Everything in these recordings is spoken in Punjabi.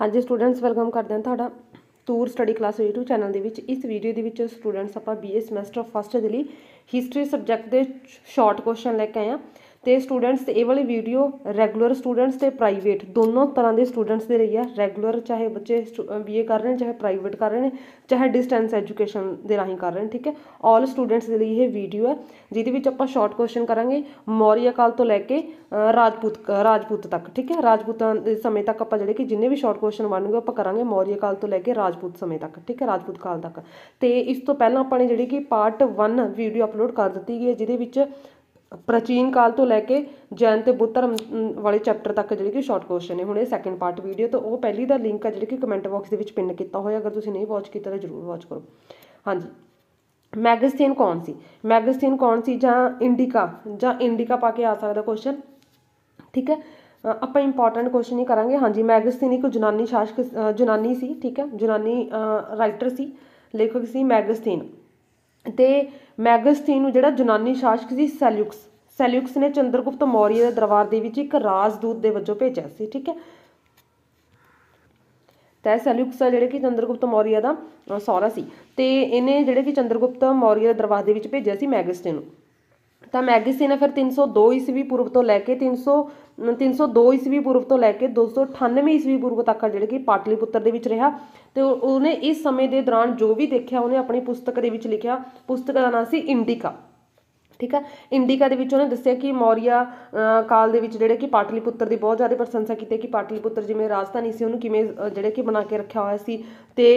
ਹਾਂਜੀ ਸਟੂਡੈਂਟਸ ਵੈਲਕਮ ਕਰਦੇ ਹਾਂ ਤੁਹਾਡਾ tour study class YouTube channel ਦੇ ਵਿੱਚ ਇਸ ਵੀਡੀਓ ਦੇ ਵਿੱਚ ਸਟੂਡੈਂਟਸ ਆਪਾਂ BA ਸਮੈਸਟਰ ਫਸਟ ਦੇ ਲਈ ਹਿਸਟਰੀ ਸਬਜੈਕਟ ਦੇ ਸ਼ਾਰਟ ਕੁਐਸਚਨ ਲੈ ਕੇ ਆਏ ਆ ਤੇ ਸਟੂਡੈਂਟਸ ਤੇ ਇਹ ਵਾਲੀ ਵੀਡੀਓ ਰੈਗੂਲਰ ਸਟੂਡੈਂਟਸ ਤੇ ਪ੍ਰਾਈਵੇਟ ਦੋਨੋਂ ਤਰ੍ਹਾਂ ਦੇ ਸਟੂਡੈਂਟਸ ਦੇ ਲਈ ਹੈ ਰੈਗੂਲਰ ਚਾਹੇ ਬੱਚੇ ਬੀਏ ਕਰ ਰਹੇ ਨੇ ਚਾਹੇ ਪ੍ਰਾਈਵੇਟ ਕਰ ਰਹੇ ਨੇ ਚਾਹੇ ਡਿਸਟੈਂਸ ਐਜੂਕੇਸ਼ਨ ਦੇ ਰਾਹੀਂ ਕਰ ਰਹੇ ਨੇ ਠੀਕ ਹੈ ਆਲ ਸਟੂਡੈਂਟਸ ਦੇ ਲਈ ਇਹ ਵੀਡੀਓ ਹੈ ਜਿਹਦੇ ਵਿੱਚ ਆਪਾਂ ਸ਼ਾਰਟ ਕੁਐਸਚਨ ਕਰਾਂਗੇ ਮੌਰੀਆ ਕਾਲ ਤੋਂ ਲੈ ਕੇ ਰਾਜਪੂਤ ਰਾਜਪੂਤ ਤੱਕ ਠੀਕ ਹੈ ਰਾਜਪੂਤਾਂ ਦੇ ਸਮੇਂ ਤੱਕ ਆਪਾਂ ਜਿਹੜੇ ਕਿ ਜਿੰਨੇ ਵੀ ਸ਼ਾਰਟ ਕੁਐਸਚਨ ਬਣਨਗੇ ਆਪਾਂ ਕਰਾਂਗੇ ਮੌਰੀਆ ਕਾਲ ਤੋਂ ਲੈ ਕੇ ਰਾਜਪੂਤ ਸਮੇਂ ਤੱਕ ਠੀਕ ਹੈ ਰਾਜਪੂਤ ਕਾਲ ਤੱਕ ਤੇ ਇਸ ਤੋਂ ਪਹਿਲਾਂ ਆਪਾਂ ਨੇ ਜਿਹੜੀ ਕਿ ਪਾਰਟ 1 ਵੀਡੀਓ ਅਪਲੋਡ ਕਰ ਦਿੱਤੀ ਗਈ ਹੈ ਜਿਹਦੇ ਵਿੱਚ ਪ੍ਰਾਚੀਨ ਕਾਲ ਤੋਂ ਲੈ ਕੇ ਜੈਨ ਤੇ ਬੁੱਧ ਧਰਮ ਵਾਲੇ ਚੈਪਟਰ ਤੱਕ ਜਿਹੜੇ ਕਿ ਸ਼ਾਰਟ ਕੁਐਸਚਨ ਨੇ ਹੁਣ ਇਹ ਸੈਕੰਡ ਪਾਰਟ ਵੀਡੀਓ ਤਾਂ ਉਹ ਪਹਿਲੀ ਦਾ ਲਿੰਕ ਆ ਜਿਹੜੇ ਕਿ ਕਮੈਂਟ ਬਾਕਸ ਦੇ ਵਿੱਚ ਪਿੰਨ ਕੀਤਾ ਹੋਇਆ ਅਗਰ ਤੁਸੀਂ ਨਹੀਂ ਵਾਚ ਕੀਤਾ ਤਾਂ ਜਰੂਰ ਵਾਚ ਕਰੋ ਹਾਂਜੀ ਮੈਗਸਥੀਨ ਕੌਣ ਸੀ ਮੈਗਸਥੀਨ ਕੌਣ ਸੀ ਜਾਂ ਇੰਡੀਕਾ ਜਾਂ ਇੰਡੀਕਾ ਪਾ ਕੇ ਆ ਸਕਦਾ ਕੁਐਸਚਨ ਠੀਕ ਹੈ ਆਪਾਂ ਇੰਪੋਰਟੈਂਟ ਕੁਐਸਚਨ ਹੀ ਕਰਾਂਗੇ ਹਾਂਜੀ ਮੈਗਸਥੀਨ ਇੱਕ ਜੁਨਾਨੀ ਸ਼ਾਸਕ ਜੁਨਾਨੀ ਸੀ ਠੀਕ ਹੈ ਜੁਨਾਨੀ ਰਾਈਟਰ ਸੀ ਲੇਖਕ ਸੀ ਮੈਗਸਥੀਨ ਤੇ ਮੈਗਸਥੀਨ ਨੂੰ ਜਿਹੜਾ ਜਨਾਨੀ ਸ਼ਾਸਕ ਸੀ ਸੈਲੂਕਸ ਸੈਲੂਕਸ ਨੇ ਚੰਦਰਗੁਪਤ ਮੌਰੀਆ ਦੇ ਦਰਬਾਰ ਦੇ ਵਿੱਚ ਇੱਕ ਰਾਜਦੂਤ ਦੇ ਵਜੋਂ ਭੇਜਿਆ ਸੀ ਠੀਕ ਹੈ ਤੈ ਸੈਲੂਕਸ ਜਿਹੜੇ ਕਿ ਚੰਦਰਗੁਪਤ ਮੌਰੀਆ ਦਾ ਸੌਰਾ ਸੀ ਤੇ ਇਹਨੇ ਜਿਹੜੇ ਕਿ ਚੰਦਰਗੁਪਤ ਮੌਰੀਆ ਦੇ ਦਰਬਾਰ ਦੇ ਵਿੱਚ ਭੇਜਿਆ ਸੀ ਮੈਗਸਥੀਨ ਨੂੰ ਤਾਂ ਮੈਗਸੀਨ ਫਿਰ 302 ਈਸਵੀ ਪੂਰਵ ਤੋਂ ਲੈ ਕੇ 300 302 ਈਸਵੀ ਪੂਰਵ ਤੋਂ ਲੈ ਕੇ 298 ਈਸਵੀ ਪੂਰਵ ਤੱਕ ਜਿਹੜੇ ਕਿ ਪਾਟਲੀਪੁੱਤਰ ਦੇ ਵਿੱਚ ਰਿਹਾ ਤੇ ਉਹਨੇ ਇਸ ਸਮੇਂ ਦੇ ਦੌਰਾਨ ਜੋ ਵੀ ਦੇਖਿਆ ਉਹਨੇ ਆਪਣੀ ਪੁਸਤਕ ਦੇ ਵਿੱਚ ਲਿਖਿਆ ਪੁਸਤਕ ਦਾ ਨਾਮ ਸੀ ਇੰਡੀਕਾ ਠੀਕ ਹੈ ਇੰਡੀਕਾ ਦੇ ਵਿੱਚ ਉਹਨੇ ਦੱਸਿਆ ਕਿ ਮੌਰੀਆ ਕਾਲ ਦੇ ਵਿੱਚ ਜਿਹੜੇ ਕਿ ਪਾਟਲੀਪੁੱਤਰ ਦੀ ਬਹੁਤ ਜ਼ਿਆਦਾ ਪ੍ਰਸ਼ੰਸਾ ਕੀਤੀ ਕਿ ਪਾਟਲੀਪੁੱਤਰ ਜਿਵੇਂ ਰਾਜਧਾਨੀ ਸੀ ਉਹਨੂੰ ਕਿਵੇਂ ਜਿਹੜੇ ਕਿ ਬਣਾ ਕੇ ਰੱਖਿਆ ਹੋਇਆ ਸੀ ਤੇ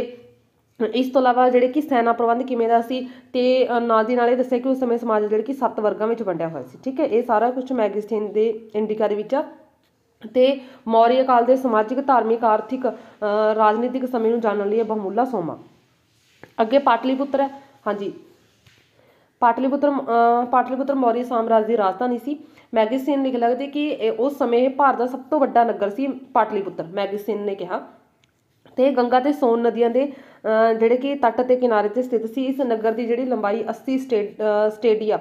ਇਸ ਤੋਂ ਇਲਾਵਾ ਜਿਹੜੇ ਕਿ ਸੈਨਾ ਪ੍ਰਬੰਧ ਕਿਵੇਂ ਦਾ ਸੀ ਤੇ ਨਾਲ ਦੀ ਨਾਲੇ ਦੱਸਿਆ ਕਿ ਉਸ ਸਮੇਂ ਸਮਾਜ ਜਿਹੜੇ ਕਿ ਸੱਤ ਵਰਗਾਂ ਵਿੱਚ ਵੰਡਿਆ ਹੋਇਆ ਸੀ ਠੀਕ ਹੈ ਇਹ ਸਾਰਾ ਕੁਝ ਮੈਗਜ਼ੀਨ ਦੇ ਇੰਡੀਕਾ ਦੇ ਵਿੱਚ ਆ ਤੇ ਮੌਰੀਆ ਕਾਲ ਦੇ ਸਮਾਜਿਕ ਧਾਰਮਿਕ ਆਰਥਿਕ ਰਾਜਨੀਤਿਕ ਸਮੇਂ ਨੂੰ ਜਾਣਨ ਲਈ ਇਹ ਬਹੁਮੁੱਲਾ ਸੋਮਾ ਅੱਗੇ ਪਾਟਲੀਪੁੱਤਰ ਹੈ ਹਾਂਜੀ ਪਾਟਲੀਪੁੱਤਰ ਪਾਟਲੀਪੁੱਤਰ ਮੌਰੀਆ ਸਾਮਰਾਜ ਦੀ ਰਾਜਧਾਨੀ ਸੀ ਮੈਗਜ਼ੀਨ ਲਿਖ ਲਗਦੇ ਕਿ ਉਸ ਸਮੇਂ ਭਾਰਤ ਦਾ ਸਭ ਤੋਂ ਵੱਡਾ ਨਗਰ ਸੀ ਪਾਟਲੀਪੁੱਤਰ ਮੈਗਜ਼ੀਨ ਨੇ ਕਿਹਾ ਤੇ ਗੰਗਾ ਤੇ ਸੋਨ ਨਦੀਆਂ ਦੇ ਜਿਹੜੇ ਕਿ ਤੱਟ ਤੇ ਕਿਨਾਰੇ ਤੇ ਸਥਿਤ ਸੀ ਇਸ ਨਗਰ ਦੀ ਜਿਹੜੀ ਲੰਬਾਈ 80 ਸਟੇਟ ਸਟੇਡੀਆ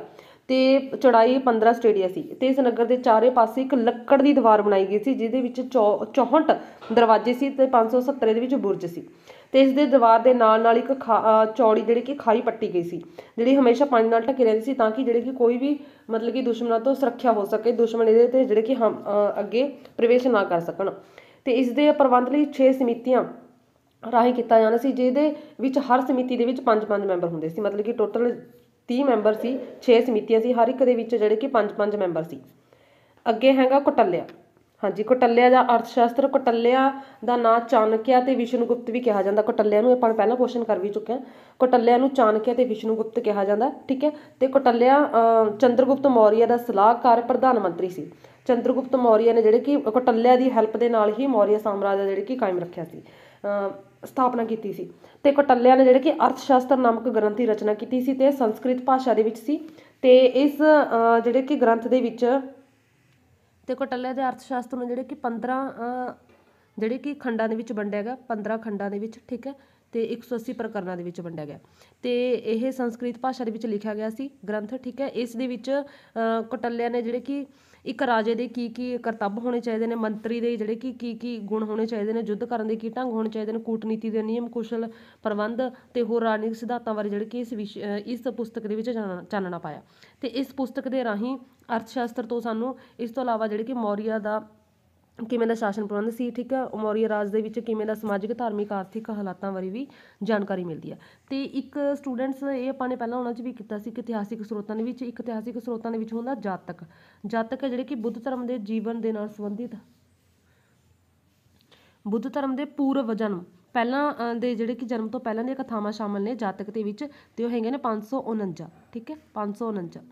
ਤੇ ਚੌੜਾਈ 15 ਸਟੇਡੀਆ ਸੀ ਤੇ ਇਸ ਨਗਰ ਦੇ ਚਾਰੇ ਪਾਸੇ ਇੱਕ ਲੱਕੜ ਦੀ ਦੀਵਾਰ ਬਣਾਈ ਗਈ ਸੀ ਜਿਹਦੇ ਵਿੱਚ 64 ਦਰਵਾਜ਼ੇ ਸੀ ਤੇ 570 ਦੇ ਵਿੱਚ ਬੁਰਜ ਸੀ ਤੇ ਇਸ ਦੇ ਦੀਵਾਰ ਦੇ ਨਾਲ ਨਾਲ ਇੱਕ ਚੌੜੀ ਜਿਹੜੀ ਕਿ ਖਾਈ ਪੱਟੀ ਗਈ ਸੀ ਜਿਹੜੀ ਹਮੇਸ਼ਾ ਪਾਣੀ ਨਾਲ ਢੱਕੀ ਰਹਿੰਦੀ ਸੀ ਤਾਂ ਕਿ ਜਿਹੜੇ ਕਿ ਕੋਈ ਵੀ ਮਤਲਬ ਕਿ ਦੁਸ਼ਮਣਾਂ ਤੋਂ ਸੁਰੱਖਿਆ ਹੋ ਸਕੇ ਦੁਸ਼ਮਣ ਇਹਦੇ ਤੇ ਜਿਹੜੇ ਕਿ ਅੱਗੇ ਪ੍ਰਵੇਸ਼ ਨਾ ਕਰ ਸਕਣ ਤੇ ਇਸ ਦੇ ਪ੍ਰਬੰਧ ਲਈ 6 ਸਮਿਤੀਆਂ ਰਾਹੀਂ ਕੀਤਾ ਜਾਣਾ ਸੀ ਜਿਹਦੇ ਵਿੱਚ ਹਰ ਸਮਿਤੀ ਦੇ ਵਿੱਚ ਪੰਜ ਪੰਜ ਮੈਂਬਰ ਹੁੰਦੇ ਸੀ ਮਤਲਬ ਕਿ ਟੋਟਲ 30 ਮੈਂਬਰ ਸੀ 6 ਸਮਿਤੀਆਂ ਸੀ ਹਰ ਇੱਕ ਦੇ ਵਿੱਚ ਜਿਹੜੇ ਕਿ ਪੰਜ ਪੰਜ ਮੈਂਬਰ ਸੀ ਅੱਗੇ ਹੈਗਾ ਕਟੱਲਿਆ ਹਾਂਜੀ ਕਟੱਲਿਆ ਦਾ ਅਰਥਸ਼ਾਸਤਰ ਕਟੱਲਿਆ ਦਾ ਨਾਂ ਚਾਨਕਿਆ ਤੇ ਵਿਸ਼ਨੂਗੁਪਤ ਵੀ ਕਿਹਾ ਜਾਂਦਾ ਕਟੱਲਿਆ ਨੂੰ ਆਪਾਂ ਪਹਿਲਾਂ ਕੁਐਸਚਨ ਕਰ ਵੀ ਚੁੱਕੇ ਹਾਂ ਕਟੱਲਿਆ ਨੂੰ ਚਾਨਕਿਆ ਤੇ ਵਿਸ਼ਨੂਗੁਪਤ ਕਿਹਾ ਜਾਂਦਾ ਠੀਕ ਹੈ ਤੇ ਕਟੱਲਿਆ ਚੰਦਰਗੁਪਤ ਮੌਰੀਆ ਦਾ ਸਲਾਹਕਾਰ ਪ੍ਰਧਾਨ ਮੰਤਰੀ ਸੀ ਚੰਦਰਗੁਪਤ ਮੌਰੀਆ ਨੇ ਜਿਹੜੇ ਕਿ ਕਟੱਲਿਆ ਦੀ ਹੈਲਪ ਦੇ ਨਾਲ ਹੀ ਮੌਰੀਆ ਸਾਮਰਾਜ ਦਾ ਜਿਹੜੇ ਕਿ ਕਾਇਮ ਰੱਖਿਆ ਸੀ ਸਥਾਪਨਾ ਕੀਤੀ ਸੀ ਤੇ ਕਟੱਲਿਆ ਨੇ ਜਿਹੜੇ ਕਿ ਅਰਥ ਸ਼ਾਸਤਰ ਨਾਮਕ ਗ੍ਰੰਥ ਦੀ ਰਚਨਾ ਕੀਤੀ ਸੀ ਤੇ ਸੰਸਕ੍ਰਿਤ ਭਾਸ਼ਾ ਦੇ ਵਿੱਚ ਸੀ ਤੇ ਇਸ ਜਿਹੜੇ ਕਿ ਗ੍ਰੰਥ ਦੇ ਵਿੱਚ ਤੇ ਕਟੱਲਿਆ ਦੇ ਅਰਥ ਸ਼ਾਸਤਰ ਨੂੰ ਜਿਹੜੇ ਕਿ 15 ਜਿਹੜੇ ਕਿ ਖੰਡਾਂ ਦੇ ਵਿੱਚ ਵੰਡਿਆ ਗਿਆ 15 ਖੰਡਾਂ ਦੇ ਵਿੱਚ ਠੀਕ ਹੈ ਤੇ 180 ਪ੍ਰਕਰਨਾਂ ਦੇ ਵਿੱਚ ਵੰਡਿਆ ਗਿਆ ਤੇ ਇਹ ਸੰਸਕ੍ਰਿਤ ਭਾਸ਼ਾ ਦੇ ਵਿੱਚ ਲਿਖਿਆ ਗਿਆ ਸੀ ਗ੍ਰੰਥ ਠੀਕ ਹੈ ਇਸ ਦੇ ਵਿੱਚ ਕਟੱਲਿਆ ਨੇ ਜਿਹੜੇ ਕਿ ਇੱਕ ਰਾਜੇ ਦੇ ਕੀ ਕੀ ਕਰਤੱਵ ਹੋਣੇ ਚਾਹੀਦੇ ਨੇ ਮੰਤਰੀ ਦੇ ਜਿਹੜੇ ਕੀ ਕੀ ਕੀ ਗੁਣ ਹੋਣੇ ਚਾਹੀਦੇ ਨੇ ਯੁੱਧ ਕਰਨ ਦੇ ਕੀ ਢੰਗ ਹੋਣੇ ਚਾਹੀਦੇ ਨੇ ਕੂਟਨੀਤੀ ਦੇ ਨਿਯਮ ਕੁਸ਼ਲ ਪ੍ਰਬੰਧ ਤੇ ਹੋਰ ਰਾਜਨੀਤਿਕ ਸਿਧਾਂਤਾਂ ਬਾਰੇ ਜਿਹੜੇ ਕਿ ਇਸ ਇਸ ਪੁਸਤਕ ਦੇ ਵਿੱਚ ਚਾਨਣਾ ਪਾਇਆ ਤੇ ਇਸ ਪੁਸਤਕ ਦੇ ਰਾਹੀਂ ਅਰਥ ਸ਼ਾਸਤਰ ਤੋਂ ਸਾਨੂੰ ਇਸ ਤੋਂ ਇਲਾਵਾ ਜਿਹੜੇ ਕਿ ਮੌਰੀਆ ਦਾ ਕਿਵੇਂ ਦਾ ਸ਼ਾਸਨ ਪ੍ਰਬੰਧ ਸੀ ਠੀਕ ਹੈ ਮੌਰੀਆ ਰਾਜ ਦੇ ਵਿੱਚ ਕਿਵੇਂ ਦਾ ਸਮਾਜਿਕ ਧਾਰਮਿਕ ਆਰਥਿਕ ਹਾਲਾਤਾਂ ਬਾਰੇ ਵੀ ਜਾਣਕਾਰੀ ਮਿਲਦੀ ਹੈ ਤੇ ਇੱਕ ਸਟੂਡੈਂਟਸ ਇਹ ਆਪਾਂ ਨੇ ਪਹਿਲਾਂ ਉਹਨਾਂ 'ਚ ਵੀ ਕੀਤਾ ਸੀ ਕਿ ਇਤਿਹਾਸਿਕ ਸਰੋਤਾਂ ਦੇ ਵਿੱਚ ਇੱਕ ਇਤਿਹਾਸਿਕ ਸਰੋਤਾਂ ਦੇ ਵਿੱਚ ਹੁੰਦਾ ਜਾਤਕ ਜਾਤਕ ਹੈ ਜਿਹੜੇ ਕਿ ਬੁੱਧ ਧਰਮ ਦੇ ਜੀਵਨ ਦੇ ਨਾਲ ਸੰਬੰਧਿਤ ਬੁੱਧ ਧਰਮ ਦੇ ਪੂਰਵ ਜਨਮ ਪਹਿਲਾਂ ਦੇ ਜਿਹੜੇ ਕਿ ਜਨਮ ਤੋਂ ਪਹਿਲਾਂ ਦੀਆਂ ਕਥਾਵਾਂ ਸ਼ਾਮਲ ਨੇ ਜਾਤਕ ਦੇ ਵਿੱਚ ਤੇ ਉਹ ਹੈਗੇ ਨੇ 549 ਠੀਕ ਹੈ 549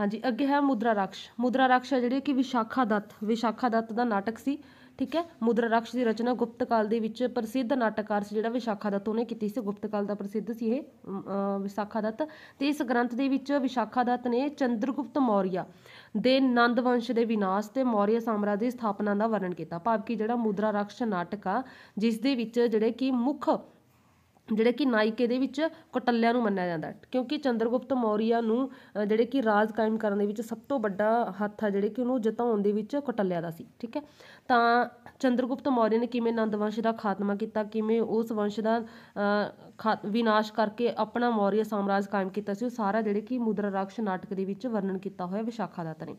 ਹਾਂਜੀ ਅੱਗੇ ਹੈ ਮੁਦਰਾ ਰਕਸ਼ ਮੁਦਰਾ ਰਕਸ਼ ਹੈ ਜਿਹੜੀ ਕਿ ਵਿਸ਼ਾਖਾ ਦੱਤ ਵਿਸ਼ਾਖਾ ਦੱਤ ਦਾ ਨਾਟਕ ਸੀ ਠੀਕ ਹੈ ਮੁਦਰਾ ਰਕਸ਼ ਦੀ ਰਚਨਾ ਗੁਪਤ ਕਾਲ ਦੇ ਵਿੱਚ ਪ੍ਰਸਿੱਧ ਨਾਟਕਕਾਰ ਸੀ ਜਿਹੜਾ ਵਿਸ਼ਾਖਾ ਦੱਤ ਉਹਨੇ ਕੀਤੀ ਸੀ ਗੁਪਤ ਕਾਲ ਦਾ ਪ੍ਰਸਿੱਧ ਸੀ ਇਹ ਵਿਸ਼ਾਖਾ ਦੱਤ ਤੇ ਇਸ ਗ੍ਰੰਥ ਦੇ ਵਿੱਚ ਵਿਸ਼ਾਖਾ ਦੱਤ ਨੇ ਚੰਦਰਗੁਪਤ ਮੌਰੀਆ ਦੇ ਨੰਦ ਵੰਸ਼ ਦੇ ਵਿਨਾਸ਼ ਤੇ ਮੌਰੀਆ ਸਾਮਰਾਜ ਦੀ ਸਥਾਪਨਾ ਦਾ ਵਰਣਨ ਕੀਤਾ ਭਾਵ ਕਿ ਜਿਹੜਾ ਮੁਦਰਾ ਰਕਸ਼ ਨਾਟਕ ਆ ਜਿਸ ਦੇ ਵਿੱਚ ਜਿਹੜੇ ਕਿ ਮੁੱਖ ਜਿਹੜੇ ਕਿ ਨਾਇਕੇ ਦੇ ਵਿੱਚ ਕੌਟਲਿਆ ਨੂੰ ਮੰਨਿਆ ਜਾਂਦਾ ਕਿਉਂਕਿ ਚੰਦਰਗੁਪਤ ਮੌਰੀਆ ਨੂੰ ਜਿਹੜੇ ਕਿ ਰਾਜ ਕਾਇਮ ਕਰਨ ਦੇ ਵਿੱਚ ਸਭ ਤੋਂ ਵੱਡਾ ਹੱਥ ਆ ਜਿਹੜੇ ਕਿ ਉਹਨੂੰ ਜਿਤਾਉਣ ਦੇ ਵਿੱਚ ਕੌਟਲਿਆ ਦਾ ਸੀ ਠੀਕ ਹੈ ਤਾਂ ਚੰਦਰਗੁਪਤ ਮੌਰੀਆ ਨੇ ਕਿਵੇਂ ਨੰਦ ਵੰਸ਼ ਦਾ ਖਾਤਮਾ ਕੀਤਾ ਕਿਵੇਂ ਉਸ ਵੰਸ਼ ਦਾ ਵਿਨਾਸ਼ ਕਰਕੇ ਆਪਣਾ ਮੌਰੀਆ ਸਾਮਰਾਜ ਕਾਇਮ ਕੀਤਾ ਸੀ ਉਹ ਸਾਰਾ ਜਿਹੜੇ ਕਿ ਮੁਦਰਾ ਰਾਖਸ਼ ਨਾਟਕ ਦੇ ਵਿੱਚ ਵਰਣਨ ਕੀਤਾ ਹੋਇਆ ਵਿਸ਼ਾਖਾ ਦਾਤ ਨੇ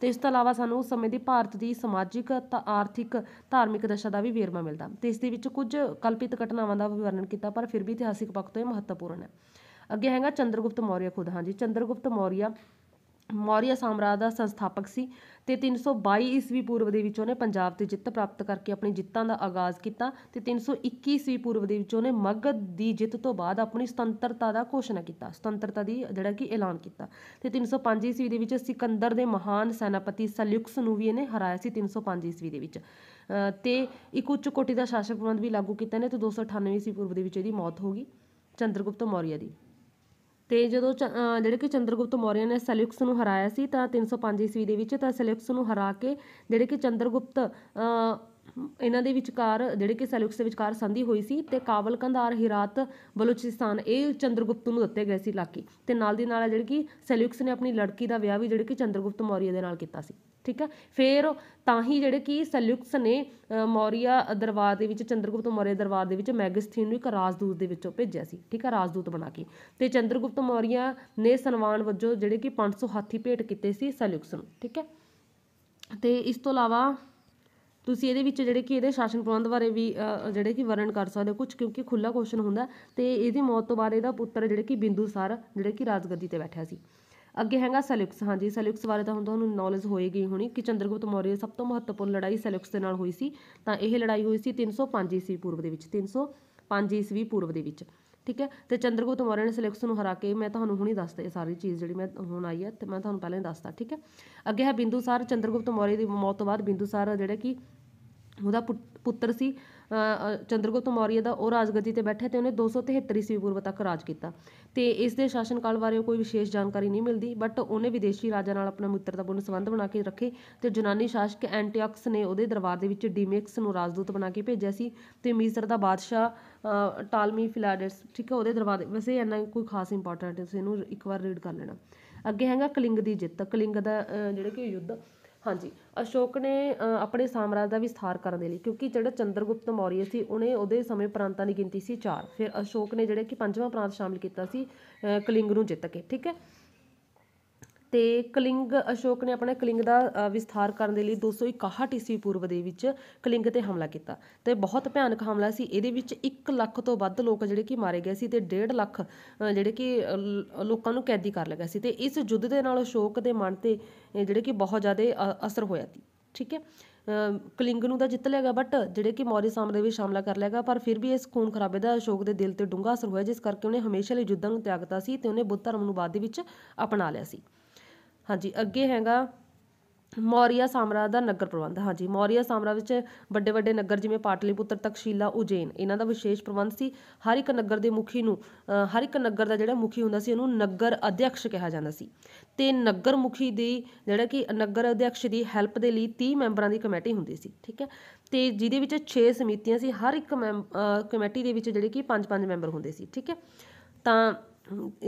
ਤੇ ਇਸ ਤੋਂ ਇਲਾਵਾ ਸਾਨੂੰ ਉਸ ਸਮੇਂ ਦੀ ਭਾਰਤ ਦੀ ਸਮਾਜਿਕ ਤਾਂ ਆਰਥਿਕ ਧਾਰਮਿਕ ਦਸ਼ਾ ਦਾ ਵੀ ਵੇਰਵਾ ਮਿਲਦਾ ਤੇ ਇਸ ਦੇ ਵਿੱਚ ਕੁਝ ਕਲਪਿਤ ਘਟਨਾਵਾਂ ਦਾ ਵਿਵਰਣ ਕੀਤਾ ਪਰ ਫਿਰ ਵੀ ਇਤਿਹਾਸਿਕ ਪੱਖ ਤੋਂ ਇਹ ਮਹੱਤਵਪੂਰਨ ਹੈ ਅੱਗੇ ਹੈਗਾ ਚੰਦਰਗੁਪਤ ਮੌਰੀਆ ਖੁਦ ਹਾਂਜੀ ਚੰਦਰਗੁਪਤ ਮੌਰੀਆ ਮੌਰੀਆ ਸਾਮਰਾਜ ਦਾ ਸੰਸਥਾਪਕ ਸੀ ਤੇ 322 ਈਸਵੀ ਪੂਰਵ ਦੇ ਵਿੱਚ ਉਹਨੇ ਪੰਜਾਬ ਤੇ ਜਿੱਤ ਪ੍ਰਾਪਤ ਕਰਕੇ ਆਪਣੀ ਜਿੱਤਾਂ ਦਾ ਆਗਾਜ਼ ਕੀਤਾ ਤੇ 321 ਈਸਵੀ ਪੂਰਵ ਦੇ ਵਿੱਚ ਉਹਨੇ ਮਗਧ ਦੀ ਜਿੱਤ ਤੋਂ ਬਾਅਦ ਆਪਣੀ ਸੁਤੰਤਰਤਾ ਦਾ ਘੋਸ਼ਣਾ ਕੀਤਾ ਸੁਤੰਤਰਤਾ ਦੀ ਜਿਹੜਾ ਕਿ ਐਲਾਨ ਕੀਤਾ ਤੇ 305 ਈਸਵੀ ਦੇ ਵਿੱਚ ਸਿਕੰਦਰ ਦੇ ਮਹਾਨ ਸੈਨਾਪਤੀ ਸਲਯੁਕਸ ਨੂੰ ਵੀ ਇਹਨੇ ਹਰਾਇਆ ਸੀ 305 ਈਸਵੀ ਦੇ ਵਿੱਚ ਤੇ ਇੱਕ ਉੱਚ ਕੋਟੀ ਦਾ ਸ਼ਾਸਕ ਪ੍ਰਬੰਧ ਵੀ ਲਾਗੂ ਕੀਤਾ ਨੇ ਤੇ 298 ਈਸਵੀ ਪੂਰਵ ਦੇ ਵਿੱਚ ਇਹਦੀ ਮੌਤ ਹੋ ਗਈ ਚੰਦਰਗੁਪਤ ਮੌਰੀਆ ਦੀ ਤੇ ਜਦੋਂ ਜਿਹੜੇ ਕਿ ਚੰਦਰਗੁਪਤ ਮੌਰੀਆ ਨੇ ਸੈਲਿਕਸ ਨੂੰ ਹਰਾਇਆ ਸੀ ਤਾਂ 305 ਈਸਵੀ ਦੇ ਵਿੱਚ ਤਾਂ ਸੈਲਿਕਸ ਨੂੰ ਹਰਾ ਕੇ ਜਿਹੜੇ ਕਿ ਚੰਦਰਗੁਪਤ ਇਹਨਾਂ ਦੇ ਵਿਚਕਾਰ ਜਿਹੜੇ ਕਿ ਸੈਲੂਕਸ ਦੇ ਵਿਚਕਾਰ ਸੰਧੀ ਹੋਈ ਸੀ ਤੇ ਕਾਬਲ ਕੰਧਾਰ ਹਿਰਾਤ ਬਲੂਚਿਸਤਾਨ ਇਹ ਚੰਦਰਗੁਪਤ ਨੂੰ ਦਿੱਤੇ ਗਏ ਸੀ ਇਲਾਕੇ ਤੇ ਨਾਲ ਦੀ ਨਾਲ ਜਿਹੜੀ ਕਿ ਸੈਲੂਕਸ ਨੇ ਆਪਣੀ ਲੜਕੀ ਦਾ ਵਿਆਹ ਵੀ ਜਿਹੜੇ ਕਿ ਚੰਦਰਗੁਪਤ ਮੌਰੀਆ ਦੇ ਨਾਲ ਕੀਤਾ ਸੀ ਠੀਕ ਹੈ ਫਿਰ ਤਾਂ ਹੀ ਜਿਹੜੇ ਕਿ ਸੈਲੂਕਸ ਨੇ ਮੌਰੀਆ ਦਰਬਾਰ ਦੇ ਵਿੱਚ ਚੰਦਰਗੁਪਤ ਮੌਰੀਆ ਦਰਬਾਰ ਦੇ ਵਿੱਚ ਮੈਗਸਥੀਨ ਨੂੰ ਇੱਕ ਰਾਜਦੂਤ ਦੇ ਵਿੱਚੋਂ ਭੇਜਿਆ ਸੀ ਠੀਕ ਹੈ ਰਾਜਦੂਤ ਬਣਾ ਕੇ ਤੇ ਚੰਦਰਗੁਪਤ ਮੌਰੀਆ ਨੇ ਸਨਮਾਨ ਵਜੋਂ ਜਿਹੜੇ ਕਿ 500 ਹਾਥੀ ਭੇਟ ਕੀਤੇ ਸੀ ਸੈਲੂਕਸ ਨੂੰ ਠੀਕ ਹੈ ਤੇ ਇਸ ਤੋਂ ਇਲਾਵਾ ਤੁਸੀਂ ਇਹਦੇ ਵਿੱਚ ਜਿਹੜੇ ਕਿ ਇਹਦੇ ਸ਼ਾਸਨ ਪ੍ਰਬੰਧ ਬਾਰੇ ਵੀ ਜਿਹੜੇ ਕਿ ਵਰਣਨ ਕਰ ਸਕਦੇ ਹੋ ਕੁਝ ਕਿਉਂਕਿ ਖੁੱਲਾ ਕੁਐਸਚਨ ਹੁੰਦਾ ਤੇ ਇਹਦੀ ਮੌਤ ਤੋਂ ਬਾਅਦ ਇਹਦਾ ਪੁੱਤਰ ਜਿਹੜੇ ਕਿ ਬਿੰਦੂਸਾਰ ਜਿਹੜੇ ਕਿ ਰਾਜਗੱਦੀ ਤੇ ਬੈਠਿਆ ਸੀ ਅੱਗੇ ਹੈਗਾ ਸੈਲਿਕਸ ਹਾਂਜੀ ਸੈਲਿਕਸ ਬਾਰੇ ਤਾਂ ਹੁਣ ਤੁਹਾਨੂੰ ਨੌਲੇਜ ਹੋਏਗੀ ਹੋਣੀ ਕਿ ਚੰਦਰਗੁਪਤ ਮੌਰੀਆ ਸਭ ਤੋਂ ਮਹੱਤਵਪੂਰਨ ਲੜਾਈ ਸੈਲਿਕਸ ਦੇ ਨਾਲ ਹੋਈ ਸੀ ਤਾਂ ਇਹ ਲੜਾਈ ਹੋਈ ਸੀ 305 ਈਸਵੀ ਪੂਰਬ ਦੇ ਵਿੱਚ 305 ਈਸਵੀ ਪੂਰਬ ਦੇ ਵਿੱਚ ਠੀਕ ਹੈ ਤੇ ਚੰਦਰਗੁਪਤ ਮੌਰਿਆ ਨੇ ਸਿਲੈਕਸ ਨੂੰ ਹਰਾ ਕੇ ਮੈਂ ਤੁਹਾਨੂੰ ਹੁਣੀ ਦੱਸਦਾ ਇਹ ਸਾਰੀ ਚੀਜ਼ ਜਿਹੜੀ ਮੈਂ ਹੁਣ ਆਈ ਹੈ ਤੇ ਮੈਂ ਤੁਹਾਨੂੰ ਪਹਿਲਾਂ ਹੀ ਦੱਸਦਾ ਠੀਕ ਹੈ ਅੱਗੇ ਹੈ ਬਿੰਦੂਸਾਰ ਚੰਦਰਗੁਪਤ ਮੌਰਿਆ ਦੀ ਮੌਤ ਤੋਂ ਬਾਅਦ ਬਿੰਦੂਸਾਰ ਜਿਹੜਾ ਕਿ ਉਹਦਾ ਪੁੱਤਰ ਸੀ ਚੰਦਰਗੁਪਤ ਮੌਰੀਆ ਦਾ ਉਹ ਰਾਜਗਦੀ ਤੇ ਬੈਠੇ ਤੇ ਉਹਨੇ 273 ਈਸਵੀ ਪੂਰਵ ਤੱਕ ਰਾਜ ਕੀਤਾ ਤੇ ਇਸ ਦੇ ਸ਼ਾਸਨ ਕਾਲ ਬਾਰੇ ਕੋਈ ਵਿਸ਼ੇਸ਼ ਜਾਣਕਾਰੀ ਨਹੀਂ ਮਿਲਦੀ ਬਟ ਉਹਨੇ ਵਿਦੇਸ਼ੀ ਰਾਜਾਂ ਨਾਲ ਆਪਣਾ ਮਿੱਤਰਤਾਪੂਰਨ ਸੰਬੰਧ ਬਣਾ ਕੇ ਰੱਖੇ ਤੇ ਜੁਨਾਨੀ ਸ਼ਾਸਕ ਐਂਟੀਆਕਸ ਨੇ ਉਹਦੇ ਦਰਬਾਰ ਦੇ ਵਿੱਚ ਡੀਮੇਕਸ ਨੂੰ ਰਾਜਦੂਤ ਬਣਾ ਕੇ ਭੇਜਿਆ ਸੀ ਤੇ ਮਿਸਰ ਦਾ ਬਾਦਸ਼ਾਹ ਟਾਲਮੀ ਫਿਲਾਡਸ ਠੀਕ ਹੈ ਉਹਦੇ ਦਰਬਾਰ ਦੇ ਵੈਸੇ ਇਹਨਾਂ ਕੋਈ ਖਾਸ ਇੰਪੋਰਟੈਂਟ ਇਸ ਨੂੰ ਇੱਕ ਵਾਰ ਰੀਡ ਕਰ ਲੈਣਾ ਅੱਗੇ ਹੈਗਾ ਕਲਿੰਗ ਦੀ ਜਿੱਤ ਕਲਿੰਗ ਦਾ ਜਿਹੜੇ ਕਿ ਯੁੱਧ ਹਾਂਜੀ ਅਸ਼ੋਕ ਨੇ ਆਪਣੇ ਸਾਮਰਾਜ ਦਾ ਵਿਸਥਾਰ ਕਰਨ ਦੇ ਲਈ ਕਿਉਂਕਿ ਜਿਹੜਾ ਚੰਦਰਗੁਪਤ ਮੌਰੀਆ ਸੀ ਉਹਨੇ ਉਹਦੇ ਸਮੇਂ ਪ੍ਰਾਂਤਾਂ ਦੀ ਗਿਣਤੀ ਸੀ ਚਾਰ ਫਿਰ ਅਸ਼ੋਕ ਨੇ ਜਿਹੜੇ ਕਿ ਪੰਜਵਾਂ ਪ੍ਰਾਂਤ ਸ਼ਾਮਿਲ ਕੀਤਾ ਸੀ ਕਲਿੰਗ ਨੂੰ ਜਿੱਤ ਕੇ ਠੀਕ ਹੈ ਤੇ ਕਲਿੰਗ ਅਸ਼ੋਕ ਨੇ ਆਪਣੇ ਕਲਿੰਗ ਦਾ ਵਿਸਥਾਰ ਕਰਨ ਦੇ ਲਈ 261 ਈਸਵੀ ਪੂਰਵ ਦੇ ਵਿੱਚ ਕਲਿੰਗ ਤੇ ਹਮਲਾ ਕੀਤਾ ਤੇ ਬਹੁਤ ਭਿਆਨਕ ਹਮਲਾ ਸੀ ਇਹਦੇ ਵਿੱਚ 1 ਲੱਖ ਤੋਂ ਵੱਧ ਲੋਕ ਜਿਹੜੇ ਕਿ ਮਾਰੇ ਗਏ ਸੀ ਤੇ 1.5 ਲੱਖ ਜਿਹੜੇ ਕਿ ਲੋਕਾਂ ਨੂੰ ਕੈਦੀ ਕਰ ਲਿਆ ਸੀ ਤੇ ਇਸ ਯੁੱਧ ਦੇ ਨਾਲ ਅਸ਼ੋਕ ਦੇ ਮਨ ਤੇ ਜਿਹੜੇ ਕਿ ਬਹੁਤ ਜ਼ਿਆਦਾ ਅਸਰ ਹੋਇਆ ਸੀ ਠੀਕ ਹੈ ਕਲਿੰਗ ਨੂੰ ਤਾਂ ਜਿੱਤ ਲਿਆ ਗਿਆ ਬਟ ਜਿਹੜੇ ਕਿ ਮੌਰੀ ਸਾਮਰਾਜ ਵੀ ਸ਼ਾਮਲਾ ਕਰ ਲਿਆ ਗਿਆ ਪਰ ਫਿਰ ਵੀ ਇਸ ਖੂਨ ਖਰਾਬੇ ਦਾ ਅਸ਼ੋਕ ਦੇ ਦਿਲ ਤੇ ਡੂੰਘਾ ਅਸਰ ਹੋਇਆ ਜਿਸ ਕਰਕੇ ਉਹਨੇ ਹਮੇਸ਼ਾ ਲਈ ਯੁੱਧਾਂ ਨੂੰ ਤਿਆਗਤਾ ਸੀ ਤੇ ਉਹਨੇ ਬੁੱਧ ਧਰਮ ਨੂੰ ਬਾਅਦ ਦੇ ਵਿੱਚ ਅਪਣਾ ਲਿਆ ਸੀ ਹਾਂਜੀ ਅੱਗੇ ਹੈਗਾ ਮੌਰੀਆ ਸਾਮਰਾਜ ਦਾ ਨਗਰ ਪ੍ਰਬੰਧ ਹਾਂਜੀ ਮੌਰੀਆ ਸਾਮਰਾਜ ਵਿੱਚ ਵੱਡੇ ਵੱਡੇ ਨਗਰ ਜਿਵੇਂ ਪਾਟਲੀਪੁੱਤਰ ਤਕਸ਼ੀਲਾ ਉਜੈਨ ਇਹਨਾਂ ਦਾ ਵਿਸ਼ੇਸ਼ ਪ੍ਰਬੰਧ ਸੀ ਹਰ ਇੱਕ ਨਗਰ ਦੇ ਮੁਖੀ ਨੂੰ ਹਰ ਇੱਕ ਨਗਰ ਦਾ ਜਿਹੜਾ ਮੁਖੀ ਹੁੰਦਾ ਸੀ ਉਹਨੂੰ ਨਗਰ ਅਧਿਆਕਸ਼ ਕਿਹਾ ਜਾਂਦਾ ਸੀ ਤੇ ਨਗਰ ਮੁਖੀ ਦੀ ਜਿਹੜਾ ਕਿ ਨਗਰ ਅਧਿਆਕਸ਼ ਦੀ ਹੈਲਪ ਦੇ ਲਈ 30 ਮੈਂਬਰਾਂ ਦੀ ਕਮੇਟੀ ਹੁੰਦੀ ਸੀ ਠੀਕ ਹੈ ਤੇ ਜਿਹਦੇ ਵਿੱਚ 6 ਸਮਿਤੀਆਂ ਸੀ ਹਰ ਇੱਕ ਕਮੇਟੀ ਦੇ ਵਿੱਚ ਜਿਹੜੇ ਕਿ 5-5 ਮੈਂਬਰ ਹੁੰਦੇ ਸੀ ਠੀਕ ਹੈ ਤਾਂ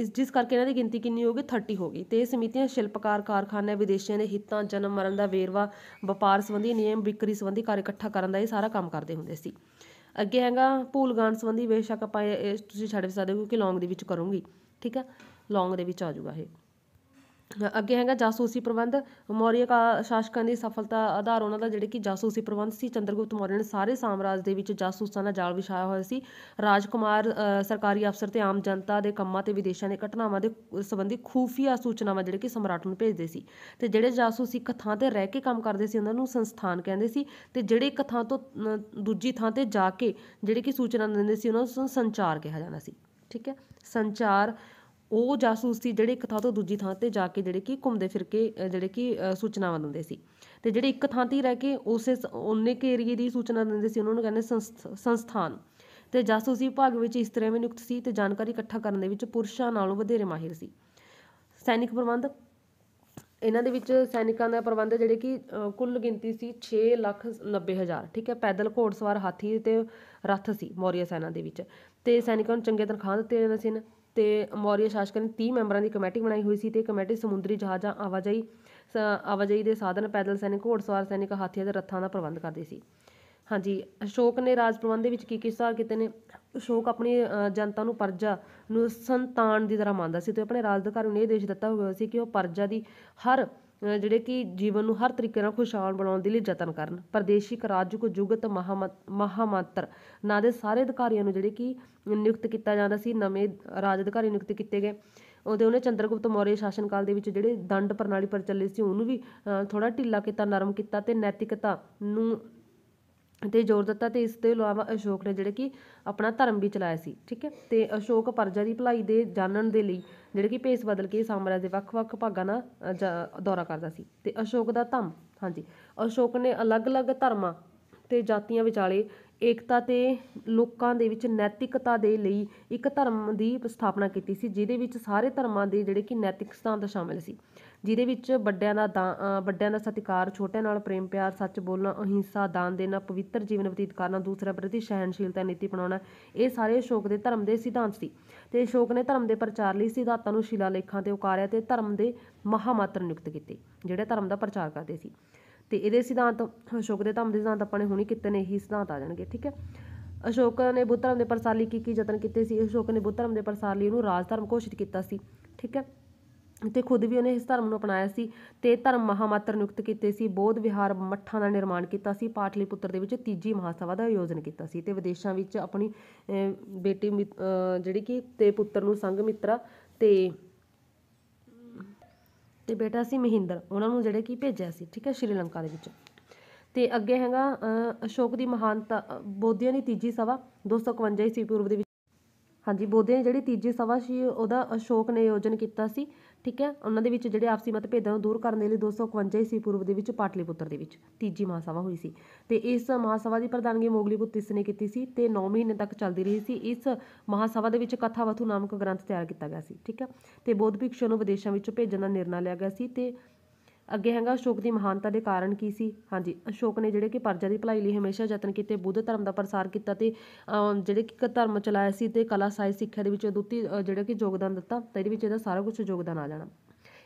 ਇਸ ਜਿਸ ਕਰਕੇ ਇਹਨਾਂ ਦੀ ਗਿਣਤੀ ਕਿੰਨੀ ਹੋ ਗਈ 30 ਹੋ ਗਈ ਤੇ ਇਹ ਸਮਿਤੀਆਂ ਸ਼ਿਲਪਕਾਰ ਕਾਰਖਾਨੇ ਵਿਦੇਸ਼ੀਆਂ ਦੇ ਹਿੱਤਾਂ ਜਨਮ ਮਰਨ ਦਾ ਵੇਰਵਾ ਵਪਾਰ ਸੰਬੰਧੀ ਨਿਯਮ ਵਿਕਰੀ ਸੰਬੰਧੀ ਕਾਰ ਇਕੱਠਾ ਕਰਨ ਦਾ ਇਹ ਸਾਰਾ ਕੰਮ ਕਰਦੇ ਹੁੰਦੇ ਸੀ ਅੱਗੇ ਹੈਗਾ ਭੂਲਗਾਨ ਸੰਬੰਧੀ ਬੇਸ਼ੱਕ ਆਪਾਂ ਇਹ ਤੁਸੀਂ ਛੱਡ ਵੀ ਸਕਦੇ ਹੋ ਕਿਉਂਕਿ ਲੌਂਗ ਦੇ ਵਿੱਚ ਕਰੂੰਗੀ ਠੀਕ ਹੈ ਲੌਂਗ ਦੇ ਵਿੱਚ ਆ ਜਾਊਗਾ ਇਹ ਅੱਗੇ ਹੈਗਾ ਜਾਸੂਸੀ ਪ੍ਰਬੰਧ ਮੌਰੀਆ ਕਾ ਸ਼ਾਸਕਾਂ ਦੀ ਸਫਲਤਾ ਆਧਾਰ ਉਹਨਾਂ ਦਾ ਜਿਹੜੇ ਕਿ ਜਾਸੂਸੀ ਪ੍ਰਬੰਧ ਸੀ ਚੰਦਰਗੁਪਤ ਮੌਰੀਆ ਨੇ ਸਾਰੇ ਸਾਮਰਾਜ ਦੇ ਵਿੱਚ ਜਾਸੂਸਾਂ ਦਾ ਜਾਲ ਵਿਛਾਇਆ ਹੋਇਆ ਸੀ ਰਾਜਕੁਮਾਰ ਸਰਕਾਰੀ ਅਫਸਰ ਤੇ ਆਮ ਜਨਤਾ ਦੇ ਕੰਮਾਂ ਤੇ ਵਿਦੇਸ਼ਾਂ ਦੇ ਘਟਨਾਵਾਂ ਦੇ ਸੰਬੰਧੀ ਖੂਫੀਆ ਸੂਚਨਾਵਾਂ ਜਿਹੜੇ ਕਿ ਸਮਰਾਟ ਨੂੰ ਭੇਜਦੇ ਸੀ ਤੇ ਜਿਹੜੇ ਜਾਸੂਸ ਇੱਕ ਥਾਂ ਤੇ ਰਹਿ ਕੇ ਕੰਮ ਕਰਦੇ ਸੀ ਉਹਨਾਂ ਨੂੰ ਸੰਸਥਾਨ ਕਹਿੰਦੇ ਸੀ ਤੇ ਜਿਹੜੇ ਇੱਕ ਥਾਂ ਤੋਂ ਦੂਜੀ ਥਾਂ ਤੇ ਜਾ ਕੇ ਜਿਹੜੇ ਕਿ ਸੂਚਨਾ ਦਿੰਦੇ ਸੀ ਉਹਨਾਂ ਨੂੰ ਸੰਚਾਰ ਕਿਹਾ ਜਾਂਦਾ ਸੀ ਠੀਕ ਹੈ ਸੰਚਾਰ ਉਹ ਜਾਸੂਸ ਸੀ ਜਿਹੜੇ ਇੱਕ ਥਾਂ ਤੋਂ ਦੂਜੀ ਥਾਂ ਤੇ ਜਾ ਕੇ ਜਿਹੜੇ ਕਿ ਘੁੰਮਦੇ ਫਿਰ ਕੇ ਜਿਹੜੇ ਕਿ ਸੂਚਨਾਵਾਂ ਦਿੰਦੇ ਸੀ ਤੇ ਜਿਹੜੇ ਇੱਕ ਥਾਂ ਤੇ ਹੀ ਰਹਿ ਕੇ ਉਸੇ ਉਹਨੇ ਕੇ ਏਰੀਏ ਦੀ ਸੂਚਨਾ ਦਿੰਦੇ ਸੀ ਉਹਨਾਂ ਨੂੰ ਕਹਿੰਦੇ ਸੰਸਥਾਨ ਤੇ ਜਾਸੂਸੀ ਭਾਗ ਵਿੱਚ ਇਸ ਤਰ੍ਹਾਂ ਵੀ ਨਿਯੁਕਤ ਸੀ ਤੇ ਜਾਣਕਾਰੀ ਇਕੱਠਾ ਕਰਨ ਦੇ ਵਿੱਚ ਪੁਰਸ਼ਾਂ ਨਾਲੋਂ ਵਧੇਰੇ ਮਾਹਿਰ ਸੀ ਸੈਨਿਕ ਪ੍ਰਬੰਧ ਇਹਨਾਂ ਦੇ ਵਿੱਚ ਸੈਨਿਕਾਂ ਦਾ ਪ੍ਰਬੰਧ ਜਿਹੜੇ ਕਿ ਕੁੱਲ ਗਿਣਤੀ ਸੀ 6 ਲੱਖ 90 ਹਜ਼ਾਰ ਠੀਕ ਹੈ ਪੈਦਲ ਘੋੜਸਵਾਰ ਹਾਥੀ ਤੇ ਰੱਥ ਸੀ ਮੌਰੀਆ ਸੈਨਾ ਦੇ ਵਿੱਚ ਤੇ ਸੈਨਿਕਾਂ ਨੂੰ ਚੰਗੇ ਤਨਖਾਹ ਦਿੱਤੇ ਜਾਂਦੇ ਸਨ ਤੇ ਮੌਰੀਆ ਸ਼ਾਸਕਾਂ ਨੇ 30 ਮੈਂਬਰਾਂ ਦੀ ਕਮੇਟੀ ਬਣਾਈ ਹੋਈ ਸੀ ਤੇ ਕਮੇਟੀ ਸਮੁੰਦਰੀ ਜਹਾਜ਼ਾਂ ਆਵਾਜਾਈ ਆਵਾਜਾਈ ਦੇ ਸਾਧਨ ਪੈਦਲ ਸੈਨਿਕ ਘੋੜਸਵਾਰ ਸੈਨਿਕ ਹਾਥੀਆਂ ਅਤੇ ਰੱਥਾਂ ਦਾ ਪ੍ਰਬੰਧ ਕਰਦੀ ਸੀ ਹਾਂਜੀ ਅਸ਼ੋਕ ਨੇ ਰਾਜ ਪ੍ਰਬੰਧ ਦੇ ਵਿੱਚ ਕੀ ਕੀ ਸੁਧਾਰ ਕੀਤੇ ਨੇ ਅਸ਼ੋਕ ਆਪਣੀ ਜਨਤਾ ਨੂੰ ਪਰਜਾ ਨੂੰ ਸੰਤਾਨ ਦੀ ਤਰ੍ਹਾਂ ਮੰਨਦਾ ਸੀ ਤੇ ਆਪਣੇ ਰਾਜ ਘਰ ਨੂੰ ਇਹ ਦੇਸ਼ ਦਿੱਤਾ ਹੋਇਆ ਸੀ ਕਿ ਉਹ ਪਰਜਾ ਦੀ ਹਰ ਜਿਹੜੇ ਕਿ ਜੀਵਨ ਨੂੰ ਹਰ ਤਰੀਕੇ ਨਾਲ ਖੁਸ਼ਹਾਲ ਬਣਾਉਣ ਦੇ ਲਈ ਯਤਨ ਕਰਨ ਪ੍ਰਾਦੇਸ਼ਿਕ ਰਾਜਕ ਜੁਗਤ ਮਹਾਮਤ ਮਹਾਮੰਤਰ ਨਾਂ ਦੇ ਸਾਰੇ ਅਧਿਕਾਰੀਆਂ ਨੂੰ ਜਿਹੜੇ ਕਿ ਨਿਯੁਕਤ ਕੀਤਾ ਜਾਂਦਾ ਸੀ ਨਵੇਂ ਰਾਜ ਅਧਿਕਾਰੀ ਨਿਯੁਕਤ ਕੀਤੇ ਗਏ ਉਹਦੇ ਉਹਨੇ ਚੰਦਰਗੁਪਤ ਮੌਰੀਆ ਕਾਲ ਦੇ ਵਿੱਚ ਜਿਹੜੇ ਦੰਡ ਪ੍ਰਣਾਲੀ ਚੱਲੇ ਸੀ ਉਹਨੂੰ ਵੀ ਥੋੜਾ ਢਿੱਲਾ ਕੀਤਾ ਨਰਮ ਕੀਤਾ ਤੇ ਨੈਤਿਕਤਾ ਨੂੰ 'ਤੇ ਜ਼ੋਰ ਦਿੱਤਾ ਤੇ ਇਸ ਤੋਂ ਇਲਾਵਾ ਅਸ਼ੋਕ ਨੇ ਜਿਹੜੇ ਕਿ ਆਪਣਾ ਧਰਮ ਵੀ ਚਲਾਇਆ ਸੀ ਠੀਕ ਹੈ ਤੇ ਅਸ਼ੋਕ ਪਰਜਾ ਦੀ ਭਲਾਈ ਦੇ ਜਾਣਨ ਦੇ ਲਈ ਜਿਹੜੇ ਕਿ ਭੇਸ ਬਦਲ ਕੇ ਸਾਮਰਾਜ ਦੇ ਵੱਖ ਵੱਖ ਭਾਗਾਂ ਦਾ ਦੌਰਾ ਕਰਦਾ ਸੀ ਤੇ ਅਸ਼ੋਕ ਦਾ ਧੰਮ ਹਾਂਜੀ ਅਸ਼ੋਕ ਨੇ ਅਲੱਗ ਅਲੱਗ ਧਰਮਾਂ ਤੇ ਜਾਤੀਆਂ ਵਿਚਾਲੇ ਏਕਤਾ ਤੇ ਲੋਕਾਂ ਦੇ ਵਿੱਚ ਨੈਤਿਕਤਾ ਦੇ ਲਈ ਇੱਕ ਧਰਮ ਦੀ ਸਥਾਪਨਾ ਕੀਤੀ ਸੀ ਜਿਹਦੇ ਵਿੱਚ ਸਾਰੇ ਧਰਮਾਂ ਦੇ ਜਿਹੜੇ ਕਿ ਨੈਤਿਕ ਸਿਧਾਂਤ ਸ਼ਾਮਿਲ ਸੀ ਜਿਹਦੇ ਵਿੱਚ ਵੱਡਿਆਂ ਦਾ ਦਾ ਵੱਡਿਆਂ ਦਾ ਸਤਿਕਾਰ ਛੋਟਿਆਂ ਨਾਲ ਪ੍ਰੇਮ ਪਿਆਰ ਸੱਚ ਬੋਲਣਾ ਅਹਿੰਸਾ ਦਾਨ ਦੇਣਾ ਪਵਿੱਤਰ ਜੀਵਨ ਬਤੀਤ ਕਰਨਾ ਦੂਸਰਾ ਪ੍ਰਤੀ ਸਹਿਣਸ਼ੀਲਤਾ ਨੀਤੀ ਬਣਾਉਣਾ ਇਹ ਸਾਰੇ ਅਸ਼ੋਕ ਦੇ ਧਰਮ ਦੇ ਸਿਧਾਂਤ ਸੀ ਤੇ ਅਸ਼ੋਕ ਨੇ ਧਰਮ ਦੇ ਪ੍ਰਚਾਰ ਲਈ ਸਿਧਾਂਤਾਂ ਨੂੰ ਸ਼ਿਲਾਲੇਖਾਂ ਤੇ ਉਕਾਰਿਆ ਤੇ ਧਰਮ ਦੇ ਮਹਾਮਾਤਰ ਨਿਯੁਕਤ ਕੀਤੇ ਜਿਹੜੇ ਧਰਮ ਦਾ ਪ੍ਰਚਾਰ ਕਰਦੇ ਸੀ ਤੇ ਇਹਦੇ ਸਿਧਾਂਤ ਅਸ਼ੋਕ ਦੇ ਧਰਮ ਦੇ ਸਿਧਾਂਤ ਆਪਣੇ ਹੁਣੀ ਕਿਤੇ ਨੇ ਹੀ ਸਿਧਾਂਤ ਆ ਜਾਣਗੇ ਠੀਕ ਹੈ ਅਸ਼ੋਕ ਨੇ ਬੁੱਧ ਧਰਮ ਦੇ ਪ੍ਰਸਾਰ ਲਈ ਕੀ ਕੀ ਯਤਨ ਕੀਤੇ ਸੀ ਅਸ਼ੋਕ ਨੇ ਬੁੱਧ ਧਰਮ ਦੇ ਪ੍ਰਸਾਰ ਲਈ ਉਹਨੂੰ ਰਾਜ ਧਰਮ ਘੋਸ਼ਿਤ ਕੀਤਾ ਸੀ ਠੀਕ ਹੈ ਤੇ ਖੁਦ ਵੀ ਉਹਨੇ ਇਸ ਧਰਮ ਨੂੰ ਅਪਣਾਇਆ ਸੀ ਤੇ ਧਰਮ ਮਹਾਮਾਤਰ ਨਿਯੁਕਤ ਕੀਤੇ ਸੀ ਬੋਧ ਵਿਹਾਰ ਮੱਠਾਂ ਦਾ ਨਿਰਮਾਣ ਕੀਤਾ ਸੀ ਪਾਟਲੀਪੁੱਤਰ ਦੇ ਵਿੱਚ ਤੀਜੀ ਮਹਾਸਭਾ ਦਾ ਆਯੋਜਨ ਕੀਤਾ ਸੀ ਤੇ ਵਿਦੇਸ਼ਾਂ ਵਿੱਚ ਆਪਣੀ ਬੇਟੀ ਜਿਹੜੀ ਕਿ ਤੇ ਪੁੱਤਰ ਨੂੰ ਮਿੱਤਰਾ ਤੇ ਤੇ ਬੇਟਾ ਸੀ ਮਹਿੰਦਰ ਉਹਨਾਂ ਨੂੰ ਜਿਹੜੇ ਕਿ ਭੇਜਿਆ ਸੀ ਠੀਕ ਹੈ ਸ਼੍ਰੀਲੰਕਾ ਦੇ ਵਿੱਚ ਤੇ ਅੱਗੇ ਹੈਗਾ ਅਸ਼ੋਕ ਦੀ ਮਹਾਨਤਾ ਬੋਧੀਆਂ ਦੀ ਤੀਜੀ ਸਭਾ 251 ਸੀ ਪੂਰਵ ਦੇ ਵਿੱਚ ਹਾਂਜੀ ਬੋਧੀਆਂ ਦੀ ਜਿਹੜੀ ਤੀਜੀ ਸਭਾ ਸੀ ਉਹਦਾ ਅਸ਼ੋਕ ਨੇ ਆਯੋਜਨ ਕੀਤਾ ਸੀ ਠੀਕ ਹੈ ਉਹਨਾਂ ਦੇ ਵਿੱਚ ਜਿਹੜੇ ਆਪਸੀ ਮਤਭੇਦਾਂ ਨੂੰ ਦੂਰ ਕਰਨ ਦੇ ਲਈ 251 ਈਸਵੀ ਪੂਰਬ ਦੇ ਵਿੱਚ ਪਾਟਲੀਪੁੱਤਰ ਦੇ ਵਿੱਚ ਤੀਜੀ ਮਹਾਸਭਾ ਹੋਈ ਸੀ ਤੇ ਇਸ ਮਹਾਸਭਾ ਦੀ ਪ੍ਰਧਾਨਗੀ ਮੋਗਲੀਪੁੱਤ ਇਸ ਨੇ ਕੀਤੀ ਸੀ ਤੇ 9 ਮਹੀਨੇ ਤੱਕ ਚੱਲਦੀ ਰਹੀ ਸੀ ਇਸ ਮਹਾਸਭਾ ਦੇ ਵਿੱਚ ਕਥਾਵਥੂ ਨਾਮਕ ਗ੍ਰੰਥ ਤਿਆਰ ਕੀਤਾ ਗਿਆ ਸੀ ਠੀਕ ਹੈ ਤੇ ਬੋਧ ਭਿਕਸ਼ੂ ਨੂੰ ਵਿਦੇਸ਼ਾਂ ਵਿੱਚ ਭੇਜਣ ਦਾ ਨਿਰਣਾ ਲਿਆ ਗਿਆ ਸੀ ਤੇ ਅੱਗੇ ਹੈਗਾ ਅਸ਼ੋਕ ਦੀ ਮਹਾਨਤਾ ਦੇ ਕਾਰਨ ਕੀ ਸੀ ਹਾਂਜੀ ਅਸ਼ੋਕ ਨੇ ਜਿਹੜੇ ਕਿ ਪਰਜਾ ਦੀ ਭਲਾਈ ਲਈ ਹਮੇਸ਼ਾ ਯਤਨ ਕੀਤੇ ਬੁੱਧ ਧਰਮ ਦਾ ਪ੍ਰਸਾਰ ਕੀਤਾ ਤੇ ਜਿਹੜੇ ਕਿ ਧਰਮ ਚਲਾਇਆ ਸੀ ਤੇ ਕਲਾ ਸਾਇ ਸਿੱਖਿਆ ਦੇ ਵਿੱਚ ਅਦੁੱਤੀ ਜਿਹੜਾ ਕਿ ਯੋਗਦਾਨ ਦਿੱਤਾ ਤੇ ਇਹਦੇ ਵਿੱਚ ਇਹਦਾ ਸਾਰਾ ਕੁਝ ਯੋਗਦਾਨ ਆ ਜਾਣਾ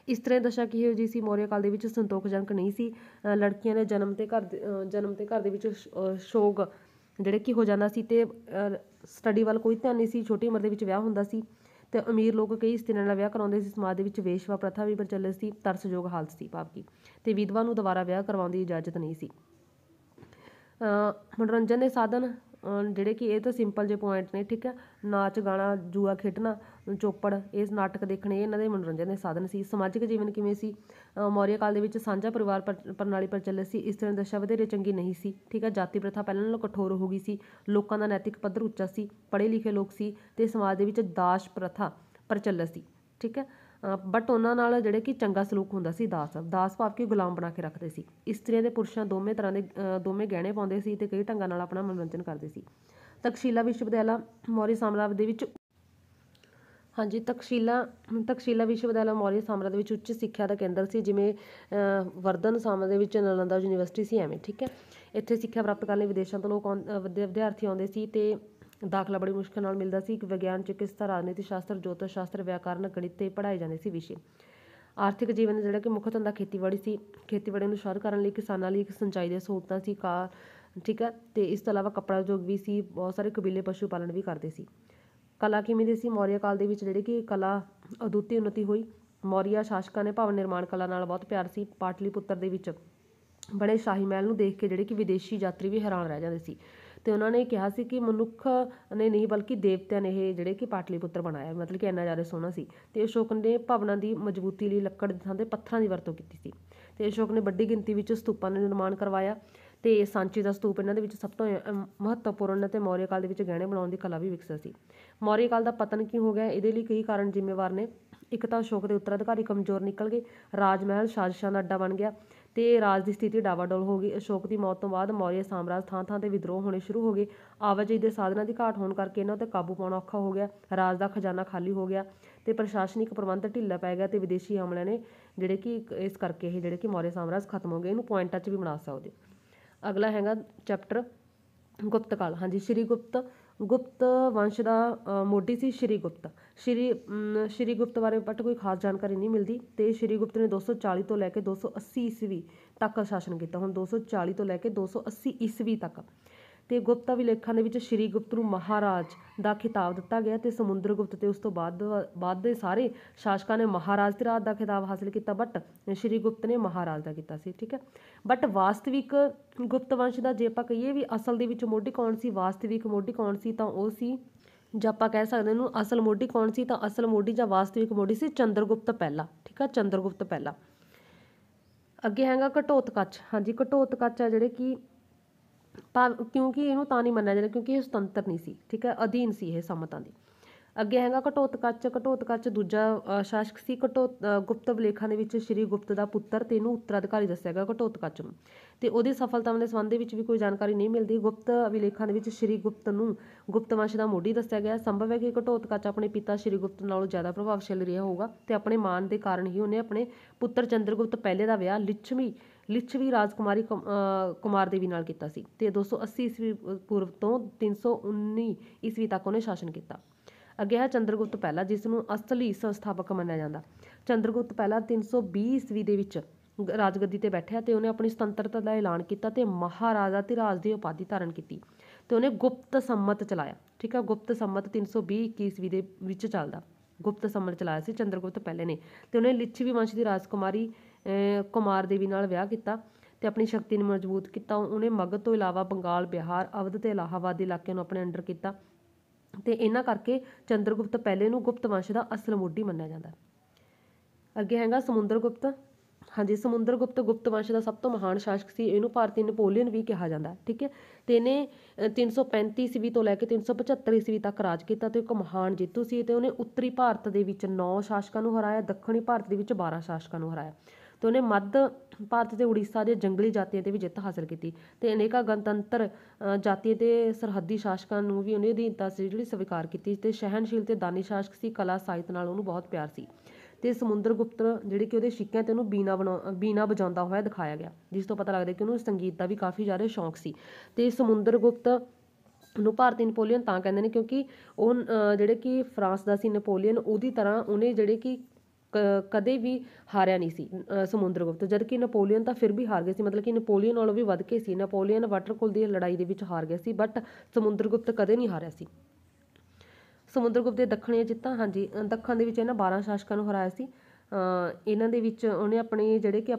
ਇਸ ਤਰ੍ਹਾਂ ਦਸ਼ਾ ਕਿਹੋ ਜੀ ਸੀ ਮੌਰੀਆ ਕਾਲ ਦੇ ਵਿੱਚ ਸੰਤੋਖਜਨਕ ਨਹੀਂ ਸੀ ਲੜਕੀਆਂ ਦੇ ਜਨਮ ਤੇ ਘਰ ਜਨਮ ਤੇ ਘਰ ਦੇ ਵਿੱਚ ਸ਼ੋਗ ਜਿਹੜੇ ਕਿ ਹੋ ਜਾਂਦਾ ਸੀ ਤੇ ਸਟੱਡੀ ਵੱਲ ਕੋਈ ਧਿਆਨ ਨਹੀਂ ਸੀ ਛੋਟੀ ਉਮਰ ਦੇ ਵਿੱਚ ਵਿਆਹ ਹੁੰਦਾ ਸੀ ਤੇ ਅਮੀਰ ਲੋਕ ਕਈ ਇਸਤਰੀਆਂ ਨਾਲ ਵਿਆਹ ਕਰਾਉਂਦੇ ਸੀ ਸਮਾਜ ਦੇ ਵਿੱਚ ਵੇਸ਼ਵਾ ਪ੍ਰਥਾ ਵੀ ਪ੍ਰਚਲਿਤ ਸੀ ਤਰਸਯੋਗ ਹਾਲਤ ਸੀ ਭਾਵ ਕੀ ਤੇ ਵਿਧਵਾ ਨੂੰ ਦੁਬਾਰਾ ਵਿਆਹ ਕਰਵਾਉਣ ਦੀ ਇਜਾਜ਼ਤ ਨਹੀਂ ਸੀ ਮਨੋਰੰਜਨ ਦੇ ਸਾਧਨ ਜਿਹੜੇ ਕਿ ਇਹ ਤਾਂ ਸਿੰਪਲ ਜੇ ਪੁਆਇੰਟ ਨੇ ਠੀਕ ਹੈ ਨਾਚ ਗਾਣਾ ਜੂਆ ਖੇਡਣਾ ਚੋਪੜ ਇਹ ਨਾਟਕ ਦੇਖਣੇ ਇਹਨਾਂ ਦੇ ਮਨੋਰੰਜਨ ਦੇ ਸਾਧਨ ਸੀ ਸਮਾਜਿਕ ਜੀਵਨ ਕਿਵੇਂ ਸੀ ਮੌਰੀਆ ਕਾਲ ਦੇ ਵਿੱਚ ਸਾਂਝਾ ਪਰਿਵਾਰ ਪ੍ਰਣਾਲੀ ਪ੍ਰਚਲਿਤ ਸੀ ਇਸ ਤਰ੍ਹਾਂ ਦਸ਼ਾ ਵਧੇਰੇ ਚੰਗੀ ਨਹੀਂ ਸੀ ਠੀਕ ਹੈ ਜਾਤੀ ਪ੍ਰਥਾ ਪਹਿਲਾਂ ਨਾਲੋਂ ਕਠੋਰ ਹੋ ਗਈ ਸੀ ਲੋਕਾਂ ਦਾ ਨੈਤਿਕ ਪੱਧਰ ਉੱਚਾ ਸੀ ਪੜ੍ਹੇ ਲਿਖੇ ਲੋਕ ਸੀ ਤੇ ਸਮਾਜ ਦੇ ਵਿੱਚ ਦਾਸ ਪ੍ਰਥਾ ਪ੍ਰਚਲਿਤ ਸੀ ਠੀਕ ਹੈ ਬਟ ਉਹਨਾਂ ਨਾਲ ਜਿਹੜੇ ਕਿ ਚੰਗਾ ਸਲੂਕ ਹੁੰਦਾ ਸੀ ਦਾਸ ਦਾਸ ਭਾਵ ਕਿ ਗੁਲਾਮ ਬਣਾ ਕੇ ਰੱਖਦੇ ਸੀ ਇਸਤਰੀਆਂ ਦੇ ਪੁਰਸ਼ਾਂ ਦੋਵੇਂ ਤਰ੍ਹਾਂ ਦੇ ਦੋਵੇਂ ਗਹਿਣੇ ਪਾਉਂਦੇ ਸੀ ਤੇ ਕਈ ਢੰਗਾਂ ਨਾਲ ਆਪਣਾ ਮਨੋਰੰਜਨ ਕਰਦੇ ਸੀ ਤਕਸ਼ੀਲਾ ਵਿਸ਼ਵਵਿਦਿਆਲਾ ਮੌਰੀ ਸਾਮਰਾਜ ਦੇ ਵਿੱਚ ਹਾਂਜੀ ਤਕਸ਼ੀਲਾ ਤਕਸ਼ੀਲਾ ਵਿਸ਼ਵਵਿਦਿਆਲਾ ਮੌਰੀਆ ਸਾਮਰਾਜ ਦੇ ਵਿੱਚ ਉੱਚ ਸਿੱਖਿਆ ਦਾ ਕੇਂਦਰ ਸੀ ਜਿਵੇਂ ਵਰਧਨ ਸਾਮਰਾਜ ਦੇ ਵਿੱਚ ਨਲੰਦਾ ਯੂਨੀਵਰਸਿਟੀ ਸੀ ਐਵੇਂ ਠੀਕ ਹੈ ਇੱਥੇ ਸਿੱਖਿਆ ਪ੍ਰਾਪਤ ਕਰਨ ਲਈ ਵਿਦੇਸ਼ਾਂ ਤੋਂ ਲੋਕ ਵਿਦਿਆਰਥੀ ਆਉਂਦੇ ਸੀ ਤੇ ਦਾਖਲਾ ਬੜੀ ਮੁਸ਼ਕਲ ਨਾਲ ਮਿਲਦਾ ਸੀ ਵਿਗਿਆਨ ਚਿਕਿਤਸਾ ਰਾਜਨੀਤੀ ਸ਼ਾਸਤਰ ਜੋਤਿਸ਼ ਸ਼ਾਸਤਰ ਵਿਆਕਰਨ ਗਣਿਤ ਤੇ ਪੜ੍ਹਾਏ ਜਾਂਦੇ ਸੀ ਵਿਸ਼ੇ ਆਰਥਿਕ ਜੀਵਨ ਜਿਹੜਾ ਕਿ ਮੁੱਖ ਧੰਦਾ ਖੇਤੀਬਾੜੀ ਸੀ ਖੇਤੀਬਾੜੀ ਨੂੰ ਸ਼ੁਰੂ ਕਰਨ ਲਈ ਕਿਸਾਨਾਂ ਲਈ ਇੱਕ ਸਿੰਚਾਈ ਦੇ ਸਹੂਲਤਾਂ ਸੀ ਕਾ ਠੀਕ ਹੈ ਤੇ ਇਸ ਤੋਂ ਇਲਾਵਾ ਕੱਪੜਾ ਉਦਯੋਗ ਵੀ ਸੀ ਬਹੁਤ ਸਾਰੇ ਕਬੀਲੇ ਪਸ਼ੂ ਪਾਲਣ ਵੀ ਕਰਦੇ ਸੀ ਕਲਾ ਕਿਵੇਂ ਦੀ ਸੀ ਮੌਰੀਆ ਕਾਲ ਦੇ ਵਿੱਚ ਜਿਹੜੀ ਕਿ ਕਲਾ ਅਦੁੱਤੀ ਉਨਤੀ ਹੋਈ ਮੌਰੀਆ ਸ਼ਾਸਕਾਂ ਨੇ ਭਵਨ ਨਿਰਮਾਣ ਕਲਾ ਨਾਲ ਬਹੁਤ ਪਿਆਰ ਸੀ ਪਾਟਲੀਪੁੱਤਰ ਦੇ ਵਿੱਚ ਬੜੇ ਸ਼ਾਹੀ ਮਹਿਲ ਨੂੰ ਦੇਖ ਕੇ ਜਿਹੜੇ ਕਿ ਵਿਦੇਸ਼ੀ ਯਾਤਰੀ ਵੀ ਹੈਰਾਨ ਰਹਿ ਜਾਂਦੇ ਸੀ ਤੇ ਉਹਨਾਂ ਨੇ ਕਿਹਾ ਸੀ ਕਿ ਮਨੁੱਖ ਨੇ ਨਹੀਂ ਬਲਕਿ ਦੇਵਤਿਆਂ ਨੇ ਇਹ ਜਿਹੜੇ ਕਿ ਪਾਟਲੀਪੁੱਤਰ ਬਣਾਇਆ ਮਤਲਬ ਕਿ ਇੰਨਾ ਜ਼ਿਆਦਾ ਸੋਹਣਾ ਸੀ ਤੇ ਅਸ਼ੋਕ ਨੇ ਭਵਨਾਂ ਦੀ ਮਜ਼ਬੂਤੀ ਲਈ ਲੱਕੜ ਦੀ ਥਾਂ ਤੇ ਪੱਥਰਾਂ ਦੀ ਵਰਤੋਂ ਕੀਤੀ ਸੀ ਤੇ ਅਸ਼ੋਕ ਨੇ ਵੱਡੀ ਗਿਣਤੀ ਵਿੱਚ ਸਤੂਪਾਂ ਦਾ ਨਿਰਮਾਣ ਕਰਵਾਇਆ ਤੇ ਸਾਂਚੀ ਦਾ ਸਤੂਪ ਇਹਨਾਂ ਦੇ ਵਿੱਚ ਸਭ ਤੋਂ ਮਹੱਤਵਪੂਰਨ ਅਤੇ ਮੌਰੀਆ ਕਾਲ ਦੇ ਵਿੱਚ ਗਹਿਣੇ ਬਣਾਉਣ ਦੀ ਕਲਾ ਵੀ ਵਿਕਸਿਆ ਸੀ ਮੌਰੀਆ ਕਾਲ ਦਾ ਪਤਨ ਕਿਉਂ ਹੋ ਗਿਆ ਇਹਦੇ ਲਈ ਕਈ ਕਾਰਨ ਜ਼ਿੰਮੇਵਾਰ ਨੇ ਇੱਕ ਤਾਂ ਅਸ਼ੋਕ ਦੇ ਉੱਤਰਾਧਿਕਾਰੀ ਕਮਜ਼ੋਰ ਨਿਕਲ ਗਏ ਰਾਜ ਮਹਿਲ ਸਾਜ਼ਿਸ਼ਾਂ ਦਾ ਅੱਡਾ ਬਣ ਗਿਆ ਤੇ ਰਾਜ ਦੀ ਸਥਿਤੀ ਡਾਵਾਡੋਲ ਹੋ ਗਈ ਅਸ਼ੋਕ ਦੀ ਮੌਤ ਤੋਂ ਬਾਅਦ ਮੌਰੀਆ ਸਾਮਰਾਜ ਥਾਂ-ਥਾਂ ਤੇ ਵਿਦਰੋਹ ਹੋਣੇ ਸ਼ੁਰੂ ਹੋ ਗਏ ਆਵਾਜਾਈ ਦੇ ਸਾਧਨਾਂ ਦੀ ਘਾਟ ਹੋਣ ਕਰਕੇ ਇਹਨਾਂ ਉੱਤੇ ਕਾਬੂ ਪਾਉਣਾ ਔਖਾ ਹੋ ਗਿਆ ਰਾਜ ਦਾ ਖਜ਼ਾਨਾ ਖਾਲੀ ਹੋ ਗਿਆ ਤੇ ਪ੍ਰਸ਼ਾਸਨਿਕ ਪ੍ਰਬੰਧ ਢਿੱਲਾ ਪੈ ਗਿਆ ਤੇ ਵਿਦੇਸ਼ੀ ਹਮਲਿਆਂ ਨੇ ਜਿਹੜੇ ਕਿ ਇਸ ਕਰਕੇ ਇਹ ਜਿਹੜੇ ਕਿ ਮੌਰੀਆ ਸਾਮਰਾਜ ਖਤਮ ਹੋ ਗਏ ਇਹਨੂੰ ਪੁਆਇੰਟਾਂ 'ਚ ਵੀ ਬਣਾ ਸਕਦੇ ਅਗਲਾ ਹੈਗਾ ਚੈਪਟਰ ਗੁਪਤ ਕਾਲ ਹਾਂਜੀ ਸ਼੍ਰੀ ਗੁਪਤ ਗੁਪਤ ਵੰਸ਼ ਦਾ ਮੋਢੀ ਸੀ ਸ਼੍ਰੀ ਗੁਪਤ ਸ਼੍ਰੀ ਸ਼੍ਰੀ ਗੁਪਤ ਬਾਰੇ ਪਟ ਕੋਈ ਖਾਸ ਜਾਣਕਾਰੀ ਨਹੀਂ ਮਿਲਦੀ ਤੇ ਸ਼੍ਰੀ ਗੁਪਤ ਨੇ 240 ਤੋਂ ਲੈ ਕੇ 280 ਈਸਵੀ ਤੱਕ ਸ਼ਾਸਨ ਕੀਤਾ ਹੁਣ 240 ਤੋਂ ਲੈ ਕੇ 280 ਈਸਵੀ ਤੱਕ ਤੇ ਗੁਪਤ ਅਭਿਲੇਖਾਂ ਦੇ ਵਿੱਚ ਸ਼੍ਰੀ ਗੁਪਤ ਨੂੰ ਮਹਾਰਾਜ ਦਾ ਖਿਤਾਬ ਦਿੱਤਾ ਗਿਆ ਤੇ ਸਮੁੰਦਰ ਗੁਪਤ ਤੇ ਉਸ ਤੋਂ ਬਾਅਦ ਬਾਅਦ ਦੇ ਸਾਰੇ ਸ਼ਾਸਕਾਂ ਨੇ ਮਹਾਰਾਜ ਦੇ ਰਾਜ ਦਾ ਖਿਤਾਬ ਹਾਸਲ ਕੀਤਾ ਬਟ ਸ਼੍ਰੀ ਗੁਪਤ ਨੇ ਮਹਾਰਾਜ ਦਾ ਕੀਤਾ ਸੀ ਠੀਕ ਹੈ ਬਟ ਵਾਸਤਵਿਕ ਗੁਪਤ ਵੰਸ਼ ਦਾ ਜੇ ਆਪਾਂ ਕਹੀਏ ਵੀ ਅਸਲ ਦੇ ਵਿੱਚ ਮੋਢੀ ਕੌਣ ਸੀ ਵਾਸਤਵਿਕ ਮੋਢੀ ਕੌਣ ਸੀ ਤਾਂ ਉਹ ਸੀ ਜੇ ਆਪਾਂ ਕਹਿ ਸਕਦੇ ਨੂੰ ਅਸਲ ਮੋਢੀ ਕੌਣ ਸੀ ਤਾਂ ਅਸਲ ਮੋਢੀ ਜਾਂ ਵਾਸਤਵਿਕ ਮੋਢੀ ਸੀ ਚੰਦਰਗੁਪਤ ਪਹਿਲਾ ਠੀਕ ਹੈ ਚੰਦਰਗੁਪਤ ਪਹਿਲਾ ਅੱਗੇ ਹੈਗਾ ਘਟੋਤਕਚ ਹਾਂਜੀ ਘਟੋਤਕਚ ਆ ਜਿਹੜੇ ਕਿ ਭਾਵ ਕਿਉਂਕਿ ਇਹਨੂੰ ਤਾਂ ਨਹੀਂ ਮੰਨਿਆ ਜਾਂਦਾ ਕਿਉਂਕਿ ਇਹ ਸੁਤੰਤਰ ਨਹੀਂ ਸੀ ਠੀਕ ਹੈ ਅਧੀਨ ਸੀ ਇਹ ਸਮਤਾਂ ਦੇ ਅੱਗੇ ਹੈਗਾ ਘਟੋਤਕਚ ਘਟੋਤਕਚ ਦੂਜਾ ਸ਼ਾਸਕ ਸੀ ਘਟੋ ਗੁਪਤ ਬਲੇਖਾਂ ਦੇ ਵਿੱਚ ਸ਼੍ਰੀ ਗੁਪਤ ਦਾ ਪੁੱਤਰ ਤੇ ਇਹਨੂੰ ਉੱਤਰਾਧਿਕਾਰੀ ਦੱਸਿਆ ਗਿਆ ਘਟੋਤਕਚ ਨੂੰ ਤੇ ਉਹਦੀ ਸਫਲਤਾਵਾਂ ਦੇ ਸੰਬੰਧ ਵਿੱਚ ਵੀ ਕੋਈ ਜਾਣਕਾਰੀ ਨਹੀਂ ਮਿਲਦੀ ਗੁਪਤ ਵਿਲੇਖਾਂ ਦੇ ਵਿੱਚ ਸ਼੍ਰੀ ਗੁਪਤ ਨੂੰ ਗੁਪਤ ਵੰਸ਼ ਦਾ ਮੋਢੀ ਦੱਸਿਆ ਗਿਆ ਸੰਭਵ ਹੈ ਕਿ ਘਟੋਤਕਚ ਆਪਣੇ ਪਿਤਾ ਸ਼੍ਰੀ ਗੁਪਤ ਨਾਲੋਂ ਜ਼ਿਆਦਾ ਪ੍ਰਭਾਵਸ਼ਾਲੀ ਰਿਹਾ ਹੋਊਗਾ ਤੇ ਆਪਣੇ ਮਾਨ ਦੇ ਕਾਰਨ ਹੀ ਉਹਨੇ ਆਪਣੇ ਪੁੱਤਰ ਚੰਦਰਗੁਪਤ ਪਹਿਲੇ ਦਾ ਵਿਆਹ ਲਿਛਮੀ ਲਿੱਛਵੀ ਰਾਜਕੁਮਾਰੀ ਕੁਮਾਰ ਦੇਵੀ ਨਾਲ ਕੀਤਾ ਸੀ ਤੇ 280 ਈਸਵੀ ਪੂਰਵ ਤੋਂ 319 ਈਸਵੀ ਤੱਕ ਉਹਨੇ ਸ਼ਾਸਨ ਕੀਤਾ ਅੱਗੇ ਹੈ ਚੰਦਰਗੁਪਤ ਪਹਿਲਾ ਜਿਸ ਨੂੰ ਅਸਲੀ ਸੰਸਥਾਪਕ ਮੰਨਿਆ ਜਾਂਦਾ ਚੰਦਰਗੁਪਤ ਪਹਿਲਾ 320 ਈਸਵੀ ਦੇ ਵਿੱਚ ਰਾਜਗੱਦੀ ਤੇ ਬੈਠਿਆ ਤੇ ਉਹਨੇ ਆਪਣੀ ਸੁਤੰਤਰਤਾ ਦਾ ਐਲਾਨ ਕੀਤਾ ਤੇ ਮਹਾਰਾਜਾ ਤੇ ਰਾਜ ਦੀ ਉਪਾਧੀ ਧਾਰਨ ਕੀਤੀ ਤੇ ਉਹਨੇ ਗੁਪਤ ਸੰਮਤ ਚਲਾਇਆ ਠੀਕ ਹੈ ਗੁਪਤ ਸੰਮਤ 320 ਈਸਵੀ ਦੇ ਵਿੱਚ ਚੱਲਦਾ ਗੁਪਤ ਸੰਮਤ ਚਲਾਇਆ ਸੀ ਚੰਦਰਗੁਪਤ ਪਹਿਲੇ ਨੇ ਤੇ ਉਹਨੇ ਲਿਛਵੀ ਵੰਸ਼ ਦੀ ਰਾਜਕੁਮਾਰੀ ਕੁਮਾਰ ਦੇਵੀ ਨਾਲ ਵਿਆਹ ਕੀਤਾ ਤੇ ਆਪਣੀ ਸ਼ਕਤੀ ਨੂੰ ਮਜ਼ਬੂਤ ਕੀਤਾ ਉਹਨੇ ਮਗਧ ਤੋਂ ਇਲਾਵਾ ਬੰਗਾਲ ਬਿਹਾਰ ਅਵਧ ਤੇ ਇਲਾਹਾਬਾਦ ਦੇ ਇਲਾਕਿਆਂ ਨੂੰ ਆਪਣੇ ਅੰਡਰ ਕੀਤਾ ਤੇ ਇਹਨਾਂ ਕਰਕੇ ਚੰਦਰਗੁਪਤ ਪਹਿਲੇ ਨੂੰ ਗੁਪਤ ਵੰਸ਼ ਦਾ ਅਸਲ ਮੋਢੀ ਮੰਨਿਆ ਜਾਂਦਾ ਅੱਗੇ ਹੈਗਾ ਸਮੁੰਦਰਗੁਪਤ ਹਾਂਜੀ ਸਮੁੰਦਰਗੁਪਤ ਗੁਪਤ ਵੰਸ਼ ਦਾ ਸਭ ਤੋਂ ਮਹਾਨ ਸ਼ਾਸਕ ਸੀ ਇਹਨੂੰ ਭਾਰਤੀ ਨਪੋਲੀਅਨ ਵੀ ਕਿਹਾ ਜਾਂਦਾ ਠੀਕ ਹੈ ਤੇ ਇਹਨੇ 335 ਈਸਵੀ ਤੋਂ ਲੈ ਕੇ 375 ਈਸਵੀ ਤੱਕ ਰਾਜ ਕੀਤਾ ਤੇ ਇੱਕ ਮਹਾਨ ਜੇਤੂ ਸੀ ਤੇ ਉਹਨੇ ਉੱਤਰੀ ਭਾਰਤ ਦੇ ਵਿੱਚ 9 ਸ਼ਾਸਕਾਂ ਨੂੰ ਹਰਾਇਆ ਦੱਖਣੀ ਭਾਰਤ ਦੇ ਵਿੱਚ 12 ਸ਼ਾਸਕਾਂ ਨੂੰ ਹਰਾਇਆ ਤੇ ਉਹਨੇ ਮੱਧ ਭਾਰਤ ਤੇ ਉੜੀਸਾ ਦੇ ਜੰਗਲੀ ਜਾਤੀਆਂ 'ਤੇ ਵੀ ਜਿੱਤ ਹਾਸਲ ਕੀਤੀ ਤੇ ਅਨੇਕਾਂ ਗਣਤੰਤਰ ਜਾਤੀਆਂ ਤੇ ਸਰਹੱਦੀ ਸ਼ਾਸਕਾਂ ਨੂੰ ਵੀ ਉਹਨੇ ਅਧੀਨਤਾ ਸੀ ਜਿਹੜੀ ਸਵੀਕਾਰ ਕੀਤੀ ਤੇ ਸ਼ਹਿਨਸ਼ੀਲ ਤੇ ਦਾਨੀ ਸ਼ਾਸਕ ਸੀ ਕਲਾ ਸਾਹਿਤ ਨਾਲ ਉਹਨੂੰ ਬਹੁਤ ਪਿਆਰ ਸੀ ਤੇ ਸਮੁੰਦਰ ਗੁਪਤ ਜਿਹੜੇ ਕਿ ਉਹਦੇ ਸਿੱਕਿਆਂ ਤੇ ਉਹਨੂੰ ਬੀਨਾ ਬਣਾ ਬੀਨਾ ਵਜਾਉਂਦਾ ਹੋਇਆ ਦਿਖਾਇਆ ਗਿਆ ਜਿਸ ਤੋਂ ਪਤਾ ਲੱਗਦਾ ਕਿ ਉਹਨੂੰ ਸੰਗੀਤ ਦਾ ਵੀ ਕਾਫੀ ਜ਼ਿਆਦਾ ਸ਼ੌਂਕ ਸੀ ਤੇ ਸਮੁੰਦਰ ਗੁਪਤ ਨੂੰ ਭਾਰਤੀ ਨਪੋਲੀਅਨ ਤਾਂ ਕਹਿੰਦੇ ਨੇ ਕਿਉਂਕਿ ਉਹ ਜਿਹੜੇ ਕਿ ਫਰਾਂਸ ਦਾ ਸੀ ਨਪੋਲੀਅਨ ਉਹਦੀ ਤਰ੍ਹਾਂ ਉਹਨੇ ਜਿਹੜੇ ਕਿ ਕਦੇ ਵੀ ਹਾਰਿਆ ਨਹੀਂ ਸੀ ਸਮੁੰਦਰਗੁਪਤ ਜਦ ਕਿ ਨਪੋਲੀਅਨ ਤਾਂ ਫਿਰ ਵੀ ਹਾਰ ਗਿਆ ਸੀ ਮਤਲਬ ਕਿ ਨਪੋਲੀਅਨ ਨਾਲੋਂ ਵੀ ਵੱਧ ਕੇ ਸੀ ਨਪੋਲੀਅਨ ਵਾਟਰਕੋਲ ਦੀ ਲੜਾਈ ਦੇ ਵਿੱਚ ਹਾਰ ਗਿਆ ਸੀ ਬਟ ਸਮੁੰਦਰਗੁਪਤ ਕਦੇ ਨਹੀਂ ਹਾਰਿਆ ਸੀ ਸਮੁੰਦਰਗੁਪਤ ਦੇ ਦੱਖਣੀ ਜਿੱਤਾਂ ਹਾਂਜੀ ਦੱਖਣ ਦੇ ਵਿੱਚ ਇਹਨਾਂ 12 ਸ਼ਾਸਕਾਂ ਨੂੰ ਹਰਾਇਆ ਸੀ ਇਹਨਾਂ ਦੇ ਵਿੱਚ ਉਹਨੇ ਆਪਣੇ ਜਿਹੜੇ ਕਿ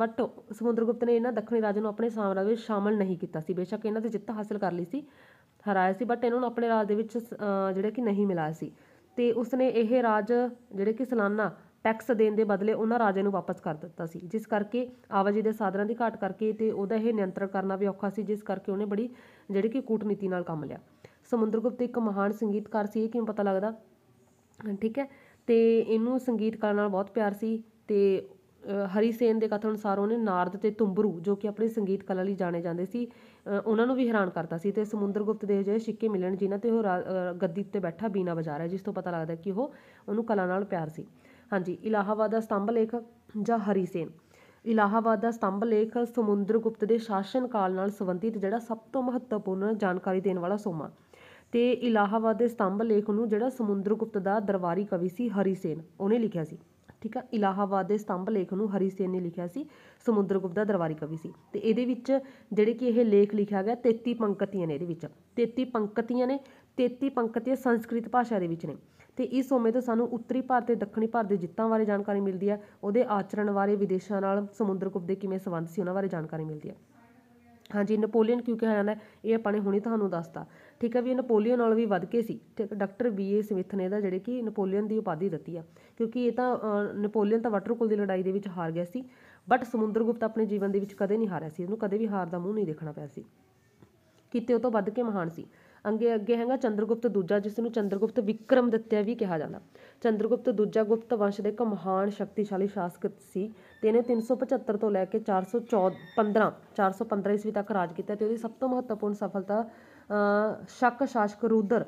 ਬਟ ਸਮੁੰਦਰਗੁਪਤ ਨੇ ਇਹਨਾਂ ਦੱਖਣੀ ਰਾਜ ਨੂੰ ਆਪਣੇ ਸਾਮਰਾਜ ਵਿੱਚ ਸ਼ਾਮਲ ਨਹੀਂ ਕੀਤਾ ਸੀ ਬੇਸ਼ੱਕ ਇਹਨਾਂ ਤੇ ਜਿੱਤ ਹਾਸਲ ਕਰ ਲਈ ਸੀ ਹਰਾਇਆ ਸੀ ਬਟ ਇਹਨਾਂ ਨੂੰ ਆਪਣੇ ਰਾਜ ਦੇ ਵਿੱਚ ਜਿਹੜੇ ਕਿ ਨਹੀਂ ਮਿਲਾ ਸੀ ਤੇ ਉਸਨੇ ਇਹ ਰਾਜ ਜਿਹੜੇ ਕਿ ਸਲਾਨਾ ਟੈਕਸ ਦੇਣ ਦੇ ਬਦਲੇ ਉਹਨਾਂ ਰਾਜਿਆਂ ਨੂੰ ਵਾਪਸ ਕਰ ਦਿੱਤਾ ਸੀ ਜਿਸ ਕਰਕੇ ਆਵਾਜਾਈ ਦੇ ਸਾਧਨਾਂ ਦੀ ਘਾਟ ਕਰਕੇ ਤੇ ਉਹਦਾ ਇਹ ਨਿਯੰਤਰਣ ਕਰਨਾ ਵੀ ਔਖਾ ਸੀ ਜਿਸ ਕਰਕੇ ਉਹਨੇ ਬੜੀ ਜਿਹੜੀ ਕਿ ਕੂਟਨੀਤੀ ਨਾਲ ਕੰਮ ਲਿਆ ਸਮੁੰਦਰਗੁਪਤ ਇੱਕ ਮਹਾਨ ਸੰਗੀਤਕਾਰ ਸੀ ਇਹ ਕਿਵੇਂ ਪਤਾ ਲੱਗਦਾ ਠੀਕ ਹੈ ਤੇ ਇਹਨੂੰ ਸੰਗੀਤਕਾਰ ਨਾਲ ਬਹੁਤ ਪਿਆਰ ਸੀ ਤੇ ਹਰੀ ਸੇਨ ਦੇ ਕਥਨ ਅਨੁਸਾਰ ਉਹਨੇ ਨਾਰਦ ਤੇ ਤੁੰਬਰੂ ਜੋ ਕਿ ਆਪਣੀ ਸੰਗੀਤ ਕਲਾ ਲਈ ਜਾਣੇ ਜਾਂਦੇ ਸੀ ਉਹਨਾਂ ਨੂੰ ਵੀ ਹੈਰਾਨ ਕਰਤਾ ਸੀ ਤੇ ਸਮੁੰਦਰਗੁਪਤ ਦੇ ਜਿਹੇ ਸਿੱਕੇ ਮਿਲਣ ਜਿਨ੍ਹਾਂ ਤੇ ਉਹ ਗੱਦੀ ਉੱਤੇ ਬੈਠਾ ਬੀਨਾ ਵਜਾ ਰਿਹਾ ਜਿਸ ਤੋਂ ਪਤਾ ਲੱਗਦਾ ਕਿ ਉਹ ਉਹਨੂੰ ਕਲਾ ਨਾਲ ਪਿਆਰ ਸੀ ਹਾਂਜੀ ਇਲਾਹਾਬਾਦ ਦਾ ਸਤੰਭ ਲੇਖ ਜਾਂ ਹਰੀ ਸੇਨ ਇਲਾਹਾਬਾਦ ਦਾ ਸਤੰਭ ਲੇਖ ਸਮੁੰਦਰਗੁਪਤ ਦੇ ਸ਼ਾਸਨ ਕਾਲ ਨਾਲ ਸੰਬੰਧਿਤ ਜਿਹੜਾ ਸਭ ਤੋਂ ਮਹੱਤਵਪੂਰਨ ਜਾਣਕਾਰੀ ਦੇਣ ਵਾਲਾ ਸੋਮਾ ਤੇ ਇਲਾਹਾਬਾਦ ਦੇ ਸਤੰਭ ਲੇਖ ਨੂੰ ਜਿਹੜਾ ਸਮੁੰਦਰਗੁਪਤ ਦਾ ਦਰਬਾਰੀ ਕਵੀ ਸੀ ਹਰੀ ਸੇਨ ਉਹਨੇ ਲਿਖਿਆ ਸੀ ਠੀਕ ਆ ਇਲਾਹਾਬਾਦ ਦੇ ਸਤੰਭ ਲੇਖ ਨੂੰ ਹਰੀ ਸੇਨ ਨੇ ਲਿਖਿਆ ਸੀ ਸਮੁੰਦਰਗੁਪਤ ਦਾ ਦਰਬਾਰੀ ਕਵੀ ਸੀ ਤੇ ਇਹਦੇ ਵਿੱਚ ਜਿਹੜੇ ਕਿ ਇਹ ਲੇਖ ਲਿਖਿਆ ਗਿਆ 33 ਪੰਕਤੀਆਂ ਨੇ ਇਹਦੇ ਵਿੱਚ 33 ਪੰਕਤੀਆਂ ਨੇ 33 ਪੰਕਤੀਆਂ ਸੰਸਕ੍ਰਿਤ ਭਾਸ਼ਾ ਦੇ ਵਿੱਚ ਨੇ ਤੇ ਇਸ ਸੋਮੇ ਤੋਂ ਸਾਨੂੰ ਉੱਤਰੀ ਭਾਰਤ ਤੇ ਦੱਖਣੀ ਭਾਰਤ ਦੇ ਜਿੱਤਾਂ ਬਾਰੇ ਜਾਣਕਾਰੀ ਮਿਲਦੀ ਹੈ ਉਹਦੇ ਆਚਰਣ ਬਾਰੇ ਵਿਦੇਸ਼ਾਂ ਨਾਲ ਸਮੁੰਦਰਗੁਪਤ ਦੇ ਕਿਵੇਂ ਸੰਬੰਧ ਸੀ ਉਹਨਾਂ ਬਾਰੇ ਜਾਣਕਾਰੀ ਮਿਲਦੀ ਹੈ ਹਾਂਜੀ ਨਪੋਲੀਅਨ ਕਿਉਂ ਕਿਹਾ ਜਾਂਦਾ ਇਹ ਆਪਾਂ ਨੇ ਹੁਣੇ ਤੁਹਾਨੂੰ ਦੱਸਤਾ ਠੀਕ ਹੈ ਵੀ ਇਹ ਨਪੋਲੀਅਨ ਨਾਲ ਵੀ ਵੱਧ ਕੇ ਸੀ ਠੀਕ ਡਾਕਟਰ ਬੀ ਏ ਸਮਿਥ ਨੇ ਇਹਦਾ ਜਿਹੜੇ ਕਿ ਨਪੋਲੀਅਨ ਦੀ ਉਪਾਧੀ ਦਿੱਤੀ ਆ ਕਿਉਂਕਿ ਇਹ ਤਾਂ ਨਪੋਲੀਅਨ ਤਾਂ ਵਾਟਰਕੁਲ ਦੀ ਲੜਾਈ ਦੇ ਵਿੱਚ ਹਾਰ ਗਿਆ ਸੀ ਬਟ ਸਮੁੰਦਰਗੁਪਤ ਆਪਣੇ ਜੀਵਨ ਦੇ ਵਿੱਚ ਕਦੇ ਨਹੀਂ ਹਾਰਿਆ ਸੀ ਉਹਨੂੰ ਕਦੇ ਵੀ ਹਾਰ ਦਾ ਮੂੰਹ ਨਹੀਂ ਦੇਖਣਾ ਪਿਆ ਸੀ ਕਿਤੇ ਉਹ ਤੋਂ ਵੱਧ ਕੇ ਮਹਾਨ ਸੀ ਅੱਗੇ ਅੱਗੇ ਹੈਗਾ ਚੰਦਰਗੁਪਤ ਦੂਜਾ ਜਿਸ ਨੂੰ ਚੰਦਰਗੁਪਤ ਵਿਕਰਮ ਦਿੱਤਿਆ ਵੀ ਕਿਹਾ ਜਾਂਦਾ ਚੰਦਰਗੁਪਤ ਦੂਜਾ ਗੁਪਤ ਵੰਸ਼ ਦੇ ਇੱਕ ਮਹਾਨ ਸ਼ਕਤੀਸ਼ਾਲੀ ਸ਼ਾਸਕ ਸੀ ਤੇ ਇਹਨੇ 375 ਤੋਂ ਲੈ ਕੇ 414 415 ਈਸਵੀ ਤੱਕ ਰਾਜ ਕੀਤਾ ਤੇ ਉਹਦੀ ਸਭ ਤੋਂ ਮਹੱਤਵਪੂਰਨ ਸਫਲਤਾ ਸ਼ੱਕ ਸ਼ਾਸਕ ਰੂਦਰ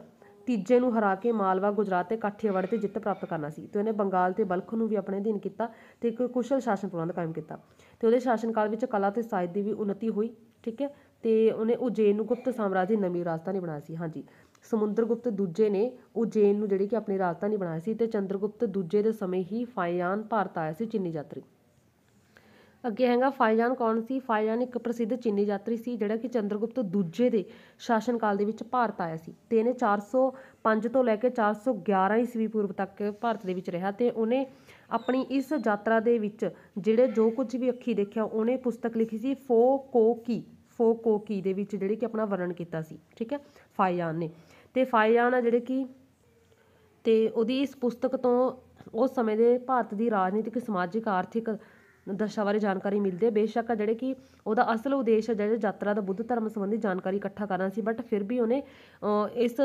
ਤੀਜੇ ਨੂੰ ਹਰਾ ਕੇ ਮਾਲਵਾ ਗੁਜਰਾਤ ਤੇ ਕਾਠੀਵੜ ਤੇ ਜਿੱਤ ਪ੍ਰਾਪਤ ਕਰਨਾ ਸੀ ਤੇ ਉਹਨੇ ਬੰਗਾਲ ਤੇ ਬਲਖ ਨੂੰ ਵੀ ਆਪਣੇ ਅਧੀਨ ਕੀਤਾ ਤੇ ਇੱਕ ਕੁਸ਼ਲ ਸ਼ਾਸਨ ਪ੍ਰਬੰਧ ਕਾਇਮ ਕੀਤਾ ਤੇ ਉਹਦੇ ਸ਼ਾਸਨ ਕਾਲ ਵਿੱਚ ਕਲਾ ਤੇ ਸਾਹਿਤ ਦੀ ਵੀ ਉન્નਤੀ ਹੋਈ ਠੀਕ ਹੈ ਤੇ ਉਹਨੇ ਉਜੈਨ ਨੂੰ ਗੁਪਤ ਸਾਮਰਾਜ ਦੀ ਨਵੀਂ ਰਾਜਧਾਨੀ ਬਣਾਇਆ ਸੀ ਹਾਂਜੀ ਸਮੁੰਦਰਗੁਪਤ ਦੂਜੇ ਨੇ ਉਜੈਨ ਨੂੰ ਜਿਹੜੀ ਕਿ ਆਪਣੀ ਰਾਜਧਾਨੀ ਬਣਾਇਆ ਸੀ ਤੇ ਚੰਦਰਗੁਪਤ ਦੂਜੇ ਦੇ ਸਮੇਂ ਹੀ ਫਾਇਆਨ ਭਾਰਤ ਆਇਆ ਸੀ ਚੀਨੀ ਯਾਤਰੀ ਅੱਗੇ ਹੈਗਾ ਫਾਇਆਨ ਕੌਣ ਸੀ ਫਾਇਆਨ ਇੱਕ ਪ੍ਰਸਿੱਧ ਚੀਨੀ ਯਾਤਰੀ ਸੀ ਜਿਹੜਾ ਕਿ ਚੰਦਰਗੁਪਤ ਦੂਜੇ ਦੇ ਸ਼ਾਸਨ ਕਾਲ ਦੇ ਵਿੱਚ ਭਾਰਤ ਆਇਆ ਸੀ ਤੇ ਇਹਨੇ 405 ਤੋਂ ਲੈ ਕੇ 411 ਈਸਵੀ ਪੂਰਵ ਤੱਕ ਭਾਰਤ ਦੇ ਵਿੱਚ ਰਿਹਾ ਤੇ ਉਹਨੇ ਆਪਣੀ ਇਸ ਯਾਤਰਾ ਦੇ ਵਿੱਚ ਜਿਹੜੇ ਜੋ ਕੁਝ ਵੀ ਅੱਖੀ ਦੇਖਿਆ ਉਹਨੇ ਪੁਸਤਕ ਲਿਖੀ ਸੀ ਫੋ ਕੀ ਕੋਕੀ ਦੇ ਵਿੱਚ ਜਿਹੜੇ ਕਿ ਆਪਣਾ ਵਰਣਨ ਕੀਤਾ ਸੀ ਠੀਕ ਹੈ ਫਾਇਆਨ ਨੇ ਤੇ ਫਾਇਆਨ ਆ ਜਿਹੜੇ ਕਿ ਤੇ ਉਹਦੀ ਇਸ ਪੁਸਤਕ ਤੋਂ ਉਸ ਸਮੇਂ ਦੇ ਭਾਰਤ ਦੀ ਰਾਜਨੀਤਿਕ ਸਮਾਜਿਕ ਆਰਥਿਕ ਦਸ਼ਾ ਬਾਰੇ ਜਾਣਕਾਰੀ ਮਿਲਦੀ ਹੈ ਬੇਸ਼ੱਕ ਜਿਹੜੇ ਕਿ ਉਹਦਾ ਅਸਲ ਉਦੇਸ਼ ਹੈ ਜਿਹੜੇ ਯਾਤਰਾ ਦਾ ਬੁੱਧ ਧਰਮ ਸੰਬੰਧੀ ਜਾਣਕਾਰੀ ਇਕੱਠਾ ਕਰਨਾ ਸੀ ਬਟ ਫਿਰ ਵੀ ਉਹਨੇ ਇਸ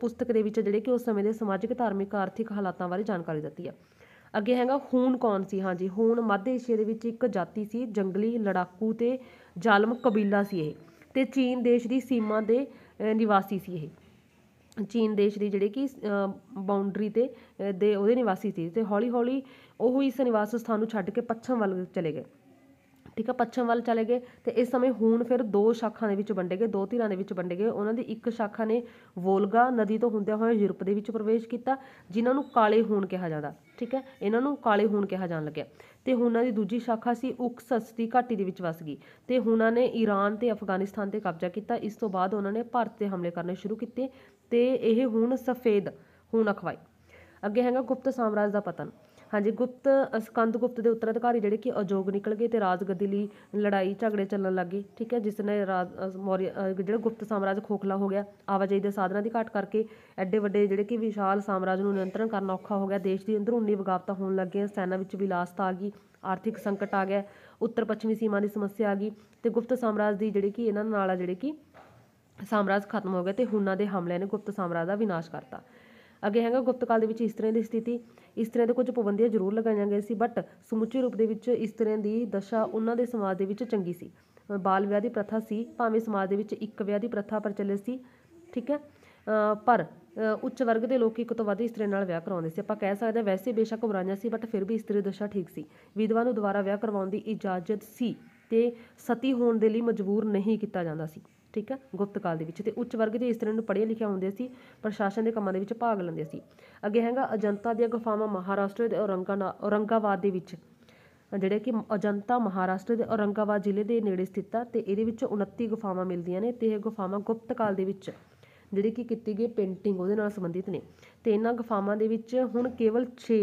ਪੁਸਤਕ ਦੇ ਵਿੱਚ ਜਿਹੜੇ ਕਿ ਉਸ ਸਮੇਂ ਦੇ ਸਮਾਜਿਕ ਧਾਰਮਿਕ ਆਰਥਿਕ ਹਾਲਾਤਾਂ ਬਾਰੇ ਜਾਣਕਾਰੀ ਦਿੱਤੀ ਹੈ ਅੱਗੇ ਹੈਗਾ ਹੂਨ ਕੌਣ ਸੀ ਹਾਂਜੀ ਹੂਨ ਮੱਧ ਏਸ਼ੀਆ ਦੇ ਵਿੱਚ ਇੱਕ ਜਾਤੀ ਸੀ ਜੰਗਲੀ ਲੜਾਕੂ ਤੇ ਜ਼ਾਲਮ ਕਬੀਲਾ ਸੀ ਇਹ ਤੇ ਚੀਨ ਦੇਸ਼ ਦੀ ਸੀਮਾ ਦੇ ਨਿਵਾਸੀ ਸੀ ਇਹ ਚੀਨ ਦੇਸ਼ ਦੀ ਜਿਹੜੇ ਕਿ ਬਾਉਂਡਰੀ 'ਤੇ ਦੇ ਉਹਦੇ ਨਿਵਾਸੀ ਸੀ ਤੇ ਹੌਲੀ ਹੌਲੀ ਉਹ ਇਸ ਨਿਵਾਸ ਸਥਾਨ ਨੂੰ ਛੱਡ ਕੇ ਪੱਛਮ ਵੱਲ ਚਲੇ ਗਏ ਠੀਕ ਆ ਪੱਛਮ ਵੱਲ ਚਲੇ ਗਏ ਤੇ ਇਸ ਸਮੇਂ ਹੁਣ ਫਿਰ ਦੋ ਸ਼ਾਖਾਂ ਦੇ ਵਿੱਚ ਵੰਡੇ ਗਏ ਦੋ ਧਿਰਾਂ ਦੇ ਵਿੱਚ ਵੰਡੇ ਗਏ ਉਹਨਾਂ ਦੀ ਇੱਕ ਸ਼ਾਖਾ ਨੇ ਵੋਲਗਾ ਨਦੀ ਤੋਂ ਹੁੰਦਿਆਂ ਹੋਇਆ ਯੂਰਪ ਦੇ ਵਿੱਚ ਪ੍ਰਵੇਸ਼ ਕੀਤਾ ਜਿਨ੍ਹਾਂ ਨੂੰ ਕਾਲੇ ਹੂਣ ਕਿਹਾ ਜਾਂਦਾ ਠੀਕ ਹੈ ਇਹਨਾਂ ਨੂੰ ਕਾਲੇ ਹੂਣ ਕਿਹਾ ਜਾਣ ਲੱਗਿਆ ਤੇ ਹੁਣਾਂ ਦੀ ਦੂਜੀ ਸ਼ਾਖਾ ਸੀ ਉਕਸਸ ਦੀ ਘਾਟੀ ਦੇ ਵਿੱਚ ਵਸ ਗਈ ਤੇ ਹੁਣਾਂ ਨੇ ਈਰਾਨ ਤੇ ਅਫਗਾਨਿਸਤਾਨ ਤੇ ਕਬਜ਼ਾ ਕੀਤਾ ਇਸ ਤੋਂ ਬਾਅਦ ਉਹਨਾਂ ਨੇ ਭਾਰਤ ਤੇ ਹਮਲੇ ਕਰਨੇ ਸ਼ੁਰੂ ਕੀਤੇ ਤੇ ਇਹ ਹੂਨ ਸਫੇਦ ਹੂਣ ਅਖਵਾਈ ਅੱਗੇ ਹੈਗਾ ਗੁਪਤ ਸਾਮਰਾਜ ਦਾ ਪਤਨ ਹਾਂਜੀ ਗੁਪਤ ਸਕੰਦ ਗੁਪਤ ਦੇ ਉੱਤਰਾਧਿਕਾਰੀ ਜਿਹੜੇ ਕਿ ਅਜੋਗ ਨਿਕਲ ਗਏ ਰਾਜ ਗੱਦੀ ਲਈ ਲੜਾਈ ਝਗੜੇ ਚੱਲਣ ਲੱਗੇ ਠੀਕ ਹੈ ਜਿਸ ਨੇ ਰਾਜ ਮੌਰੀਆ ਜਿਹੜਾ ਗੁਪਤ ਸਾਮਰਾਜ ਖੋਖਲਾ ਹੋ ਗਿਆ ਆਵਾਜਾਈ ਦੇ ਸਾਧਨਾਂ ਦੀ ਘਾਟ ਕਰਕੇ ਐਡੇ ਵੱਡੇ ਜਿਹੜੇ ਕਿ ਵਿਸ਼ਾਲ ਸਾਮਰਾਜ ਨੂੰ ਨਿਯੰਤਰਣ ਕਰਨਾ ਔਖਾ ਹੋ ਗਿਆ ਦੇਸ਼ ਦੀ ਅੰਦਰੂਨੀ ਬਗਾਵਤਾਂ ਹੋਣ ਲੱਗ ਗਈਆਂ ਸੈਨਾ ਵਿੱਚ ਵਿਲਾਸਤਾ ਆ ਗਈ ਆਰਥਿਕ ਸੰਕਟ ਆ ਗਿਆ ਉੱਤਰ ਪੱਛਮੀ ਸੀਮਾ ਦੀ ਸਮੱਸਿਆ ਆ ਗਈ ਤੇ ਗੁਪਤ ਸਾਮਰਾਜ ਦੀ ਜਿਹੜੀ ਕਿ ਇਹਨਾਂ ਨਾਲ ਆ ਜਿਹੜੇ ਕਿ ਸਾਮਰਾਜ ਖਤਮ ਹੋ ਗਿਆ ਤੇ ਹੁਣਾਂ ਦੇ ਹਮਲਿਆਂ ਨੇ ਗੁਪਤ ਸਾਮਰਾਜ ਦਾ ਵਿਨਾਸ਼ ਕਰਤਾ ਅੱਗੇ ਹੈਗਾ ਗੁਪਤ ਕਾਲ ਦੇ ਵਿੱਚ ਇਸ ਤਰ੍ਹਾਂ ਦੀ ਸਥਿਤੀ ਇਸ ਤਰ੍ਹਾਂ ਦੇ ਕੁਝ ਪਾਬੰਦੀਆਂ ਜ਼ਰੂਰ ਲਗਾਈਆਂ ਗਈਆਂ ਸੀ ਬਟ ਸਮੁੱਚੇ ਰੂਪ ਦੇ ਵਿੱਚ ਇਸ ਤਰ੍ਹਾਂ ਦੀ ਦਸ਼ਾ ਉਹਨਾਂ ਦੇ ਸਮਾਜ ਦੇ ਵਿੱਚ ਚੰਗੀ ਸੀ ਬਾਲ ਵਿਆਹ ਦੀ ਪ੍ਰਥਾ ਸੀ ਭਾਵੇਂ ਸਮਾਜ ਦੇ ਵਿੱਚ ਇੱਕ ਵਿਆਹ ਦੀ ਪ੍ਰਥਾ ਪ੍ਰਚਲਿਤ ਸੀ ਠੀਕ ਹੈ ਪਰ ਉੱਚ ਵਰਗ ਦੇ ਲੋਕ ਇੱਕ ਤੋਂ ਵੱਧ ਇਸਤਰੀ ਨਾਲ ਵਿਆਹ ਕਰਾਉਂਦੇ ਸੀ ਆਪਾਂ ਕਹਿ ਸਕਦੇ ਹਾਂ ਵੈਸੇ ਬੇਸ਼ੱਕ ਬੁਰਾਈਆਂ ਸੀ ਬਟ ਫਿਰ ਵੀ ਇਸਤਰੀ ਦਸ਼ਾ ਠੀਕ ਸੀ ਵਿਧਵਾ ਨੂੰ ਦੁਬਾਰਾ ਵਿਆਹ ਕਰਵਾਉਣ ਦੀ ਇਜਾਜ਼ਤ ਸੀ ਤੇ ਸਤੀ ਹੋਣ ਦੇ ਲਈ ਮਜਬੂਰ ਨਹੀਂ ਕੀਤਾ ਜਾਂਦਾ ਸੀ ਠੀਕ ਹੈ ਗੁਪਤ ਕਾਲ ਦੇ ਵਿੱਚ ਤੇ ਉੱਚ ਵਰਗ ਦੇ ਇਸਤਰੀਆਂ ਨੂੰ ਪੜ੍ਹਿਆ ਲਿਖਿਆ ਹੁੰਦੇ ਸੀ ਪ੍ਰਸ਼ਾਸਨ ਦੇ ਕੰਮਾਂ ਦੇ ਵਿੱਚ ਭਾਗ ਲੈਂਦੇ ਸੀ ਅੱਗੇ ਹੈਗਾ ਅਜੰਤਾ ਦੀਆਂ ਗੁਫਾਵਾਂ ਮਹਾਰਾਸ਼ਟਰ ਦੇ ਔਰੰਗਾਬਾਦ ਦੇ ਵਿੱਚ ਜਿਹੜੇ ਕਿ ਅਜੰਤਾ ਮਹਾਰਾਸ਼ਟਰ ਦੇ ਔਰੰਗਾਬਾਦ ਜ਼ਿਲ੍ਹੇ ਦੇ ਨੇੜੇ ਸਥਿਤ ਆ ਤੇ ਇਹਦੇ ਵਿੱਚ 29 ਗੁਫਾਵਾਂ ਮਿਲਦੀਆਂ ਨੇ ਤੇ ਇਹ ਗੁਫਾਵਾਂ ਗੁਪਤ ਕਾਲ ਦੇ ਵਿੱਚ ਜਿਹੜੀ ਕਿ ਕੀਤੀ ਗਈ ਪੇਂਟਿੰਗ ਉਹਦੇ ਨਾਲ ਸੰਬੰਧਿਤ ਨੇ ਤੇ ਇਹਨਾਂ ਗੁਫਾਵਾਂ ਦੇ ਵਿੱਚ ਹੁਣ ਕੇਵਲ 6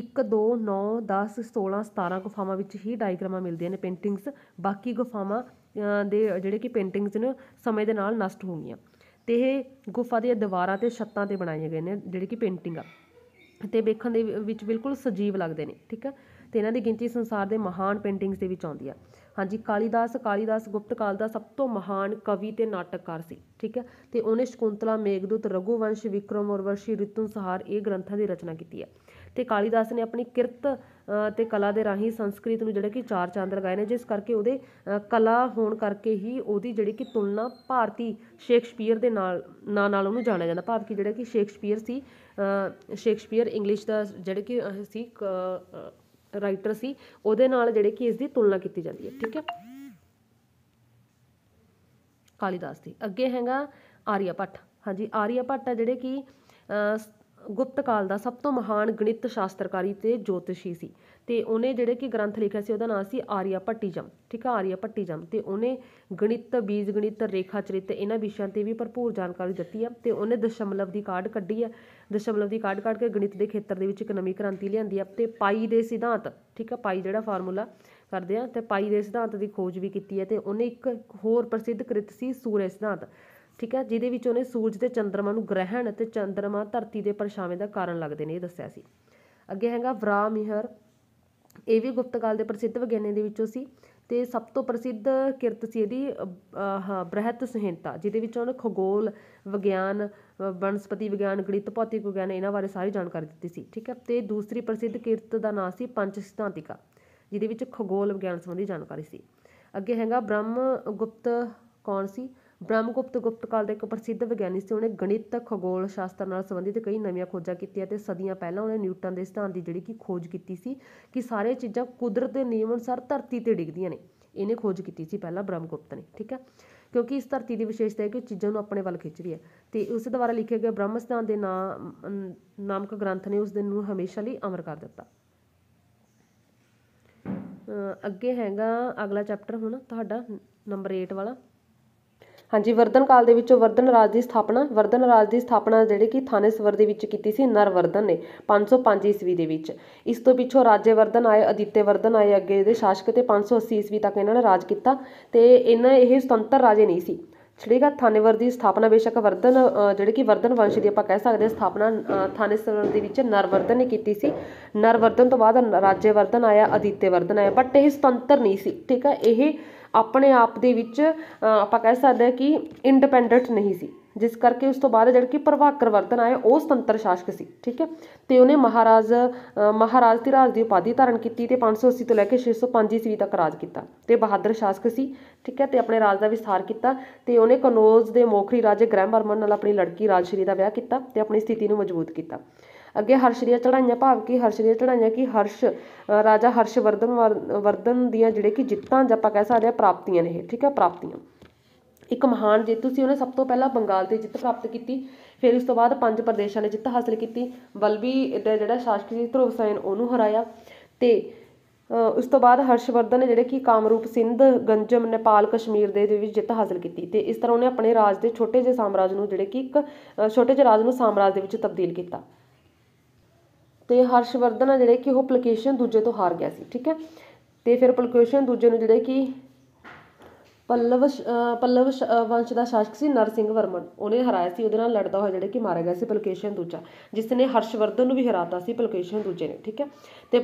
1 2 9 10 16 17 ਗੁਫਾਵਾਂ ਵਿੱਚ ਹੀ ਡਾਇਗਰਾਮਾਂ ਮਿਲਦੀਆਂ ਨੇ ਪੇਂਟਿੰਗਸ ਬਾਕੀ ਗੁਫਾਵਾਂ ਦੇ ਜਿਹੜੇ ਕਿ ਪੇਂਟਿੰਗਸ ਨੇ ਸਮੇਂ ਦੇ ਨਾਲ ਨਸ਼ਟ ਹੋ ਗਈਆਂ ਤੇ ਇਹ ਗੁਫਾ ਦੀਆਂ ਦੀਵਾਰਾਂ ਤੇ ਛੱਤਾਂ 'ਤੇ ਬਣਾਈਆਂ ਗਏ ਨੇ ਜਿਹੜੇ ਕਿ ਪੇਂਟਿੰਗ ਆ ਤੇ ਵੇਖਣ ਦੇ ਵਿੱਚ ਬਿਲਕੁਲ ਸਜੀਵ ਲੱਗਦੇ ਨੇ ਠੀਕ ਆ ਤੇ ਇਹਨਾਂ ਦੀ ਗਿਣਤੀ ਸੰਸਾਰ ਦੇ ਮਹਾਨ ਪੇਂਟਿੰਗਸ ਦੇ ਵਿੱਚ ਆਉਂਦੀ ਆ ਹਾਂਜੀ ਕਾਲੀਦਾਸ ਕਾਲੀਦਾਸ ਗੁਪਤ ਕਾਲ ਦਾ ਸਭ ਤੋਂ ਮਹਾਨ ਕਵੀ ਤੇ ਨਾਟਕਕਾਰ ਸੀ ਠੀਕ ਹੈ ਤੇ ਉਹਨੇ ਸ਼ਕੁੰਤਲਾ ਮੇਘਦੂਤ ਰਗੂਵੰਸ਼ ਵਿਕਰਮ ਔਰਵਸ਼ੀ ਸਹਾਰ ਇਹ ਗ੍ਰੰਥਾਂ ਦੀ ਰਚਨਾ ਕੀਤੀ ਆ ਤੇ ਕਾਲੀਦਾਸ ਨੇ ਆਪਣੀ ਕਿਰਤ ਤੇ ਕਲਾ ਦੇ ਰਾਹੀਂ ਸੰਸਕ੍ਰਿਤ ਨੂੰ ਜਿਹੜਾ ਕਿ ਚਾਰ ਚੰਦ ਲਗਾਏ ਨੇ ਜਿਸ ਕਰਕੇ ਉਹਦੇ ਕਲਾ ਹੋਣ ਕਰਕੇ ਹੀ ਉਹਦੀ ਜਿਹੜੀ ਕਿ ਤੁਲਨਾ ਭਾਰਤੀ ਸ਼ੇਕਸਪੀਅਰ ਦੇ ਨਾਲ ਨਾਂ ਨਾਲ ਉਹਨੂੰ ਜਾਣਿਆ ਜਾਂਦਾ ਭਾਵ ਕਿ ਜਿਹੜਾ ਕਿ ਸ਼ੇਕਸਪੀਅਰ ਸੀ ਸ਼ੇਕਸਪੀਅਰ ਇੰਗਲਿਸ਼ ਦਾ ਜਿਹੜਾ ਕਿ ਸੀ ਰਾਈਟਰ ਸੀ ਉਹਦੇ ਨਾਲ ਜਿਹੜੇ ਕਿ ਇਸ ਦੀ ਤੁਲਨਾ ਕੀਤੀ ਜਾਂਦੀ ਹੈ ਠੀਕ ਹੈ ਕਾਲੀਦਾਸ ਦੀ ਅੱਗੇ ਹੈਗਾ ਆਰੀਆ ਭੱਟ ਹਾਂਜੀ ਆਰੀਆ ਭੱਟ ਹੈ ਜਿਹੜੇ ਕਿ ਗੁਪਤ ਕਾਲ ਦਾ ਸਭ ਤੋਂ ਮਹਾਨ ਗਣਿਤ ਸ਼ਾਸਤਰਕਾਰੀ ਤੇ ਜੋਤਿਸ਼ੀ ਸੀ ਤੇ ਉਹਨੇ ਜਿਹੜੇ ਕਿ ਗ੍ਰੰਥ ਲਿਖਿਆ ਸੀ ਉਹਦਾ ਨਾਮ ਸੀ ਆਰੀਆ ਭੱਟੀਜਮ ਠੀਕ ਆ ਆਰੀਆ ਭੱਟੀਜਮ ਤੇ ਉਹਨੇ ਗਣਿਤ ਬੀਜ ਗਣਿਤ ਰੇਖਾ ਚਰਿਤ ਇਹਨਾਂ ਵਿਸ਼ਿਆਂ ਤੇ ਵੀ ਭਰਪੂਰ ਜਾਣਕਾਰੀ ਦਿੱਤੀ ਆ ਤੇ ਉਹਨੇ ਦਸ਼ਮਲਵ ਦੀ ਕਾਢ ਕੱਢੀ ਆ ਦਸ਼ਮਲਵ ਦੀ ਕਾਢ ਕੱਢ ਕੇ ਗਣਿਤ ਦੇ ਖੇਤਰ ਦੇ ਵਿੱਚ ਇੱਕ ਨਵੀਂ ਕ੍ਰਾਂਤੀ ਲਿਆਂਦੀ ਆ ਤੇ ਪਾਈ ਦੇ ਸਿਧਾਂਤ ਠੀਕ ਆ ਪਾਈ ਜਿਹੜਾ ਫਾਰਮੂਲਾ ਕਰਦੇ ਆ ਤੇ ਪਾਈ ਦੇ ਸਿਧਾਂਤ ਦੀ ਖੋਜ ਵੀ ਕੀਤੀ ਹੈ ਤੇ ਉਹਨੇ ਇੱਕ ਹੋਰ ਪ੍ਰਸਿੱਧ ਕ੍ਰਿਤ ਸੀ ਸੂਰਜ ਸਿਧਾਂਤ ਠੀਕ ਹੈ ਜਿਹਦੇ ਵਿੱਚ ਉਹਨੇ ਸੂਰਜ ਤੇ ਚੰ드ਰਮਾ ਨੂੰ ਗ੍ਰਹਿਣ ਤੇ ਚੰ드ਰਮਾ ਧਰਤੀ ਦੇ ਪਰਛਾਵੇਂ ਦਾ ਕਾਰਨ ਲੱਗਦੇ ਨੇ ਇਹ ਦੱਸਿਆ ਸੀ ਅੱਗੇ ਹੈਗਾ ਵਰਾ ਮਿਹਰ ਇਹ ਵੀ ਗੁਪਤ ਕਾਲ ਦੇ ਪ੍ਰਸਿੱਧ ਵਿਗਿਆਨੀ ਦੇ ਵਿੱਚੋਂ ਸੀ ਤੇ ਸਭ ਤੋਂ ਪ੍ਰਸਿੱਧ ਕਿਰਤ ਸੀ ਇਹਦੀ ਆਹ ਬ੍ਰਹਿਤ ਸੰਹਿਤਾ ਜਿਹਦੇ ਵਿੱਚ ਉਹਨੇ ਖਗੋਲ ਵਿਗਿਆਨ ਬਨਸਪਤੀ ਵਿਗਿਆਨ ਗਣਿਤ ਭੌਤਿਕ ਵਿਗਿਆਨ ਇਹਨਾਂ ਬਾਰੇ ਸਾਰੀ ਜਾਣਕਾਰੀ ਦਿੱਤੀ ਸੀ ਠੀਕ ਹੈ ਤੇ ਦੂਸਰੀ ਪ੍ਰਸਿੱਧ ਕਿਰਤ ਦਾ ਨਾਮ ਸੀ ਪੰਚ ਸਿਧਾਂਤਿਕਾ ਜਿਹਦੇ ਵਿੱਚ ਖਗੋਲ ਵਿਗਿਆਨ ਸੰਬੰਧੀ ਜਾਣਕਾਰੀ ਸੀ ਅੱਗੇ ਹੈਗਾ ਬ੍ਰਹਮ ਗੁਪਤ ਕੌਣ ਸੀ ਬ੍ਰਹਮਗੁਪਤ ਗੁਪਤ ਕਾਲ ਦੇ ਇੱਕ ਪ੍ਰਸਿੱਧ ਵਿਗਿਆਨੀ ਸੀ ਉਹਨੇ ਗਣਿਤ ਖਗੋਲ ਸ਼ਾਸਤਰ ਨਾਲ ਸੰਬੰਧਿਤ ਕਈ ਨਵੀਆਂ ਖੋਜਾਂ ਕੀਤੀਆਂ ਤੇ ਸਦੀਆਂ ਪਹਿਲਾਂ ਉਹਨੇ ਨਿਊਟਨ ਦੇ ਸਿਧਾਂਤ ਦੀ ਜਿਹੜੀ ਕਿ ਖੋਜ ਕੀਤੀ ਸੀ ਕਿ ਸਾਰੇ ਚੀਜ਼ਾਂ ਕੁਦਰਤ ਦੇ ਨਿਯਮ ਅਨੁਸਾਰ ਧਰਤੀ ਤੇ ਡਿੱਗਦੀਆਂ ਨੇ ਇਹਨੇ ਖੋਜ ਕੀਤੀ ਸੀ ਪਹਿਲਾਂ ਬ੍ਰਹਮਗੁਪਤ ਨੇ ਠੀਕ ਹੈ ਕਿਉਂਕਿ ਇਸ ਧਰਤੀ ਦੀ ਵਿਸ਼ੇਸ਼ਤਾ ਹੈ ਕਿ ਚੀਜ਼ਾਂ ਨੂੰ ਆਪਣੇ ਵੱਲ ਖਿੱਚਦੀ ਹੈ ਤੇ ਉਸ ਦੁਆਰਾ ਲਿਖੇ ਗਏ ਬ੍ਰਹਮ ਸਿਧਾਂਤ ਦੇ ਨਾਮ ਨਾਮਕ ਗ੍ਰੰਥ ਨੇ ਉਸ ਦਿਨ ਨੂੰ ਹਮੇਸ਼ਾ ਲਈ ਅਮਰ ਕਰ ਦਿੱਤਾ ਅੱਗੇ ਹੈਗਾ ਅਗਲਾ ਚੈਪਟਰ ਹੁਣ ਤੁਹਾਡਾ ਨੰਬਰ 8 ਵਾਲਾ ਹਾਂਜੀ ਵਰਧਨ ਕਾਲ ਦੇ ਵਿੱਚੋਂ ਵਰਧਨ ਰਾਜ ਦੀ ਸਥਾਪਨਾ ਵਰਧਨ ਰਾਜ ਦੀ ਸਥਾਪਨਾ ਜਿਹੜੀ ਕਿ ਥਾਨੇਸਵਰ ਦੇ ਵਿੱਚ ਕੀਤੀ ਸੀ ਨਰਵਰਧਨ ਨੇ 505 ਈਸਵੀ ਦੇ ਵਿੱਚ ਇਸ ਤੋਂ ਪਿੱਛੋਂ ਰਾਜੇ ਵਰਧਨ ਆਏ ਅਦਿੱਤੇ ਵਰਧਨ ਆਏ ਅੱਗੇ ਦੇ ਸ਼ਾਸਕ ਤੇ 580 ਈਸਵੀ ਤੱਕ ਇਹਨਾਂ ਨੇ ਰਾਜ ਕੀਤਾ ਤੇ ਇਹਨਾਂ ਇਹ ਸੁਤੰਤਰ ਰਾਜੇ ਨਹੀਂ ਸੀ ਛੜੀਗਾ ਥਾਨੇਵਰ ਦੀ ਸਥਾਪਨਾ ਬੇਸ਼ੱਕ ਵਰਧਨ ਜਿਹੜੇ ਕਿ ਵਰਧਨ ਵੰਸ਼ ਦੀ ਆਪਾਂ ਕਹਿ ਸਕਦੇ ਹਾਂ ਸਥਾਪਨਾ ਥਾਨੇਸਵਰ ਦੇ ਵਿੱਚ ਨਰਵਰਧਨ ਨੇ ਕੀਤੀ ਸੀ ਨਰਵਰਧਨ ਤੋਂ ਬਾਅਦ ਰਾਜੇ ਵਰਧਨ ਆਇਆ ਅਦਿੱਤੇ ਵਰਧਨ ਆਇਆ ਬਟ ਇਹ ਸੁਤੰਤਰ ਨਹੀਂ ਸੀ ਠੀਕ ਹੈ ਇਹ ਆਪਣੇ ਆਪ ਦੇ ਵਿੱਚ ਆਪਾਂ ਕਹਿ ਸਕਦੇ ਹਾਂ ਕਿ ਇੰਡੀਪੈਂਡੈਂਟ ਨਹੀਂ ਸੀ ਜਿਸ ਕਰਕੇ ਉਸ ਤੋਂ ਬਾਅਦ ਜਿਹੜੇ ਕਿ ਪ੍ਰਭਾਕਰ ਵਰਤਨ ਆਏ ਉਹ ਸੁਤੰਤਰ ਸ਼ਾਸਕ ਸੀ ਠੀਕ ਹੈ ਤੇ ਉਹਨੇ ਮਹਾਰਾਜ ਮਹਾਰਾਜ ਦੀ ਰਾਜ ਦੀ ਉਪਾਧੀ ਧਾਰਨ ਕੀਤੀ ਤੇ 580 ਤੋਂ ਲੈ ਕੇ 605 ਈਸਵੀ ਤੱਕ ਰਾਜ ਕੀਤਾ ਤੇ ਬਹਾਦਰ ਸ਼ਾਸਕ ਸੀ ਠੀਕ ਹੈ ਤੇ ਆਪਣੇ ਰਾਜ ਦਾ ਵਿਸਥਾਰ ਕੀਤਾ ਤੇ ਉਹਨੇ ਕਨੋਜ ਦੇ ਮੋਖਰੀ ਰਾਜੇ ਗ੍ਰਹਿਮ ਵਰਮਨ ਨਾਲ ਆਪਣੀ ਲੜਕੀ ਰਾਜਸ਼ਰੀ ਦਾ ਵਿਆਹ ਕੀਤਾ ਤੇ ਆਪਣੀ ਸਥਿਤੀ ਨੂੰ ਮਜ਼ਬੂਤ ਕੀਤਾ ਅੱਗੇ ਹਰਸ਼ ਦੀਆਂ ਚੜਾਈਆਂ ਭਾਵ ਕਿ ਹਰਸ਼ ਦੀਆਂ ਚੜਾਈਆਂ ਕਿ ਹਰਸ਼ ਰਾਜਾ ਹਰਸ਼ਵਰਧਨ ਵਰਧਨ ਦੀਆਂ ਜਿਹੜੇ ਕਿ ਜਿੱਤਾਂ ਜਾਂ ਆਪਾਂ ਕਹਿ ਸਕਦੇ ਆ ਪ੍ਰਾਪਤੀਆਂ ਨੇ ਇਹ ਠੀਕ ਆ ਪ੍ਰਾਪਤੀਆਂ ਇੱਕ ਮਹਾਨ ਜੇਤੂ ਸੀ ਉਹਨੇ ਸਭ ਤੋਂ ਪਹਿਲਾਂ ਬੰਗਾਲ ਤੇ ਜਿੱਤ ਪ੍ਰਾਪਤ ਕੀਤੀ ਫਿਰ ਉਸ ਤੋਂ ਬਾਅਦ ਪੰਜ ਪ੍ਰਦੇਸ਼ਾਂ ਨੇ ਜਿੱਤ ਹਾਸਲ ਕੀਤੀ ਬਲਬੀ ਦਾ ਜਿਹੜਾ ਸ਼ਾਸਕ ਸੀ ਧਰੁਵ ਸੈਨ ਉਹਨੂੰ ਹਰਾਇਆ ਤੇ ਉਸ ਤੋਂ ਬਾਅਦ ਹਰਸ਼ਵਰਧਨ ਨੇ ਜਿਹੜੇ ਕਿ ਕਾਮਰੂਪ ਸਿੰਧ ਗੰਜਮ ਨੇਪਾਲ ਕਸ਼ਮੀਰ ਦੇ ਵਿੱਚ ਜਿੱਤ ਹਾਸਲ ਕੀਤੀ ਤੇ ਇਸ ਤਰ੍ਹਾਂ ਉਹਨੇ ਆਪਣੇ ਰਾਜ ਦੇ ਛੋਟੇ ਜਿਹੇ ਸਾਮਰਾਜ ਨੂੰ ਜਿਹੜੇ ਕਿ ਇੱਕ ਛੋਟੇ ਜਿਹੇ ਰਾਜ ਨੂੰ ਸਾਮਰਾਜ ਦੇ ਵਿੱਚ ਤਬਦੀਲ ਕੀਤਾ ਤੇ ਹਰਸ਼ਵਰਧਨ ਆ ਜਿਹੜੇ ਕਿ ਉਹ ਪਲਕੇਸ਼ਨ ਦੂਜੇ ਤੋਂ ਹਾਰ ਗਿਆ ਸੀ ਠੀਕ ਹੈ ਤੇ ਫਿਰ ਪਲਕੇਸ਼ਨ ਦੂਜੇ ਨੂੰ ਜਿਹੜੇ ਕਿ ਪੱਲਵ ਪੱਲਵ ਵੰਸ਼ ਦਾ ਸ਼ਾਸਕ ਸੀ ਨਰਸਿੰਘ ਵਰਮਨ ਉਹਨੇ ਹਰਾਇਆ ਸੀ ਉਹਦੇ ਨਾਲ ਲੜਦਾ ਹੋਇਆ ਜਿਹੜੇ ਕਿ ਮਾਰਿਆ ਗਿਆ ਸੀ ਪਲਕੇਸ਼ਨ ਦੂਜਾ ਜਿਸ ਨੇ ਹਰਸ਼ਵਰਧਨ ਨੂੰ ਵੀ ਹਰਾਤਾ ਸੀ ਪਲਕੇਸ਼ਨ ਦੂਜੇ ਨੇ ਠੀਕ ਹੈ ਤੇ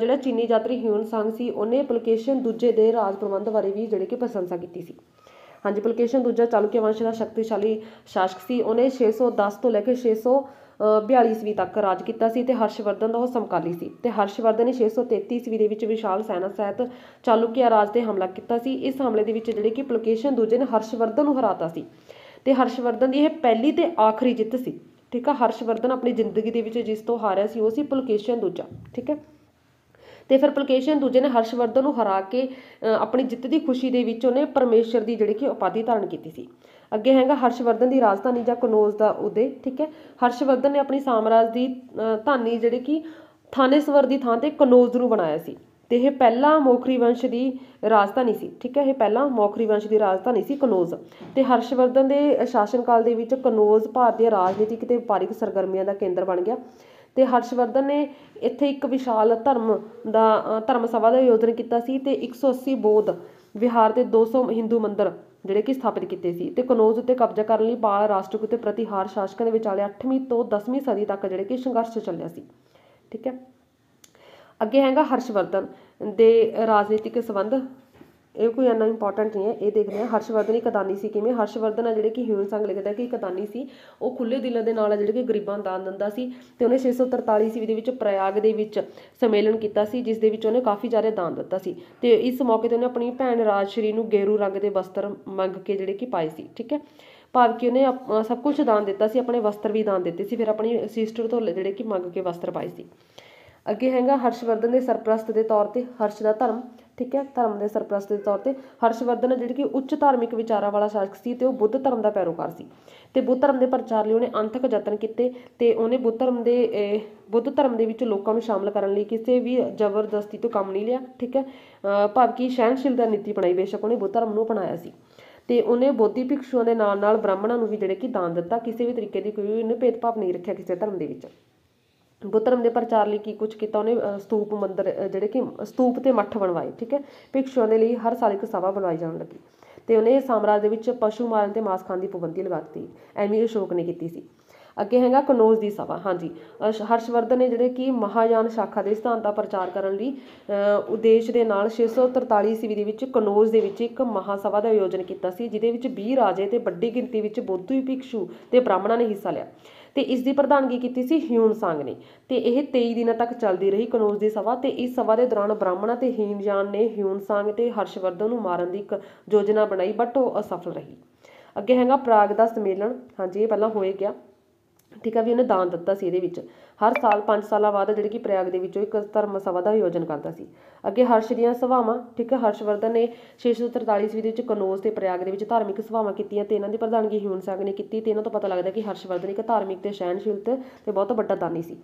ਜਿਹੜਾ ਚੀਨੀ ਯਾਤਰੀ ਹਿਊਨ ਸੰਗ ਸੀ ਉਹਨੇ ਪਲਕੇਸ਼ਨ ਦੂਜੇ ਦੇ ਰਾਜ ਪ੍ਰਬੰਧ ਬਾਰੇ ਵੀ ਜਿਹੜੇ ਕਿ ਪ੍ਰਸ਼ੰਸਾ ਕੀਤੀ ਸੀ ਹਾਂਜੀ ਪਲਕੇਸ਼ਨ ਦੂਜਾ ਚਾਲੁਕਿਆ ਵੰਸ਼ ਦਾ ਸ਼ਕਤੀਸ਼ਾਲੀ ਸ਼ਾਸਕ ਸੀ ਉਹਨੇ 610 ਤੋਂ ਲੈ ਕੇ 600 42 ਈਸਵੀ ਤੱਕ ਰਾਜ ਕੀਤਾ ਸੀ ਤੇ ਹਰਸ਼ਵਰਧਨ ਦਾ ਉਹ ਸਮਕਾਲੀ ਸੀ ਤੇ ਹਰਸ਼ਵਰਧਨ ਨੇ 633 ਈਸਵੀ ਦੇ ਵਿੱਚ ਵਿਸ਼ਾਲ ਸੈਨਾ ਸਹਿਤ ਚਾਲੁਕਿਆ ਰਾਜ ਤੇ ਹਮਲਾ ਕੀਤਾ ਸੀ ਇਸ ਹਮਲੇ ਦੇ ਵਿੱਚ ਜਿਹੜੇ ਕਿ ਪੁਲਕੇਸ਼ਨ ਦੂਜੇ ਨੇ ਹਰਸ਼ਵਰਧਨ ਨੂੰ ਹਰਾਤਾ ਸੀ ਤੇ ਹਰਸ਼ਵਰਧਨ ਦੀ ਇਹ ਪਹਿਲੀ ਤੇ ਆਖਰੀ ਜਿੱਤ ਸੀ ਠੀਕ ਆ ਹਰਸ਼ਵਰਧਨ ਆਪਣੀ ਜ਼ਿੰਦਗੀ ਦੇ ਵਿੱਚ ਜਿਸ ਤੋਂ ਹਾਰਿਆ ਸੀ ਉਹ ਸੀ ਪੁਲਕੇਸ਼ਨ ਦੂਜਾ ਠੀਕ ਹੈ ਤੇ ਫਿਰ ਪੁਲਕੇਸ਼ਨ ਦੂਜੇ ਨੇ ਹਰਸ਼ਵਰਧਨ ਨੂੰ ਹਰਾ ਕੇ ਆਪਣੀ ਜਿੱਤ ਦੀ ਖੁਸ਼ੀ ਦੇ ਵਿੱਚ ਉਹਨੇ ਪਰਮੇਸ਼ਰ ਦੀ ਜਿਹੜੀ ਕਿ ਉਪਾਧੀ ਧਾਰਨ ਕੀਤੀ ਸੀ ਅੱਗੇ ਹੈਗਾ ਹਰਸ਼ਵਰਧਨ ਦੀ ਰਾਜਧਾਨੀ ਜਾਂ ਕਨੋਜ ਦਾ ਉਦੇ ਠੀਕ ਹੈ ਹਰਸ਼ਵਰਧਨ ਨੇ ਆਪਣੀ ਸਾਮਰਾਜ ਦੀ ਧਾਨੀ ਜਿਹੜੇ ਕਿ ਥਾਨੇਸਵਰ ਦੀ ਥਾਂ ਤੇ ਕਨੋਜ ਨੂੰ ਬਣਾਇਆ ਸੀ ਤੇ ਇਹ ਪਹਿਲਾ ਮੋਖਰੀ ਵੰਸ਼ ਦੀ ਰਾਜਧਾਨੀ ਸੀ ਠੀਕ ਹੈ ਇਹ ਪਹਿਲਾ ਮੋਖਰੀ ਵੰਸ਼ ਦੀ ਰਾਜਧਾਨੀ ਸੀ ਕਨੋਜ ਤੇ ਹਰਸ਼ਵਰਧਨ ਦੇ ਸ਼ਾਸਨ ਕਾਲ ਦੇ ਵਿੱਚ ਕਨੋਜ ਭਾਰਤੀ ਰਾਜਨੀਤਿਕ ਤੇ ਵਪਾਰਿਕ ਸਰਗਰਮੀਆਂ ਦਾ ਕੇਂਦਰ ਬਣ ਗਿਆ ਤੇ ਹਰਸ਼ਵਰਧਨ ਨੇ ਇੱਥੇ ਇੱਕ ਵਿਸ਼ਾਲ ਧਰਮ ਦਾ ਧਰਮ ਸਭਾ ਦਾ ਆਯੋਜਨ ਕੀਤਾ ਸੀ ਤੇ 180 ਬੋਧ ਵਿਹਾਰ ਤੇ 200 ਹਿੰਦੂ ਮੰਦਰ ਜਿਹੜੇ ਕਿ ਸਥਾਪਿਤ ਕੀਤੇ ਸੀ ਤੇ ਕਨੋਜ ਉੱਤੇ ਕਬਜ਼ਾ ਕਰਨ ਲਈ ਪਾਲ ਰਾਸ਼ਟਰਕੂਟ ਤੇ ਪ੍ਰਤੀਹਾਰ ਸ਼ਾਸਕਾਂ ਦੇ ਵਿਚਾਲੇ 8ਵੀਂ ਤੋਂ 10ਵੀਂ ਸਦੀ ਤੱਕ ਜਿਹੜੇ ਕਿ ਸੰਘਰਸ਼ ਚੱਲਿਆ ਸੀ ਠੀਕ ਹੈ ਅੱਗੇ ਹੈਗਾ ਹਰਸ਼ਵਰਧਨ ਦੇ ਰਾਜਨੀਤਿਕ ਸੰਬੰਧ ਇਹ ਕੋਈ ਇੰਨਾ ਇੰਪੋਰਟੈਂਟ ਨਹੀਂ ਹੈ ਇਹ ਦੇਖਦੇ ਹਾਂ ਹਰਸ਼ਵਰਧਨ ਇੱਕ ਦਾਨੀ ਸੀ ਕਿਵੇਂ ਹਰਸ਼ਵਰਧਨ ਆ ਜਿਹੜੇ ਕਿ ਹਿਊਨ ਸੰਗ ਲਿਖਦਾ ਕਿ ਦਾਨੀ ਸੀ ਉਹ ਖੁੱਲੇ ਦਿਲਾਂ ਦੇ ਨਾਲ ਜਿਹੜੇ ਕਿ ਗਰੀਬਾਂ ਨੂੰ ਦਾਨ ਦਿੰਦਾ ਸੀ ਤੇ ਉਹਨੇ 643 ਈਸਵੀ ਦੇ ਵਿੱਚ ਪ੍ਰਯਾਗ ਦੇ ਵਿੱਚ ਸਮੇਲਨ ਕੀਤਾ ਸੀ ਜਿਸ ਦੇ ਵਿੱਚ ਉਹਨੇ ਕਾਫੀ ਜ਼ਿਆਦਾ ਦਾਨ ਦਿੱਤਾ ਸੀ ਤੇ ਇਸ ਮੌਕੇ ਤੇ ਉਹਨੇ ਆਪਣੀ ਭੈਣ ਰਾਜਸ਼ਰੀ ਨੂੰ ਗੇਰੂ ਰੰਗ ਦੇ ਵਸਤਰ ਮੰਗ ਕੇ ਜਿਹੜੇ ਕਿ ਪਾਏ ਸੀ ਠੀਕ ਹੈ ਭਾਵ ਕਿ ਉਹਨੇ ਸਭ ਕੁਝ ਦਾਨ ਦਿੱਤਾ ਸੀ ਆਪਣੇ ਵਸਤਰ ਵੀ ਦਾਨ ਦਿੱਤੇ ਸੀ ਫਿਰ ਆਪਣੀ ਸਿਸਟਰ ਤੋਂ ਜਿਹੜੇ ਕਿ ਮੰਗ ਕੇ ਵਸਤਰ ਪਾਏ ਸੀ ਅੱਗੇ ਹੈਗਾ ਹਰਸ਼ਵਰਧਨ ਦੇ ਸਰਪ੍ਰਸਤ ਦੇ ਤੌਰ ਤੇ ਹਰਸ਼ ਦਾ ਧਰਮ ਠੀਕ ਹੈ ਧਰਮ ਦੇ ਸਰਪ੍ਰਸਤ ਦੇ ਤੌਰ ਤੇ ਹਰਸ਼ਵਰਧਨ ਜਿਹੜੀ ਕਿ ਉੱਚ ਧਾਰਮਿਕ ਵਿਚਾਰਾਂ ਵਾਲਾ ਸ਼ਖਸ ਸੀ ਤੇ ਉਹ ਬੁੱਧ ਧਰਮ ਦਾ ਪੈਰੋਕਾਰ ਸੀ ਤੇ ਬੁੱਧ ਧਰਮ ਦੇ ਪ੍ਰਚਾਰ ਲਈ ਉਹਨੇ ਅੰਥਕ ਯਤਨ ਕੀਤੇ ਤੇ ਉਹਨੇ ਬੁੱਧ ਧਰਮ ਦੇ ਬੁੱਧ ਧਰਮ ਦੇ ਵਿੱਚ ਲੋਕਾਂ ਨੂੰ ਸ਼ਾਮਲ ਕਰਨ ਲਈ ਕਿਸੇ ਵੀ ਜ਼ਬਰਦਸਤੀ ਤੋਂ ਕੰਮ ਨਹੀਂ ਲਿਆ ਠੀਕ ਹੈ ਭਾਵ ਕਿ ਸਹਿਣਸ਼ੀਲ ਦਾ ਨੀਤੀ ਬਣਾਈ ਬੇਸ਼ੱਕ ਉਹਨੇ ਬੁੱਧ ਧਰਮ ਨੂੰ ਅਪਣਾਇਆ ਸੀ ਤੇ ਉਹਨੇ ਬੋਧੀ ਭਿਕਸ਼ੂਆਂ ਦੇ ਨਾਲ ਨਾਲ ਬ੍ਰਾਹਮਣਾਂ ਨੂੰ ਵੀ ਜਿਹੜੇ ਕਿ ਦਾਨ ਦਿੱਤਾ ਕਿਸੇ ਵੀ ਤਰੀਕੇ ਦੀ ਕੋਈ ਉਹਨੇ ਭੇਦਭਾਵ ਨਹੀਂ ਰੱਖਿਆ ਕਿਸੇ ਧਰਮ ਦੇ ਵਿੱਚ ਬੁੱਧ ਧਰਮ ਦੇ ਪ੍ਰਚਾਰ ਲਈ ਕੀ ਕੁਝ ਕੀਤਾ ਉਹਨੇ ਸਤੂਪ ਮੰਦਰ ਜਿਹੜੇ ਕਿ ਸਤੂਪ ਤੇ ਮੱਠ ਬਣਵਾਏ ਠੀਕ ਹੈ ਭਿਕਸ਼ੂਆਂ ਦੇ ਲਈ ਹਰ ਸਾਲ ਇੱਕ ਸਭਾ ਬਣਵਾਈ ਜਾਣ ਲੱਗੀ ਤੇ ਉਹਨੇ ਸਾਮਰਾਜ ਦੇ ਵਿੱਚ ਪਸ਼ੂ ਮਾਰਨ ਤੇ ਮਾਸ ਖਾਣ ਦੀ ਪਾਬੰਦੀ ਲਗਾ ਦਿੱਤੀ ਐਵੇਂ ਅਸ਼ੋਕ ਨੇ ਕੀਤੀ ਸੀ ਅੱਗੇ ਹੈਗਾ ਕਨੋਜ ਦੀ ਸਭਾ ਹਾਂਜੀ ਹਰਸ਼ਵਰਧਨ ਨੇ ਜਿਹੜੇ ਕਿ ਮਹਾਯਾਨ ਸ਼ਾਖਾ ਦੇ ਸਿਧਾਂਤ ਦਾ ਪ੍ਰਚਾਰ ਕਰਨ ਲਈ ਉਦੇਸ਼ ਦੇ ਨਾਲ 643 ਈਸਵੀ ਦੇ ਵਿੱਚ ਕਨੋਜ ਦੇ ਵਿੱਚ ਇੱਕ ਮਹਾਸਭਾ ਦਾ ਆਯੋਜਨ ਕੀਤਾ ਸੀ ਜਿਹਦੇ ਵਿੱਚ 20 ਰਾਜੇ ਤੇ ਵੱਡੀ ਗਿਣਤੀ ਵਿੱਚ ਬੋਧੂ ਭਿਕਸ਼ੂ ਤੇ ਬ੍ਰਾਹਮਣਾਂ ਨੇ ਹਿੱਸਾ ਲਿਆ ਤੇ ਇਸ ਦੀ ਪ੍ਰਧਾਨਗੀ ਕੀਤੀ ਸੀ ਹਿਊਨ ਸੰਗ ਨੇ ਤੇ ਇਹ 23 ਦਿਨਾਂ ਤੱਕ ਚੱਲਦੀ ਰਹੀ ਕਨੋਜ ਦੀ ਸਭਾ ਤੇ ਇਸ ਸਭਾ ਦੇ ਦੌਰਾਨ ਬ੍ਰਾਹਮਣਾ ਤੇ ਜਾਨ ਨੇ ਹਿਊਨ ਸੰਗ ਤੇ ਹਰਸ਼ਵਰਧਨ ਨੂੰ ਮਾਰਨ ਦੀ ਇੱਕ ਯੋਜਨਾ ਬਣਾਈ ਬਟ ਉਹ ਅਸਫਲ ਰਹੀ ਅੱਗੇ ਹੈਗਾ ਪ੍ਰਾਗ ਦਾ ਸੰਮੇਲਨ ਹਾਂਜੀ ਇਹ ਪਹਿਲਾਂ ਹੋਏ ਗਿਆ ਠੀਕ ਹੈ ਵੀ ਉਹਨੇ ਦਾਨ ਦਿੱਤਾ ਸੀ ਇਹਦੇ ਵਿੱਚ ਹਰ ਸਾਲ 5 ਸਾਲਾਂ ਬਾਅਦ ਜਿਹੜੀ ਕਿ ਪ੍ਰਯਾਗ ਦੇ ਵਿੱਚੋਂ ਇੱਕ ਧਰਮ ਸਭਾ ਦਾ ਆਯੋਜਨ ਕਰਦਾ ਸੀ ਅੱਗੇ ਹਰਸ਼ ਦੀਆਂ ਸਭਾਵਾਂ ਠੀਕ ਹੈ ਹਰਸ਼ਵਰਧਨ ਨੇ 643 ਈਸਵੀ ਦੇ ਵਿੱਚ ਕਨੋਜ ਤੇ ਪ੍ਰਯਾਗ ਦੇ ਵਿੱਚ ਧਾਰਮਿਕ ਸਭਾਵਾਂ ਕੀਤੀਆਂ ਤੇ ਇਹਨਾਂ ਦੀ ਪ੍ਰਧਾਨਗੀ ਹਿਊਨ ਸਾਗ ਨੇ ਕੀਤੀ ਤੇ ਇਹਨਾਂ ਤੋਂ ਪਤਾ ਲੱਗਦਾ ਕਿ ਹਰਸ਼ਵਰਧਨ ਇੱਕ ਧਾਰਮਿਕ ਤੇ ਸ਼ੈਨਸ਼ੀਲ ਤੇ ਬਹੁਤ ਵੱਡਾ ਦਾਨੀ ਸੀ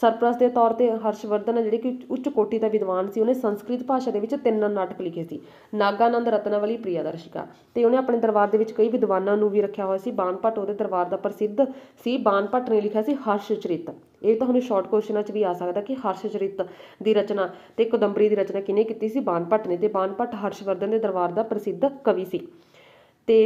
ਸਰਪ੍ਰਸਤ ਦੇ ਤੌਰ ਤੇ ਹਰਸ਼ਵਰਧਨ ਜਿਹੜੇ ਕਿ ਉੱਚ ਕੋਟੀ ਦਾ ਵਿਦਵਾਨ ਸੀ ਉਹਨੇ ਸੰਸਕ੍ਰਿਤ ਭਾਸ਼ਾ ਦੇ ਵਿੱਚ ਤਿੰਨ ਨਾਟਕ ਲਿਖੇ ਸੀ ਨਾਗਾਨੰਦ ਰਤਨਾਵਲੀ ਪ੍ਰਿਆਦਰਸ਼ਿਕਾ ਤੇ ਉਹਨੇ ਆਪਣੇ ਦਰਬਾਰ ਦੇ ਵਿੱਚ ਕਈ ਵਿਦਵਾਨਾਂ ਨੂੰ ਵੀ ਰੱਖਿਆ ਹੋਇਆ ਸੀ ਬਾਣਪਟ ਉਹਦੇ ਦਰਬਾਰ ਦਾ ਪ੍ਰਸਿੱਧ ਸੀ ਬਾਣਪਟ ਨੇ ਲਿਖਿਆ ਸੀ ਹਰਸ਼ਚਰਿਤ ਇਹ ਤੁਹਾਨੂੰ ਸ਼ਾਰਟ ਕੁਐਸਚਨਾਂ 'ਚ ਵੀ ਆ ਸਕਦਾ ਕਿ ਹਰਸ਼ਚਰਿਤ ਦੀ ਰਚਨਾ ਤੇ ਕਦੰਬਰੀ ਦੀ ਰਚਨਾ ਕਿਹਨੇ ਕੀਤੀ ਸੀ ਬਾਣਪਟ ਨੇ ਤੇ ਬਾਣਭੱਟ ਹਰਸ਼ਵਰਧਨ ਦੇ ਦਰਬਾਰ ਦਾ ਪ੍ਰਸਿੱਧ ਕਵੀ ਸੀ ਤੇ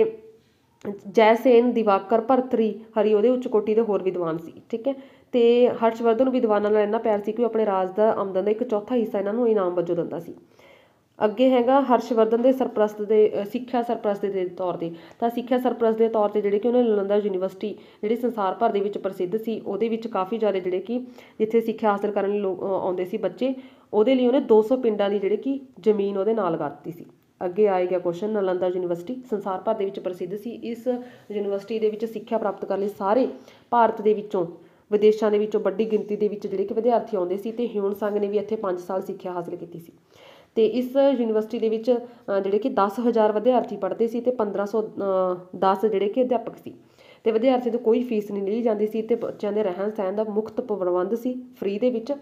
ਜੈਸੇਨ ਦਿਵਾਕਰ ਭਰਤਰੀ ਹਰੀ ਉਹਦੇ ਉੱਚ ਕੋਟੀ ਦੇ ਹੋਰ ਵਿਦਵਾਨ ਸੀ ਠੀਕ ਹੈ ਤੇ ਹਰਸ਼ਵਰਧਨ ਵਿਦਵਾਨਾਂ ਨਾਲ ਇੰਨਾ ਪਿਆਰ ਸੀ ਕਿ ਉਹ ਆਪਣੇ ਰਾਜ ਦਾ ਆਮਦਨ ਦਾ ਇੱਕ ਚੌਥਾ ਹਿੱਸਾ ਇਹਨਾਂ ਨੂੰ ਇਨਾਮ ਵਜੋਂ ਦਿੰਦਾ ਸੀ ਅੱਗੇ ਹੈਗਾ ਹਰਸ਼ਵਰਧਨ ਦੇ ਸਰਪ੍ਰਸਤ ਦੇ ਸਿੱਖਿਆ ਸਰਪ੍ਰਸਤ ਦੇ ਤੌਰ ਤੇ ਤਾਂ ਸਿੱਖਿਆ ਸਰਪ੍ਰਸਤ ਦੇ ਤੌਰ ਤੇ ਜਿਹੜੇ ਕਿ ਉਹਨੇ ਲੰਦਾ ਯੂਨੀਵਰਸਿਟੀ ਜਿਹੜੀ ਸੰਸਾਰ ਭਰ ਦੇ ਵਿੱਚ ਪ੍ਰਸਿੱਧ ਸੀ ਉਹਦੇ ਵਿੱਚ ਕਾਫੀ ਜ਼ਿਆਦਾ ਜਿਹੜੇ ਕਿ ਜਿੱਥੇ ਸਿੱਖਿਆ ਹਾਸਲ ਕਰਨ ਲਈ ਲੋਕ ਆਉਂਦੇ ਸੀ ਬੱਚੇ ਉਹਦੇ ਲਈ ਉਹਨੇ 200 ਪਿੰਡਾਂ ਦੀ ਜਿਹੜੇ ਕਿ ਜ਼ਮੀਨ ਉਹਦੇ ਨਾਲ ਕਰਤੀ ਸੀ ਅੱਗੇ ਆਏਗਾ ਕੁਐਸਚਨ ਨਲੰਦਾ ਯੂਨੀਵਰਸਿਟੀ ਸੰਸਾਰ ਭਰ ਦੇ ਵਿੱਚ ਪ੍ਰਸਿੱਧ ਸੀ ਇਸ ਯੂਨੀਵਰਸਿਟੀ ਦੇ ਵਿੱਚ ਸਿੱਖਿਆ ਪ੍ਰਾਪਤ ਕਰਨ ਲਈ ਸਾਰੇ ਭਾਰਤ ਦੇ ਵਿੱਚੋਂ ਵਿਦੇਸ਼ਾਂ ਦੇ ਵਿੱਚੋਂ ਵੱਡੀ ਗਿਣਤੀ ਦੇ ਵਿੱਚ ਜਿਹੜੇ ਕਿ ਵਿਦਿਆਰਥੀ ਆਉਂਦੇ ਸੀ ਤੇ ਹਿਊਨ ਸੰਗ ਨੇ ਵੀ ਇੱਥੇ 5 ਸਾਲ ਸਿੱਖਿਆ ਹਾਸਲ ਕੀਤੀ ਸੀ ਤੇ ਇਸ ਯੂਨੀਵਰਸਿਟੀ ਦੇ ਵਿੱਚ ਜਿਹੜੇ ਕਿ 10000 ਵਿਦਿਆਰਥੀ ਪੜ੍ਹਦੇ ਸੀ ਤੇ 1510 ਜਿਹੜੇ ਕਿ ਅਧਿਆਪਕ ਸੀ ਤੇ ਵਿਦਿਆਰਥੀ ਤੋਂ ਕੋਈ ਫੀਸ ਨਹੀਂ ਲਈ ਜਾਂਦੀ ਸੀ ਤੇ ਬੱਚਿਆਂ ਦੇ ਰਹਿਣ ਸਹਿਣ ਦਾ ਮੁਫਤ ਪ੍ਰਬੰਧ ਸੀ ਫ੍ਰੀ ਦੇ ਵਿੱਚ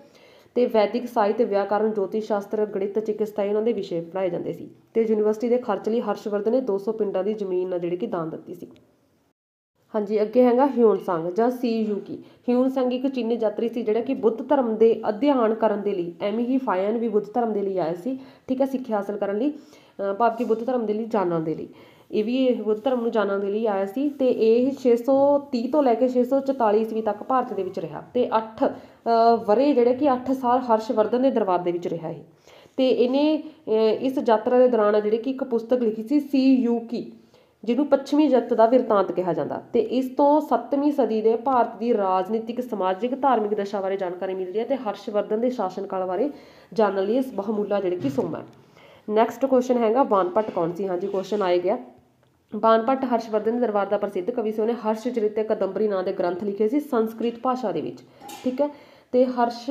ਤੇ ਵੈਦਿਕ ਸਾਹਿਤ ਵਿਆਕਰਨ ਜੋਤਿਸ਼ ਸ਼ਾਸਤਰ ਗਣਿਤ ਚਿਕਿਤਸਾ ਇਹਨਾਂ ਦੇ ਵਿਸ਼ੇ ਪੜ੍ਹਾਏ ਜਾਂਦੇ ਸੀ ਤੇ ਯੂਨੀਵਰਸਿਟੀ ਦੇ ਖਰਚ ਲਈ ਹਰਸ਼ਵਰਧਨ ਨੇ 200 ਪਿੰਡਾਂ ਦੀ ਜ਼ਮੀਨ ਜਿਹੜੀ ਕਿ ਦਾਨ ਦਿੱਤੀ ਸੀ ਹਾਂਜੀ ਅੱਗੇ ਹੈਗਾ ਹਿਊਨ ਸੰਗ ਜਾਂ ਸੀ ਯੂ ਕੀ ਹਿਊਨ ਸੰਗ ਇੱਕ ਚੀਨੀ ਯਾਤਰੀ ਸੀ ਜਿਹੜਾ ਕਿ ਬੁੱਧ ਧਰਮ ਦੇ ਅਧਿਐਨ ਕਰਨ ਦੇ ਲਈ ਐਵੇਂ ਹੀ ਫਾਇਨ ਵੀ ਬੁੱਧ ਧਰਮ ਦੇ ਲਈ ਆਇਆ ਸੀ ਠੀਕ ਹੈ ਸਿੱਖਿਆ ਹਾਸਲ ਕਰਨ ਲਈ ਭਾਵ ਕਿ ਬੁੱਧ ਧਰਮ ਦੇ ਲਈ ਜਾਣਨ ਦੇ ਲਈ ਇਹ ਵੀ ਬੁੱਧ ਧਰਮ ਨੂੰ ਜਾਣਨ ਦੇ ਲਈ ਆਇਆ ਸੀ ਤੇ ਇਹ 630 ਤੋਂ ਲੈ ਕੇ 644 ਈਸਵੀ ਤੱਕ ਭਾਰਤ ਦੇ ਵਿੱਚ ਰਿਹਾ ਤੇ 8 ਵਰੇ ਜਿਹੜੇ ਕਿ 8 ਸਾਲ ਹਰਸ਼ਵਰਧਨ ਦੇ ਦਰਬਾਰ ਦੇ ਵਿੱਚ ਰਿਹਾ ਇਹ ਤੇ ਇਹਨੇ ਇਸ ਯਾਤਰਾ ਦੇ ਦੌਰਾਨ ਜਿਹੜੀ ਕਿ ਇੱਕ ਪੁਸਤਕ ਲਿਖੀ ਸੀ ਸੀ ਯੂ ਕੀ ਜਿਹਨੂੰ ਪੱਛਮੀ ਜਗਤ ਦਾ ਵਿਰਤਾਂਤ ਕਿਹਾ ਜਾਂਦਾ ਤੇ ਇਸ ਤੋਂ 7ਵੀਂ ਸਦੀ ਦੇ ਭਾਰਤ ਦੀ ਰਾਜਨੀਤਿਕ ਸਮਾਜਿਕ ਧਾਰਮਿਕ ਦਸ਼ਾ ਬਾਰੇ ਜਾਣਕਾਰੀ ਮਿਲਦੀ ਹੈ ਤੇ ਹਰਸ਼ਵਰਧਨ ਦੇ ਸ਼ਾਸਨ ਕਾਲ ਬਾਰੇ ਜਾਣਨ ਲਈ ਇਸ ਬਹੁਮੁੱਲਾ ਜਿਹੜੀ ਕਿ ਸੋਮਾ ਨੈਕਸਟ ਕੁਐਸਚਨ ਹੈਗਾ ਬਾਨਪਟ ਕੌਣ ਸੀ ਹਾਂਜੀ ਕੁਐਸਚਨ ਆਏ ਗਿਆ ਬਾਨਪੱਟ ਹਰਸ਼ਵਰਧਨ ਦੇ ਦਰਬਾਰ ਦਾ ਪ੍ਰਸਿੱਧ ਕਵੀ ਸੀ ਉਹਨੇ ਹਰਸ਼ ਚਰਿਤ ਕਦੰਬਰੀ ਨਾਂ ਦੇ ਗ੍ਰੰਥ ਲਿਖੇ ਸੀ ਸੰਸਕ੍ਰਿਤ ਭਾਸ਼ਾ ਦੇ ਵਿੱਚ ਠੀਕ ਹੈ ਤੇ ਹਰਸ਼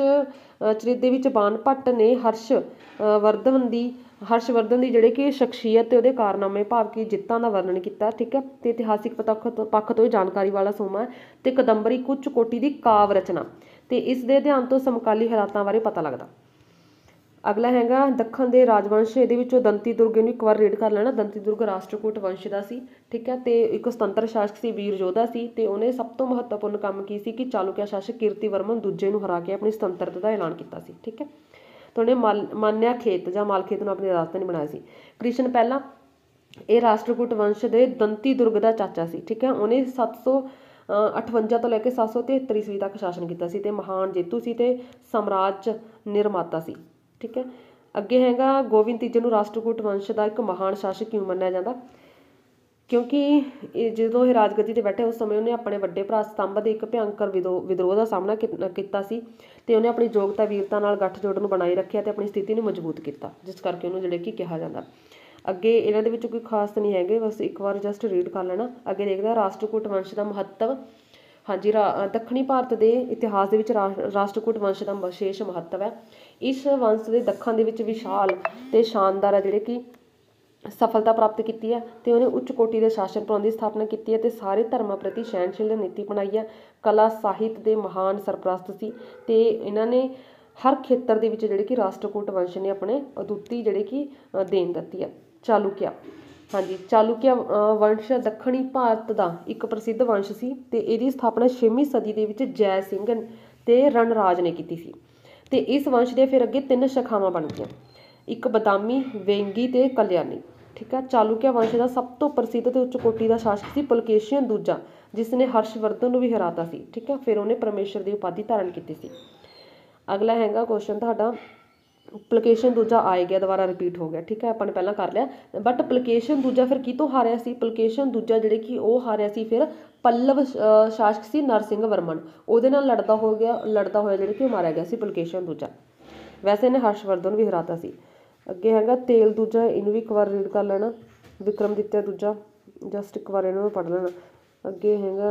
ਚਰਿਤ ਦੇ ਵਿੱਚ ਬਾਨਪਟ ਨੇ ਹਰਸ਼ ਵਰਧਨ ਦੀ ਹਰਸ਼ਵਰਧਨ ਦੀ ਜਿਹੜੇ ਕਿ ਸ਼ਖਸੀਅਤ ਤੇ ਉਹਦੇ ਕਾਰਨਾਮੇ ਭਾਵ ਕਿ ਜਿੱਤਾਂ ਦਾ ਵਰਣਨ ਕੀਤਾ ਠੀਕ ਹੈ ਤੇ ਇਤਿਹਾਸਿਕ ਪੱਖ ਤੋਂ ਪੱਖ ਤੋਂ ਜਾਣਕਾਰੀ ਵਾਲਾ ਸੋਮਾ ਹੈ ਤੇ ਕਦੰਬਰੀ ਕੁਝ ਕੋਟੀ ਦੀ ਕਾਵ ਰਚਨਾ ਤੇ ਇਸ ਦੇ ਧਿਆਨ ਤੋਂ ਸਮਕਾਲੀ ਹਾਲਾਤਾਂ ਬਾਰੇ ਪਤਾ ਲੱਗਦਾ ਅਗਲਾ ਹੈਗਾ ਦੱਖਣ ਦੇ ਰਾਜਵੰਸ਼ ਇਹਦੇ ਵਿੱਚੋਂ ਦੰਤੀ ਦੁਰਗ ਨੂੰ ਇੱਕ ਵਾਰ ਰੀਡ ਕਰ ਲੈਣਾ ਦੰਤੀ ਦੁਰਗ ਰਾਸ਼ਟਰਕੂਟ ਵੰਸ਼ ਦਾ ਸੀ ਠੀਕ ਹੈ ਤੇ ਇੱਕ ਸੁਤੰਤਰ ਸ਼ਾਸਕ ਸੀ ਵੀਰ ਯੋਧਾ ਸੀ ਤੇ ਉਹਨੇ ਸਭ ਤੋਂ ਮਹੱਤਵਪੂਰਨ ਕੰਮ ਕੀ ਸੀ ਕਿ ਚਾਲੁਕਿਆ ਸ਼ਾਸਕ ਕੀਰਤੀਵਰਮਨ ਦੂਜੇ ਨੂੰ ਹਰਾ ਕੇ ਆਪਣੀ ਸੁਤੰਤਰਤਾ ਦਾ ਐਲਾਨ ਕੀਤਾ ਸੀ ਠੀਕ ਹੈ ਤਾਂ ਉਹਨੇ ਮਾਨਿਆ ਖੇਤ ਜਾਂ ਮਾਲ ਖੇਤ ਨੂੰ ਆਪਣੀ ਰਾਜਧਾਨੀ ਬਣਾਇਆ ਸੀ ਕ੍ਰਿਸ਼ਨ ਪਹਿਲਾ ਇਹ ਰਾਸ਼ਟਰਕੂਟ ਵੰਸ਼ ਦੇ ਦੰਤੀ ਦੁਰਗ ਦਾ ਚਾਚਾ ਸੀ ਠੀਕ ਹੈ ਉਹਨੇ 758 ਤੋਂ ਲੈ ਕੇ 773 ਈਸਵੀ ਤੱਕ ਸ਼ਾਸਨ ਕੀਤਾ ਸੀ ਤੇ ਮਹਾਨ ਜੇਤੂ ਸੀ ਤੇ ਸਮਰਾਜ ਨਿਰਮਾਤਾ ਸੀ ਠੀਕ ਹੈ ਅੱਗੇ ਹੈਗਾ ਗੋਵਿੰਦ ਤੀਜੇ ਨੂੰ ਰਾਸ਼ਟਰਕੂਟ ਵੰਸ਼ ਦਾ ਇੱਕ ਮਹਾਨ ਸ਼ਾਸਕ ਕਿਉਂ ਮੰਨਿਆ ਜਾਂਦਾ ਕਿਉਂਕਿ ਇਹ ਜਦੋਂ ਇਹ ਰਾਜਗੱਦੀ ਤੇ ਬੈਠੇ ਉਸ ਸਮੇਂ ਉਹਨੇ ਆਪਣੇ ਵੱਡੇ ਭਰਾ ਸਤੰਭ ਦੇ ਇੱਕ ਭਿਆੰਕਰ ਵਿਦਰੋਹ ਦਾ ਸਾਹਮਣਾ ਕੀਤਾ ਸੀ ਤੇ ਉਹਨੇ ਆਪਣੀ ਯੋਗਤਾ ਵੀਰਤਾ ਨਾਲ ਗੱਠਜੋੜ ਨੂੰ ਬਣਾਈ ਰੱਖਿਆ ਤੇ ਆਪਣੀ ਸਥਿਤੀ ਨੂੰ ਮਜ਼ਬੂਤ ਕੀਤਾ ਜਿਸ ਕਰਕੇ ਉਹਨੂੰ ਜਿਹੜੇ ਕਿ ਕਿਹਾ ਜਾਂਦਾ ਅੱਗੇ ਇਹਨਾਂ ਦੇ ਵਿੱਚ ਕੋਈ ਖਾਸ ਨਹੀਂ ਹੈਗੇ ਬਸ ਇੱਕ ਵਾਰ ਜਸਟ ਰੀਡ ਕਰ ਲੈਣਾ ਅੱਗੇ ਦੇਖਦਾ ਰਾਸ਼ਟਰਕੂਟ ਵੰਸ਼ ਦਾ ਮਹੱਤਵ ਹਾਂਜੀ ਦੱਖਣੀ ਭਾਰਤ ਦੇ ਇਤਿਹਾਸ ਦੇ ਵਿੱਚ ਰਾਸ਼ਟਰਕੂਟ ਵੰਸ਼ ਦਾ ਵਿਸ਼ੇਸ਼ ਮਹੱਤਵ ਹੈ ਇਸ ਵੰਸ਼ ਦੇ ਦੱਖਣ ਦੇ ਵਿੱਚ ਵਿਸ਼ਾਲ ਤੇ ਸ਼ਾਨਦਾਰ ਹੈ ਜਿਹੜੇ ਕਿ ਸਫਲਤਾ ਪ੍ਰਾਪਤ ਕੀਤੀ ਹੈ ਤੇ ਉਹਨੇ ਉੱਚ ਕੋਟੀ ਦੇ ਸ਼ਾਸਨ ਪ੍ਰਣਾਲੀ ਦੀ ਸਥਾਪਨਾ ਕੀਤੀ ਹੈ ਤੇ ਸਾਰੇ ਧਰਮਾਂ ਪ੍ਰਤੀ ਸ਼ੈਨਸ਼ੀਲ ਨੀਤੀ ਬਣਾਈ ਹੈ ਕਲਾ ਸਾਹਿਤ ਦੇ ਮਹਾਨ ਸਰਪ੍ਰਸਤ ਸੀ ਤੇ ਇਹਨਾਂ ਨੇ ਹਰ ਖੇਤਰ ਦੇ ਵਿੱਚ ਜਿਹੜੇ ਕਿ ਰਾਸ਼ਟਰਕੂਟ ਵੰਸ਼ ਨੇ ਆਪਣੇ ਅਦੁੱਤੀ ਜਿਹੜੇ ਕਿ ਦੇਣ ਦਿੱਤੀ ਹੈ ਚਾਲੁਕਿਆ ਹਾਂਜੀ ਚਾਲੁਕਿਆ ਵੰਸ਼ ਦੱਖਣੀ ਭਾਰਤ ਦਾ ਇੱਕ ਪ੍ਰਸਿੱਧ ਵੰਸ਼ ਸੀ ਤੇ ਇਹਦੀ ਸਥਾਪਨਾ 6ਵੀਂ ਸਦੀ ਦੇ ਵਿੱਚ ਜੈ ਸਿੰਘ ਤੇ ਰਣਰਾਜ ਨੇ ਕੀਤੀ ਸੀ ਤੇ ਇਸ ਵੰਸ਼ ਦੇ ਫਿਰ ਅੱਗੇ ਤਿੰਨ ਸ਼ਖਾਵਾਂ ਬਣ ਗਈਆਂ ਇੱਕ ਬਦਾਮੀ ਵੇਂਗੀ ਤੇ ਕਲਿਆਣੀ ਠੀਕ ਹੈ ਚਾਲੁਕਿਆ ਵੰਸ਼ ਦਾ ਸਭ ਤੋਂ ਪ੍ਰਸਿੱਧ ਤੇ ਉੱਚ ਕੋਟੀ ਦਾ ਸ਼ਾਸਕ ਸੀ ਪੁਲਕੇਸ਼ੀਨ ਦੂਜਾ ਜਿਸ ਨੇ ਹਰਸ਼ਵਰਧਨ ਨੂੰ ਵੀ ਹਰਾਤਾ ਸੀ ਠੀਕ ਹੈ ਫਿਰ ਉਹਨੇ ਪਰਮੇਸ਼ਰ ਦੀ ਉਪਾਧੀ ਧਾਰਨ ਕੀਤੀ ਸੀ ਅਗਲਾ ਹੈਗਾ ਕੁਐਸਚਨ ਤੁਹਾਡਾ ਪੁਲਕੇਸ਼ੀਨ ਦੂਜਾ ਆ ਗਿਆ ਦੁਬਾਰਾ ਰਿਪੀਟ ਹੋ ਗਿਆ ਠੀਕ ਹੈ ਆਪਾਂ ਨੇ ਪਹਿਲਾਂ ਕਰ ਲਿਆ ਬਟ ਪੁਲਕੇਸ਼ੀਨ ਦੂਜਾ ਫਿਰ ਤੋਂ ਹਾਰਿਆ ਸੀ ਪੁਲਕੇਸ਼ੀਨ ਦੂਜਾ ਜਿਹੜੇ ਕਿ ਉਹ ਹਾਰਿਆ ਸੀ ਫਿਰ ਪੱਲਵ ਸ਼ਾਸਕ ਸੀ ਨਰਸਿੰਘ ਵਰਮਨ ਉਹਦੇ ਨਾਲ ਲੜਦਾ ਹੋ ਗਿਆ ਲੜਦਾ ਹੋਇਆ ਜਿਹੜੇ ਕਿ ਮਾਰਿਆ ਗਿਆ ਸੀ ਪੁਲਕੇਸ਼ੀਨ ਦੂਜਾ ਵੈਸੇ ਇਹਨੇ ਹਰਸ਼ਵਰਧਨ ਵੀ ਹਰਾਤਾ ਸੀ ਅੱਗੇ ਹੈਗਾ ਤੇਲ ਦੂਜਾ ਇਹਨੂੰ ਵੀ ਇੱਕ ਵਾਰ ਰੀਡ ਕਰ ਲੈਣਾ ਵਿਕਰਮਦਿੱਤਿਆ ਦੂਜਾ ਜਸਟ ਇੱਕ ਵਾਰ ਇਹਨੂੰ ਪੜ੍ਹ ਲੈਣਾ ਅੱਗੇ ਹੈਗਾ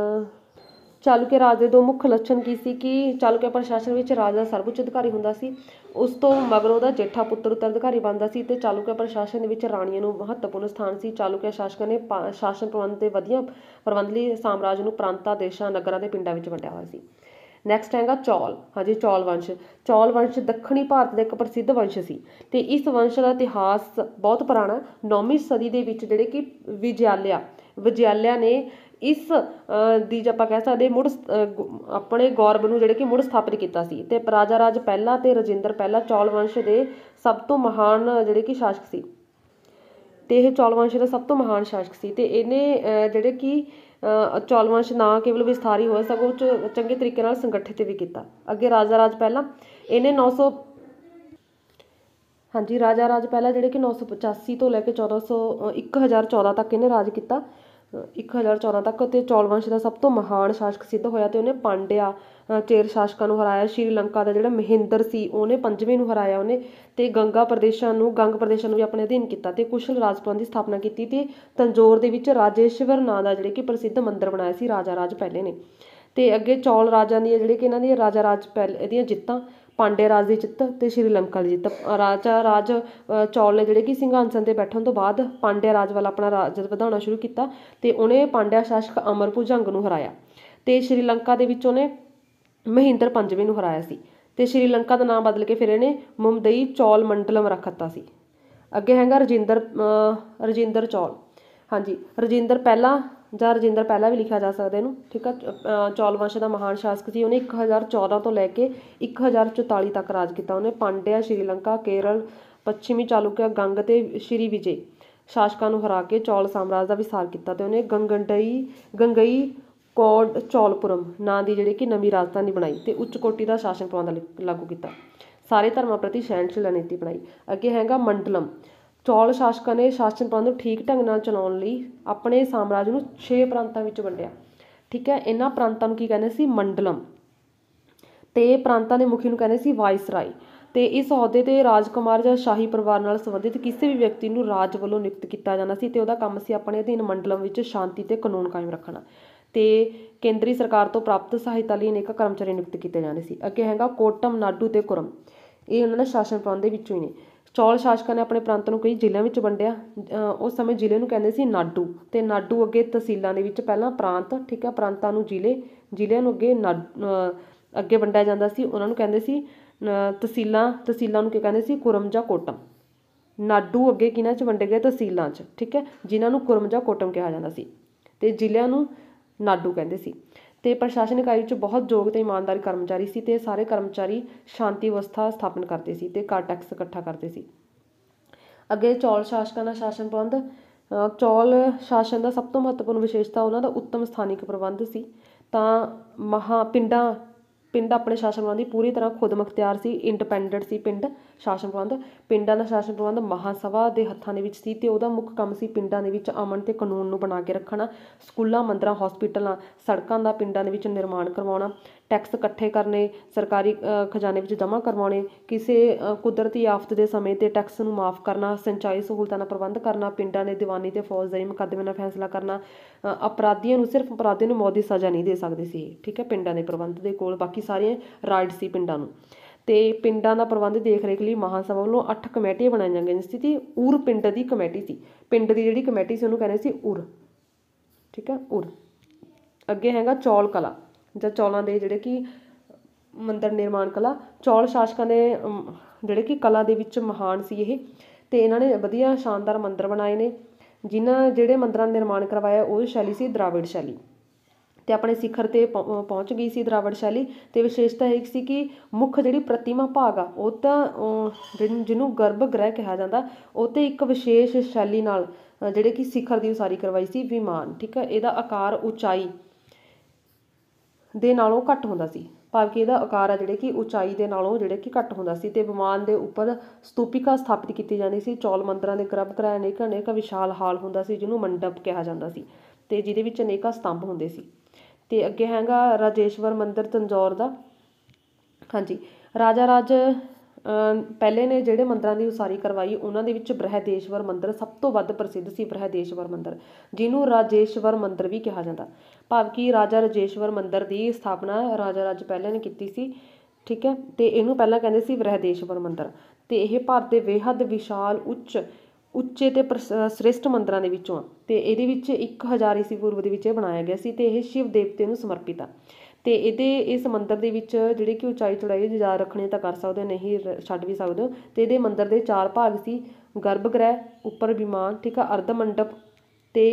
ਚਾਲੁਕੇ ਰਾਜ ਦੇ ਦੋ ਮੁੱਖ ਲੱਛਣ ਕੀ ਸੀ ਕਿ ਚਾਲੁਕੇ ਪ੍ਰਸ਼ਾਸਨ ਵਿੱਚ ਰਾਜਾ ਸਰਵਉੱਚ ਅਧਿਕਾਰੀ ਹੁੰਦਾ ਸੀ ਉਸ ਤੋਂ ਮਗਰੋਂ ਉਹਦਾ ਜੇਠਾ ਪੁੱਤਰ ਅਧਿਕਾਰੀ ਬਣਦਾ ਸੀ ਤੇ ਚਾਲੁਕੇ ਪ੍ਰਸ਼ਾਸਨ ਦੇ ਵਿੱਚ ਰਾਣੀਆਂ ਨੂੰ ਮਹੱਤਵਪੂਰਨ ਸਥਾਨ ਸੀ ਚਾਲੁਕੇ ਸ਼ਾਸਕਾਂ ਨੇ ਸ਼ਾਸਨ ਪ੍ਰਬੰਧ ਤੇ ਵਧੀਆ ਪ੍ਰਬੰਧ ਲਈ ਸਾਮਰਾਜ ਨੂੰ ਪ੍ਰਾਂਤਾਂ ਦੇਸ਼ਾਂ ਨਗਰਾਂ ਦੇ ਪਿੰਡਾਂ ਵਿੱਚ ਵੰਡਿਆ ਹੋਇਆ ਸੀ ਨੈਕਸਟ ਹੈਗਾ ਚੌਲ ਹਾਂਜੀ ਚੌਲ ਵੰਸ਼ ਚੌਲ ਵੰਸ਼ ਦੱਖਣੀ ਭਾਰਤ ਦਾ ਇੱਕ ਪ੍ਰਸਿੱਧ ਵੰਸ਼ ਸੀ ਤੇ ਇਸ ਵੰਸ਼ ਦਾ ਇਤਿਹਾਸ ਬਹੁਤ ਪੁਰਾਣਾ 9ਵੀਂ ਸਦੀ ਦੇ ਵਿੱਚ ਜਿਹੜੇ ਕਿ ਵਿਜਯਾਲਿਆ ਵਿਜਯਾਲਿਆ ਨੇ ਇਸ ਦੀ ਜੇ ਆਪਾਂ ਕਹਿ ਸਕਦੇ ਮੁੜ ਆਪਣੇ ਗੌਰਵ ਨੂੰ ਜਿਹੜੇ ਕਿ ਮੁੜ ਸਥਾਪਿਤ ਕੀਤਾ ਸੀ ਤੇ ਪ੍ਰਾਜਾ ਰਾਜ ਪਹਿਲਾ ਤੇ ਰਜਿੰਦਰ ਪਹਿਲਾ ਚੌਲ ਵੰਸ਼ ਦੇ ਸਭ ਤੋਂ ਮਹਾਨ ਜਿਹੜੇ ਕਿ ਸ਼ਾਸਕ ਸੀ ਤੇ ਇਹ ਚੌਲ ਵੰਸ਼ ਦਾ ਸਭ ਤੋਂ ਮਹਾਨ ਸ਼ਾਸਕ ਸੀ ਤੇ ਇਹਨੇ ਜਿਹੜੇ ਕਿ ਚੌਲਵੰਸ਼ ਵੰਸ਼ ਨਾ ਕੇਵਲ ਵਿਸਥਾਰੀ ਹੋਇਆ ਸਗੋਂ ਚੰਗੇ ਤਰੀਕੇ ਨਾਲ ਸੰਗਠਿਤ ਵੀ ਕੀਤਾ ਅੱਗੇ ਰਾਜਾ ਰਾਜ ਪਹਿਲਾ ਇਹਨੇ 900 ਹਾਂਜੀ ਰਾਜਾ ਰਾਜ ਪਹਿਲਾ ਜਿਹੜੇ ਕਿ 985 ਤੋਂ ਲੈ ਕੇ 1400 1014 ਤੱਕ ਇਹਨੇ ਰਾਜ ਕੀਤਾ 1014 ਤੱਕ ਤੇ ਵੰਸ਼ ਦਾ ਸਭ ਤੋਂ ਮਹਾਨ ਸ਼ਾਸਕ ਸਿੱਧ ਹੋਇਆ ਤੇ ਉਹਨੇ ਪਾਂਡਿਆ ਚੇਰ ਸ਼ਾਸਕਾਂ ਨੂੰ ਹਰਾਇਆ ਸ਼੍ਰੀਲੰਕਾ ਦਾ ਜਿਹੜਾ ਮਹਿੰਦਰ ਸੀ ਉਹਨੇ ਪੰਜਵੇਂ ਨੂੰ ਹਰਾਇਆ ਉਹਨੇ ਤੇ ਗੰਗਾ ਪ੍ਰਦੇਸ਼ਾਂ ਨੂੰ ਗੰਗ ਪ੍ਰਦੇਸ਼ਾਂ ਨੂੰ ਵੀ ਆਪਣੇ ਅਧੀਨ ਕੀਤਾ ਤੇ ਕੁਸ਼ਲ ਰਾਜਪੂਤਾਂ ਦੀ ਸਥਾਪਨਾ ਕੀਤੀ ਤੇ ਤੰਜੋਰ ਦੇ ਵਿੱਚ ਰਾਜੇਸ਼ਵਰ ਨਾਂ ਦਾ ਜਿਹੜੇ ਕਿ ਪ੍ਰਸਿੱਧ ਮੰਦਿਰ ਬਣਾਇਆ ਸੀ ਰਾਜਾ ਰਾਜ ਪਹਿਲੇ ਨੇ ਤੇ ਅੱਗੇ ਚੌਲ ਰਾਜਾਂ ਦੀਆਂ ਜਿਹੜੇ ਕਿ ਇਹਨਾਂ ਦੀਆਂ ਰਾਜਾ ਰਾਜ ਪਹਿਲੇ ਦੀਆਂ ਜਿੱਤਾਂ ਪਾਂਡੇ ਰਾਜ ਦੀ ਜਿੱਤ ਅਤੇ ਸ਼੍ਰੀਲੰਕਾ ਦੀ ਜਿੱਤ ਰਾਜਾ ਰਾਜ ਚੌਲ ਨੇ ਜਿਹੜੇ ਕਿ ਸਿੰਘਾਸਨ 'ਤੇ ਬੈਠਣ ਤੋਂ ਬਾਅਦ ਪਾਂਡਿਆ ਰਾਜ ਵਾਲਾ ਆਪਣਾ ਰਾਜ ਵਧਾਉਣਾ ਸ਼ੁਰੂ ਕੀਤਾ ਤੇ ਉਹਨੇ ਪਾਂਡਿਆ ਸ਼ਾਸਕ ਅਮਰ ਭੁਜੰਗ ਨੂੰ ਹਰਾਇਆ ਤੇ ਸ਼੍ਰੀਲੰਕਾ ਦੇ ਵਿੱਚ ਉਹਨੇ ਮਹਿੰਦਰ ਪੰਜਵੇਂ ਨੂੰ ਹਰਾਇਆ ਸੀ ਤੇ ਸ਼੍ਰੀਲੰਕਾ ਦਾ ਨਾਮ ਬਦਲ ਕੇ ਫਿਰ ਇਹਨੇ ਮੁੰਬਈ ਚੌਲ ਮੰਡਲਮ ਰੱਖ ਦਿੱਤਾ ਸੀ ਅੱਗੇ ਹੈਗਾ ਰਜਿੰਦਰ ਰਜਿੰਦਰ ਚੌਲ ਹਾਂਜੀ ਰਜਿੰਦਰ ਪਹਿਲਾ ਜਾਂ ਰਜਿੰਦਰ ਪਹਿਲਾ ਵੀ ਲਿਖਿਆ ਜਾ ਸਕਦਾ ਇਹਨੂੰ ਠੀਕ ਆ ਚੌਲ ਵੰਸ਼ ਦਾ ਮਹਾਨ ਸ਼ਾਸਕ ਸੀ ਉਹਨੇ 1014 ਤੋਂ ਲੈ ਕੇ 1044 ਤੱਕ ਰਾਜ ਕੀਤਾ ਉਹਨੇ ਪਾਂਡਿਆ ਸ਼੍ਰੀਲੰਕਾ ਕੇਰਲ ਪੱਛਮੀ ਚਾਲੁਕਿਆ ਗੰਗ ਤੇ ਸ਼੍ਰੀ ਵਿਜੇ ਸ਼ਾਸਕਾਂ ਨੂੰ ਹਰਾ ਕੇ ਚੌਲ ਸਾਮਰਾਜ ਦਾ ਵਿਸਾਰ ਕੀਤਾ ਤੇ ਉਹਨੇ ਗੰਗੰਡਈ ਗੰਗਈ ਕੋਡ ਚੌਲਪੁਰਮ ਨਾਂ ਦੀ ਜਿਹੜੀ ਕਿ ਨਵੀਂ ਰਾਜਧਾਨੀ ਬਣਾਈ ਤੇ ਉੱਚ ਕੋਟੀ ਦਾ ਸ਼ਾਸਨ ਪ੍ਰਬੰਧ ਲਾਗੂ ਕੀਤਾ ਸਾਰੇ ਧਰਮਾਂ ਪ੍ਰਤੀ ਸਹਿਣਸ਼ੀਲ ਨੀਤੀ ਬਣਾਈ ਅੱਗੇ ਹੈਗਾ ਮੰਡਲਮ ਚੌਲ ਸ਼ਾਸਕਾਂ ਨੇ ਸ਼ਾਸਨ ਪ੍ਰਬੰਧ ਨੂੰ ਠੀਕ ਢੰਗ ਨਾਲ ਚਲਾਉਣ ਲਈ ਆਪਣੇ ਸਾਮਰਾਜ ਨੂੰ 6 ਪ੍ਰਾਂਤਾਂ ਵਿੱਚ ਵੰਡਿਆ ਠੀਕ ਹੈ ਇਹਨਾਂ ਪ੍ਰਾਂਤਾਂ ਨੂੰ ਕੀ ਕਹਿੰਦੇ ਸੀ ਮੰਡਲਮ ਤੇ ਪ੍ਰਾਂਤਾਂ ਦੇ ਮੁਖੀ ਨੂੰ ਕਹਿੰਦੇ ਸੀ ਵਾਇਸਰਾਏ ਤੇ ਇਸ ਅਹੁਦੇ ਤੇ ਰਾਜਕੁਮਾਰ ਜਾਂ ਸ਼ਾਹੀ ਪਰਿਵਾਰ ਨਾਲ ਸੰਬੰਧਿਤ ਕਿਸੇ ਵੀ ਵਿਅਕਤੀ ਨੂੰ ਰਾਜ ਵੱਲੋਂ ਨਿਯੁਕਤ ਕੀਤਾ ਜਾਣਾ ਸੀ ਤੇ ਉਹਦਾ ਕੰਮ ਸੀ ਆਪਣੇ ਅਧੀਨ ਮੰਡਲਮ ਵਿੱਚ ਸ਼ਾਂਤੀ ਤੇ ਕਾਨੂੰਨ ਕਾਇਮ ਰੱਖਣਾ ਤੇ ਕੇਂਦਰੀ ਸਰਕਾਰ ਤੋਂ ਪ੍ਰਾਪਤ ਸਹਾਇਤਾ ਲਈ ਅਨੇਕ ਕਰਮਚਾਰੀ ਨਿਯੁਕਤ ਕੀਤੇ ਜਾਣੇ ਸੀ ਅੱਗੇ ਹੈਗਾ ਕੋਟਮ ਨਾਡੂ ਤੇ ਕੁਰਮ ਇਹ ਉਹਨਾਂ ਦੇ ਸ਼ਾਸਨ ਪ੍ਰਬੰਧ ਦੇ ਵਿੱਚੋਂ ਹੀ ਨੇ ਚੌਲ ਸ਼ਾਸਕਾਂ ਨੇ ਆਪਣੇ ਪ੍ਰਾਂਤ ਨੂੰ ਕਈ ਜ਼ਿਲ੍ਹਿਆਂ ਵਿੱਚ ਵੰਡਿਆ ਉਸ ਸਮੇਂ ਜ਼ਿਲ੍ਹੇ ਨੂੰ ਕਹਿੰਦੇ ਸੀ ਨਾਡੂ ਤੇ ਨਾਡੂ ਅੱਗੇ ਤਹਿਸੀਲਾਂ ਦੇ ਵਿੱਚ ਪਹਿਲਾਂ ਪ੍ਰਾਂਤ ਠੀਕ ਹੈ ਪ੍ਰਾਂਤਾਂ ਨੂੰ ਜ਼ਿਲ੍ਹੇ ਜ਼ਿਲ੍ਹਿਆਂ ਨੂੰ ਅੱਗੇ ਅੱਗੇ ਵੰਡਿਆ ਜਾਂਦਾ ਸੀ ਉਹਨਾਂ ਨੂੰ ਕਹਿੰਦੇ ਸੀ ਤਹਿਸੀਲਾਂ ਤਹਿਸੀਲਾਂ ਨੂੰ ਕੀ ਕਹਿੰਦੇ ਸੀ ਕੁਰਮ ਜਾਂ ਕੋਟਮ ਨਾਡੂ ਅੱਗੇ ਕਿਹਨਾਂ 'ਚ ਵੰਡੇ ਗਏ ਤਹਿਸੀਲਾਂ 'ਚ ਠੀਕ ਹੈ ਜਿਨ੍ਹਾਂ ਨੂੰ ਕੁਰਮ ਜਾਂ ਕੋਟਮ ਕਿਹਾ ਜਾਂਦਾ ਸੀ ਤੇ ਜ਼ਿਲ੍ਹਿਆਂ ਨੂੰ ਨਾਡੂ ਕਹਿੰਦੇ ਸੀ ਤੇ ਪ੍ਰਸ਼ਾਸਨ ਇਕਾਈ ਵਿੱਚ ਬਹੁਤ ਯੋਗ ਤੇ ਇਮਾਨਦਾਰ ਕਰਮਚਾਰੀ ਸੀ ਤੇ ਸਾਰੇ ਕਰਮਚਾਰੀ ਸ਼ਾਂਤੀ ਵਿਵਸਥਾ ਸਥਾਪਨ ਕਰਦੇ ਸੀ ਤੇ ਕਰ ਟੈਕਸ ਇਕੱਠਾ ਕਰਦੇ ਸੀ ਅੱਗੇ ਚੌਲ ਸ਼ਾਸਕਾਂ ਦਾ ਸ਼ਾਸਨ ਪ੍ਰਬੰਧ ਚੌਲ ਸ਼ਾਸਨ ਦਾ ਸਭ ਤੋਂ ਮਹੱਤਵਪੂਰਨ ਵਿਸ਼ੇਸ਼ਤਾ ਉਹਨਾਂ ਦਾ ਉੱਤਮ ਸਥਾਨਿਕ ਪ੍ਰਬੰਧ ਸੀ ਤਾਂ ਮਹਾ ਪਿੰਡਾਂ ਪਿੰਡ ਆਪਣੇ ਸ਼ਾਸਨ ਪ੍ਰਬੰਧ ਦੀ ਪੂਰੀ ਤਰ੍ਹਾਂ ਖੁਦਮੁਖਤਿਆਰ ਸੀ ਇੰਡੀਪੈਂਡੈਂਟ ਸੀ ਪਿੰਡ ਸ਼ਾਸਨ ਪ੍ਰਬੰਧ ਪਿੰਡਾਂ ਦਾ ਸ਼ਾਸਨ ਪ੍ਰਬੰਧ ਮਹਾਸਭਾ ਦੇ ਹੱਥਾਂ ਦੇ ਵਿੱਚ ਸੀ ਤੇ ਉਹਦਾ ਮੁੱਖ ਕੰਮ ਸੀ ਪਿੰਡਾਂ ਦੇ ਵਿੱਚ ਅਮਨ ਤੇ ਕਾਨੂੰਨ ਨੂੰ ਬਣਾ ਕੇ ਰੱਖਣਾ ਸਕੂਲਾਂ ਮੰਦਰਾਂ ਹਸਪੀਟਲਾਂ ਸੜਕਾਂ ਦਾ ਪਿੰਡਾਂ ਦੇ ਵਿੱਚ ਨਿਰਮਾਣ ਕਰਵਾਉਣਾ ਟੈਕਸ ਇਕੱਠੇ ਕਰਨੇ ਸਰਕਾਰੀ ਖਜ਼ਾਨੇ ਵਿੱਚ ਜਮ੍ਹਾਂ ਕਰਵਾਉਣੇ ਕਿਸੇ ਕੁਦਰਤੀ ਆਫਤ ਦੇ ਸਮੇਂ 'ਤੇ ਟੈਕਸ ਨੂੰ ਮਾਫ ਕਰਨਾ ਸਿੰਚਾਈ ਸਹੂਲਤਾਂ ਦਾ ਪ੍ਰਬੰਧ ਕਰਨਾ ਪਿੰਡਾਂ ਦੇ ਦੀਵਾਨੀ ਤੇ ਫੌਜਦਾਰੀ ਮੁਕੱਦਮਿਆਂ ਦਾ ਫੈਸਲਾ ਕਰਨਾ ਅਪਰਾਧੀਆਂ ਨੂੰ ਸਿਰਫ ਅਪਰਾਧੀਆਂ ਨੂੰ ਮੌਤ ਦੀ ਸਜ਼ਾ ਨਹੀਂ ਦੇ ਸਕਦੇ ਸੀ ਠੀਕ ਹੈ ਪਿੰਡਾਂ ਦੇ ਪ੍ਰਬੰਧ ਦੇ ਕੋਲ ਬਾਕੀ ਸਾਰੀਆਂ ਰਾਈਟ ਸੀ ਪਿੰਡਾਂ ਨੂੰ ਤੇ ਪਿੰਡਾਂ ਦਾ ਪ੍ਰਬੰਧ ਦੇਖ ਰੇਖ ਲਈ ਮਹਾਸਭਾ ਵੱਲੋਂ ਅੱਠ ਕਮੇਟੀਆਂ ਬਣਾਈਆਂ ਗਈਆਂ ਸੀ ਤੇ ਉਰ ਪਿੰਡ ਦੀ ਕਮੇਟੀ ਸੀ ਪਿੰਡ ਦੀ ਜਿਹੜੀ ਕਮੇਟੀ ਸੀ ਉਹਨੂੰ ਕਹਿੰਦੇ ਸੀ ਉਰ ਠੀਕ ਹੈ ਉਰ ਅੱਗੇ ਹੈਗਾ ਚੌਲ ਕਲਾ ਜਾਂ ਚੌਲਾਂ ਦੇ ਜਿਹੜੇ ਕਿ ਮੰਦਰ ਨਿਰਮਾਣ ਕਲਾ ਚੌਲ ਸ਼ਾਸਕਾਂ ਨੇ ਜਿਹੜੇ ਕਿ ਕਲਾ ਦੇ ਵਿੱਚ ਮਹਾਨ ਸੀ ਇਹ ਤੇ ਇਹਨਾਂ ਨੇ ਵਧੀਆ ਸ਼ਾਨਦਾਰ ਮੰਦਰ ਬਣਾਏ ਨੇ ਜਿਨ੍ਹਾਂ ਜਿਹੜੇ ਮੰਦਰਾਂ ਦਾ ਨਿਰਮਾਣ ਕਰਵਾਇਆ ਉਹ ਸ਼ੈਲੀ ਸੀ ਦਰਾਵਿੜ ਸ਼ੈਲੀ ਤੇ ਆਪਣੇ ਸਿਖਰ ਤੇ ਪਹੁੰਚ ਗਈ ਸੀ ਦਰਾਵੜ ਸ਼ੈਲੀ ਤੇ ਵਿਸ਼ੇਸ਼ਤਾ ਇਹ ਸੀ ਕਿ ਮੁੱਖ ਜਿਹੜੀ ਪ੍ਰਤਿਮਾ ਭਾਗ ਆ ਉਹ ਤਾਂ ਜਿਹਨੂੰ ਗਰਭ ਗ੍ਰਹਿ ਕਿਹਾ ਜਾਂਦਾ ਉਹ ਤੇ ਇੱਕ ਵਿਸ਼ੇਸ਼ ਸ਼ੈਲੀ ਨਾਲ ਜਿਹੜੇ ਕਿ ਸਿਖਰ ਦੀ ਉਸਾਰੀ ਕਰਵਾਈ ਸੀ ਵਿਮਾਨ ਠੀਕ ਹੈ ਇਹਦਾ ਆਕਾਰ ਉਚਾਈ ਦੇ ਨਾਲੋਂ ਘੱਟ ਹੁੰਦਾ ਸੀ ਭਾਵ ਕਿ ਇਹਦਾ ਆਕਾਰ ਆ ਜਿਹੜੇ ਕਿ ਉਚਾਈ ਦੇ ਨਾਲੋਂ ਜਿਹੜੇ ਕਿ ਘੱਟ ਹੁੰਦਾ ਸੀ ਤੇ ਵਿਮਾਨ ਦੇ ਉੱਪਰ ਸਤੂਪਿਕਾ ਸਥਾਪਿਤ ਕੀਤੀ ਜਾਂਦੀ ਸੀ ਚੌਲ ਮੰਦਰਾਂ ਦੇ ਗਰਭ ਕਰਾਇਆ ਅਨੇਕ ਅਨੇਕ ਵਿਸ਼ਾਲ ਹਾਲ ਹੁੰਦਾ ਸੀ ਜਿਹਨੂੰ ਮੰਡਪ ਕਿਹਾ ਜਾਂਦਾ ਸੀ ਤੇ ਜਿਹਦੇ ਵਿੱਚ ਅਨੇਕਾ ਸਤੰਭ ਹੁੰਦੇ ਸੀ ਤੇ ਅੱਗੇ ਹੈਗਾ ਰਾਜੇਸ਼ਵਰ ਮੰਦਿਰ ਤੰਜੌਰ ਦਾ ਹਾਂਜੀ ਰਾਜਾ ਰਾਜ ਪਹਿਲੇ ਨੇ ਜਿਹੜੇ ਮੰਦਰਾਂ ਦੀ ਉਸਾਰੀ ਕਰਵਾਈ ਉਹਨਾਂ ਦੇ ਵਿੱਚ ਬ੍ਰਹਦੇਸ਼ਵਰ ਮੰਦਿਰ ਸਭ ਤੋਂ ਵੱਧ ਪ੍ਰਸਿੱਧ ਸੀ ਬ੍ਰਹਦੇਸ਼ਵਰ ਮੰਦਿਰ ਜਿਹਨੂੰ ਰਾਜੇਸ਼ਵਰ ਮੰਦਿਰ ਵੀ ਕਿਹਾ ਜਾਂਦਾ ਭਾਵ ਕਿ ਰਾਜਾ ਰਾਜੇਸ਼ਵਰ ਮੰਦਰ ਦੀ ਸਥਾਪਨਾ ਰਾਜਾ ਰਾਜ ਪਹਿਲੇ ਨੇ ਕੀਤੀ ਸੀ ਠੀਕ ਹੈ ਤੇ ਇਹਨੂੰ ਪਹਿਲਾਂ ਕਹਿੰਦੇ ਸੀ ਵਿਰਹਦੇਸ਼ਵਰ ਮੰਦਰ ਤੇ ਇਹ ਭਾਰਤ ਦੇ ਬੇਹੱਦ ਵਿਸ਼ਾਲ ਉੱਚ ਉੱਚੇ ਤੇ ਸ੍ਰੇਸ਼ਟ ਮੰਦਰਾਂ ਦੇ ਵਿੱਚੋਂ ਆ ਤੇ ਇਹਦੇ ਵਿੱਚ 1000 ਈਸਵੀ ਪੂਰਵ ਦੇ ਵਿੱਚ ਇਹ ਬਣਾਇਆ ਗਿਆ ਸੀ ਤੇ ਇਹ ਸ਼ਿਵ ਦੇਵਤੇ ਨੂੰ ਸਮਰਪਿਤ ਆ ਤੇ ਇਹਦੇ ਇਸ ਮੰਦਿਰ ਦੇ ਵਿੱਚ ਜਿਹੜੇ ਕਿ ਉਚਾਈ ਚੜਾਈ ਜਿਆਦਾ ਰੱਖਣੇ ਤਾਂ ਕਰ ਸਕਦੇ ਨਹੀਂ ਛੱਡ ਵੀ ਸਕਦੇ ਤੇ ਇਹਦੇ ਮੰਦਿਰ ਦੇ ਚਾਰ ਭਾਗ ਸੀ ਗਰਭਗ੍ਰਹਿ ਉੱਪਰ ਵਿਮਾਨ ਠੀਕ ਆ ਅਰਧ ਮੰਡਪ ਤੇ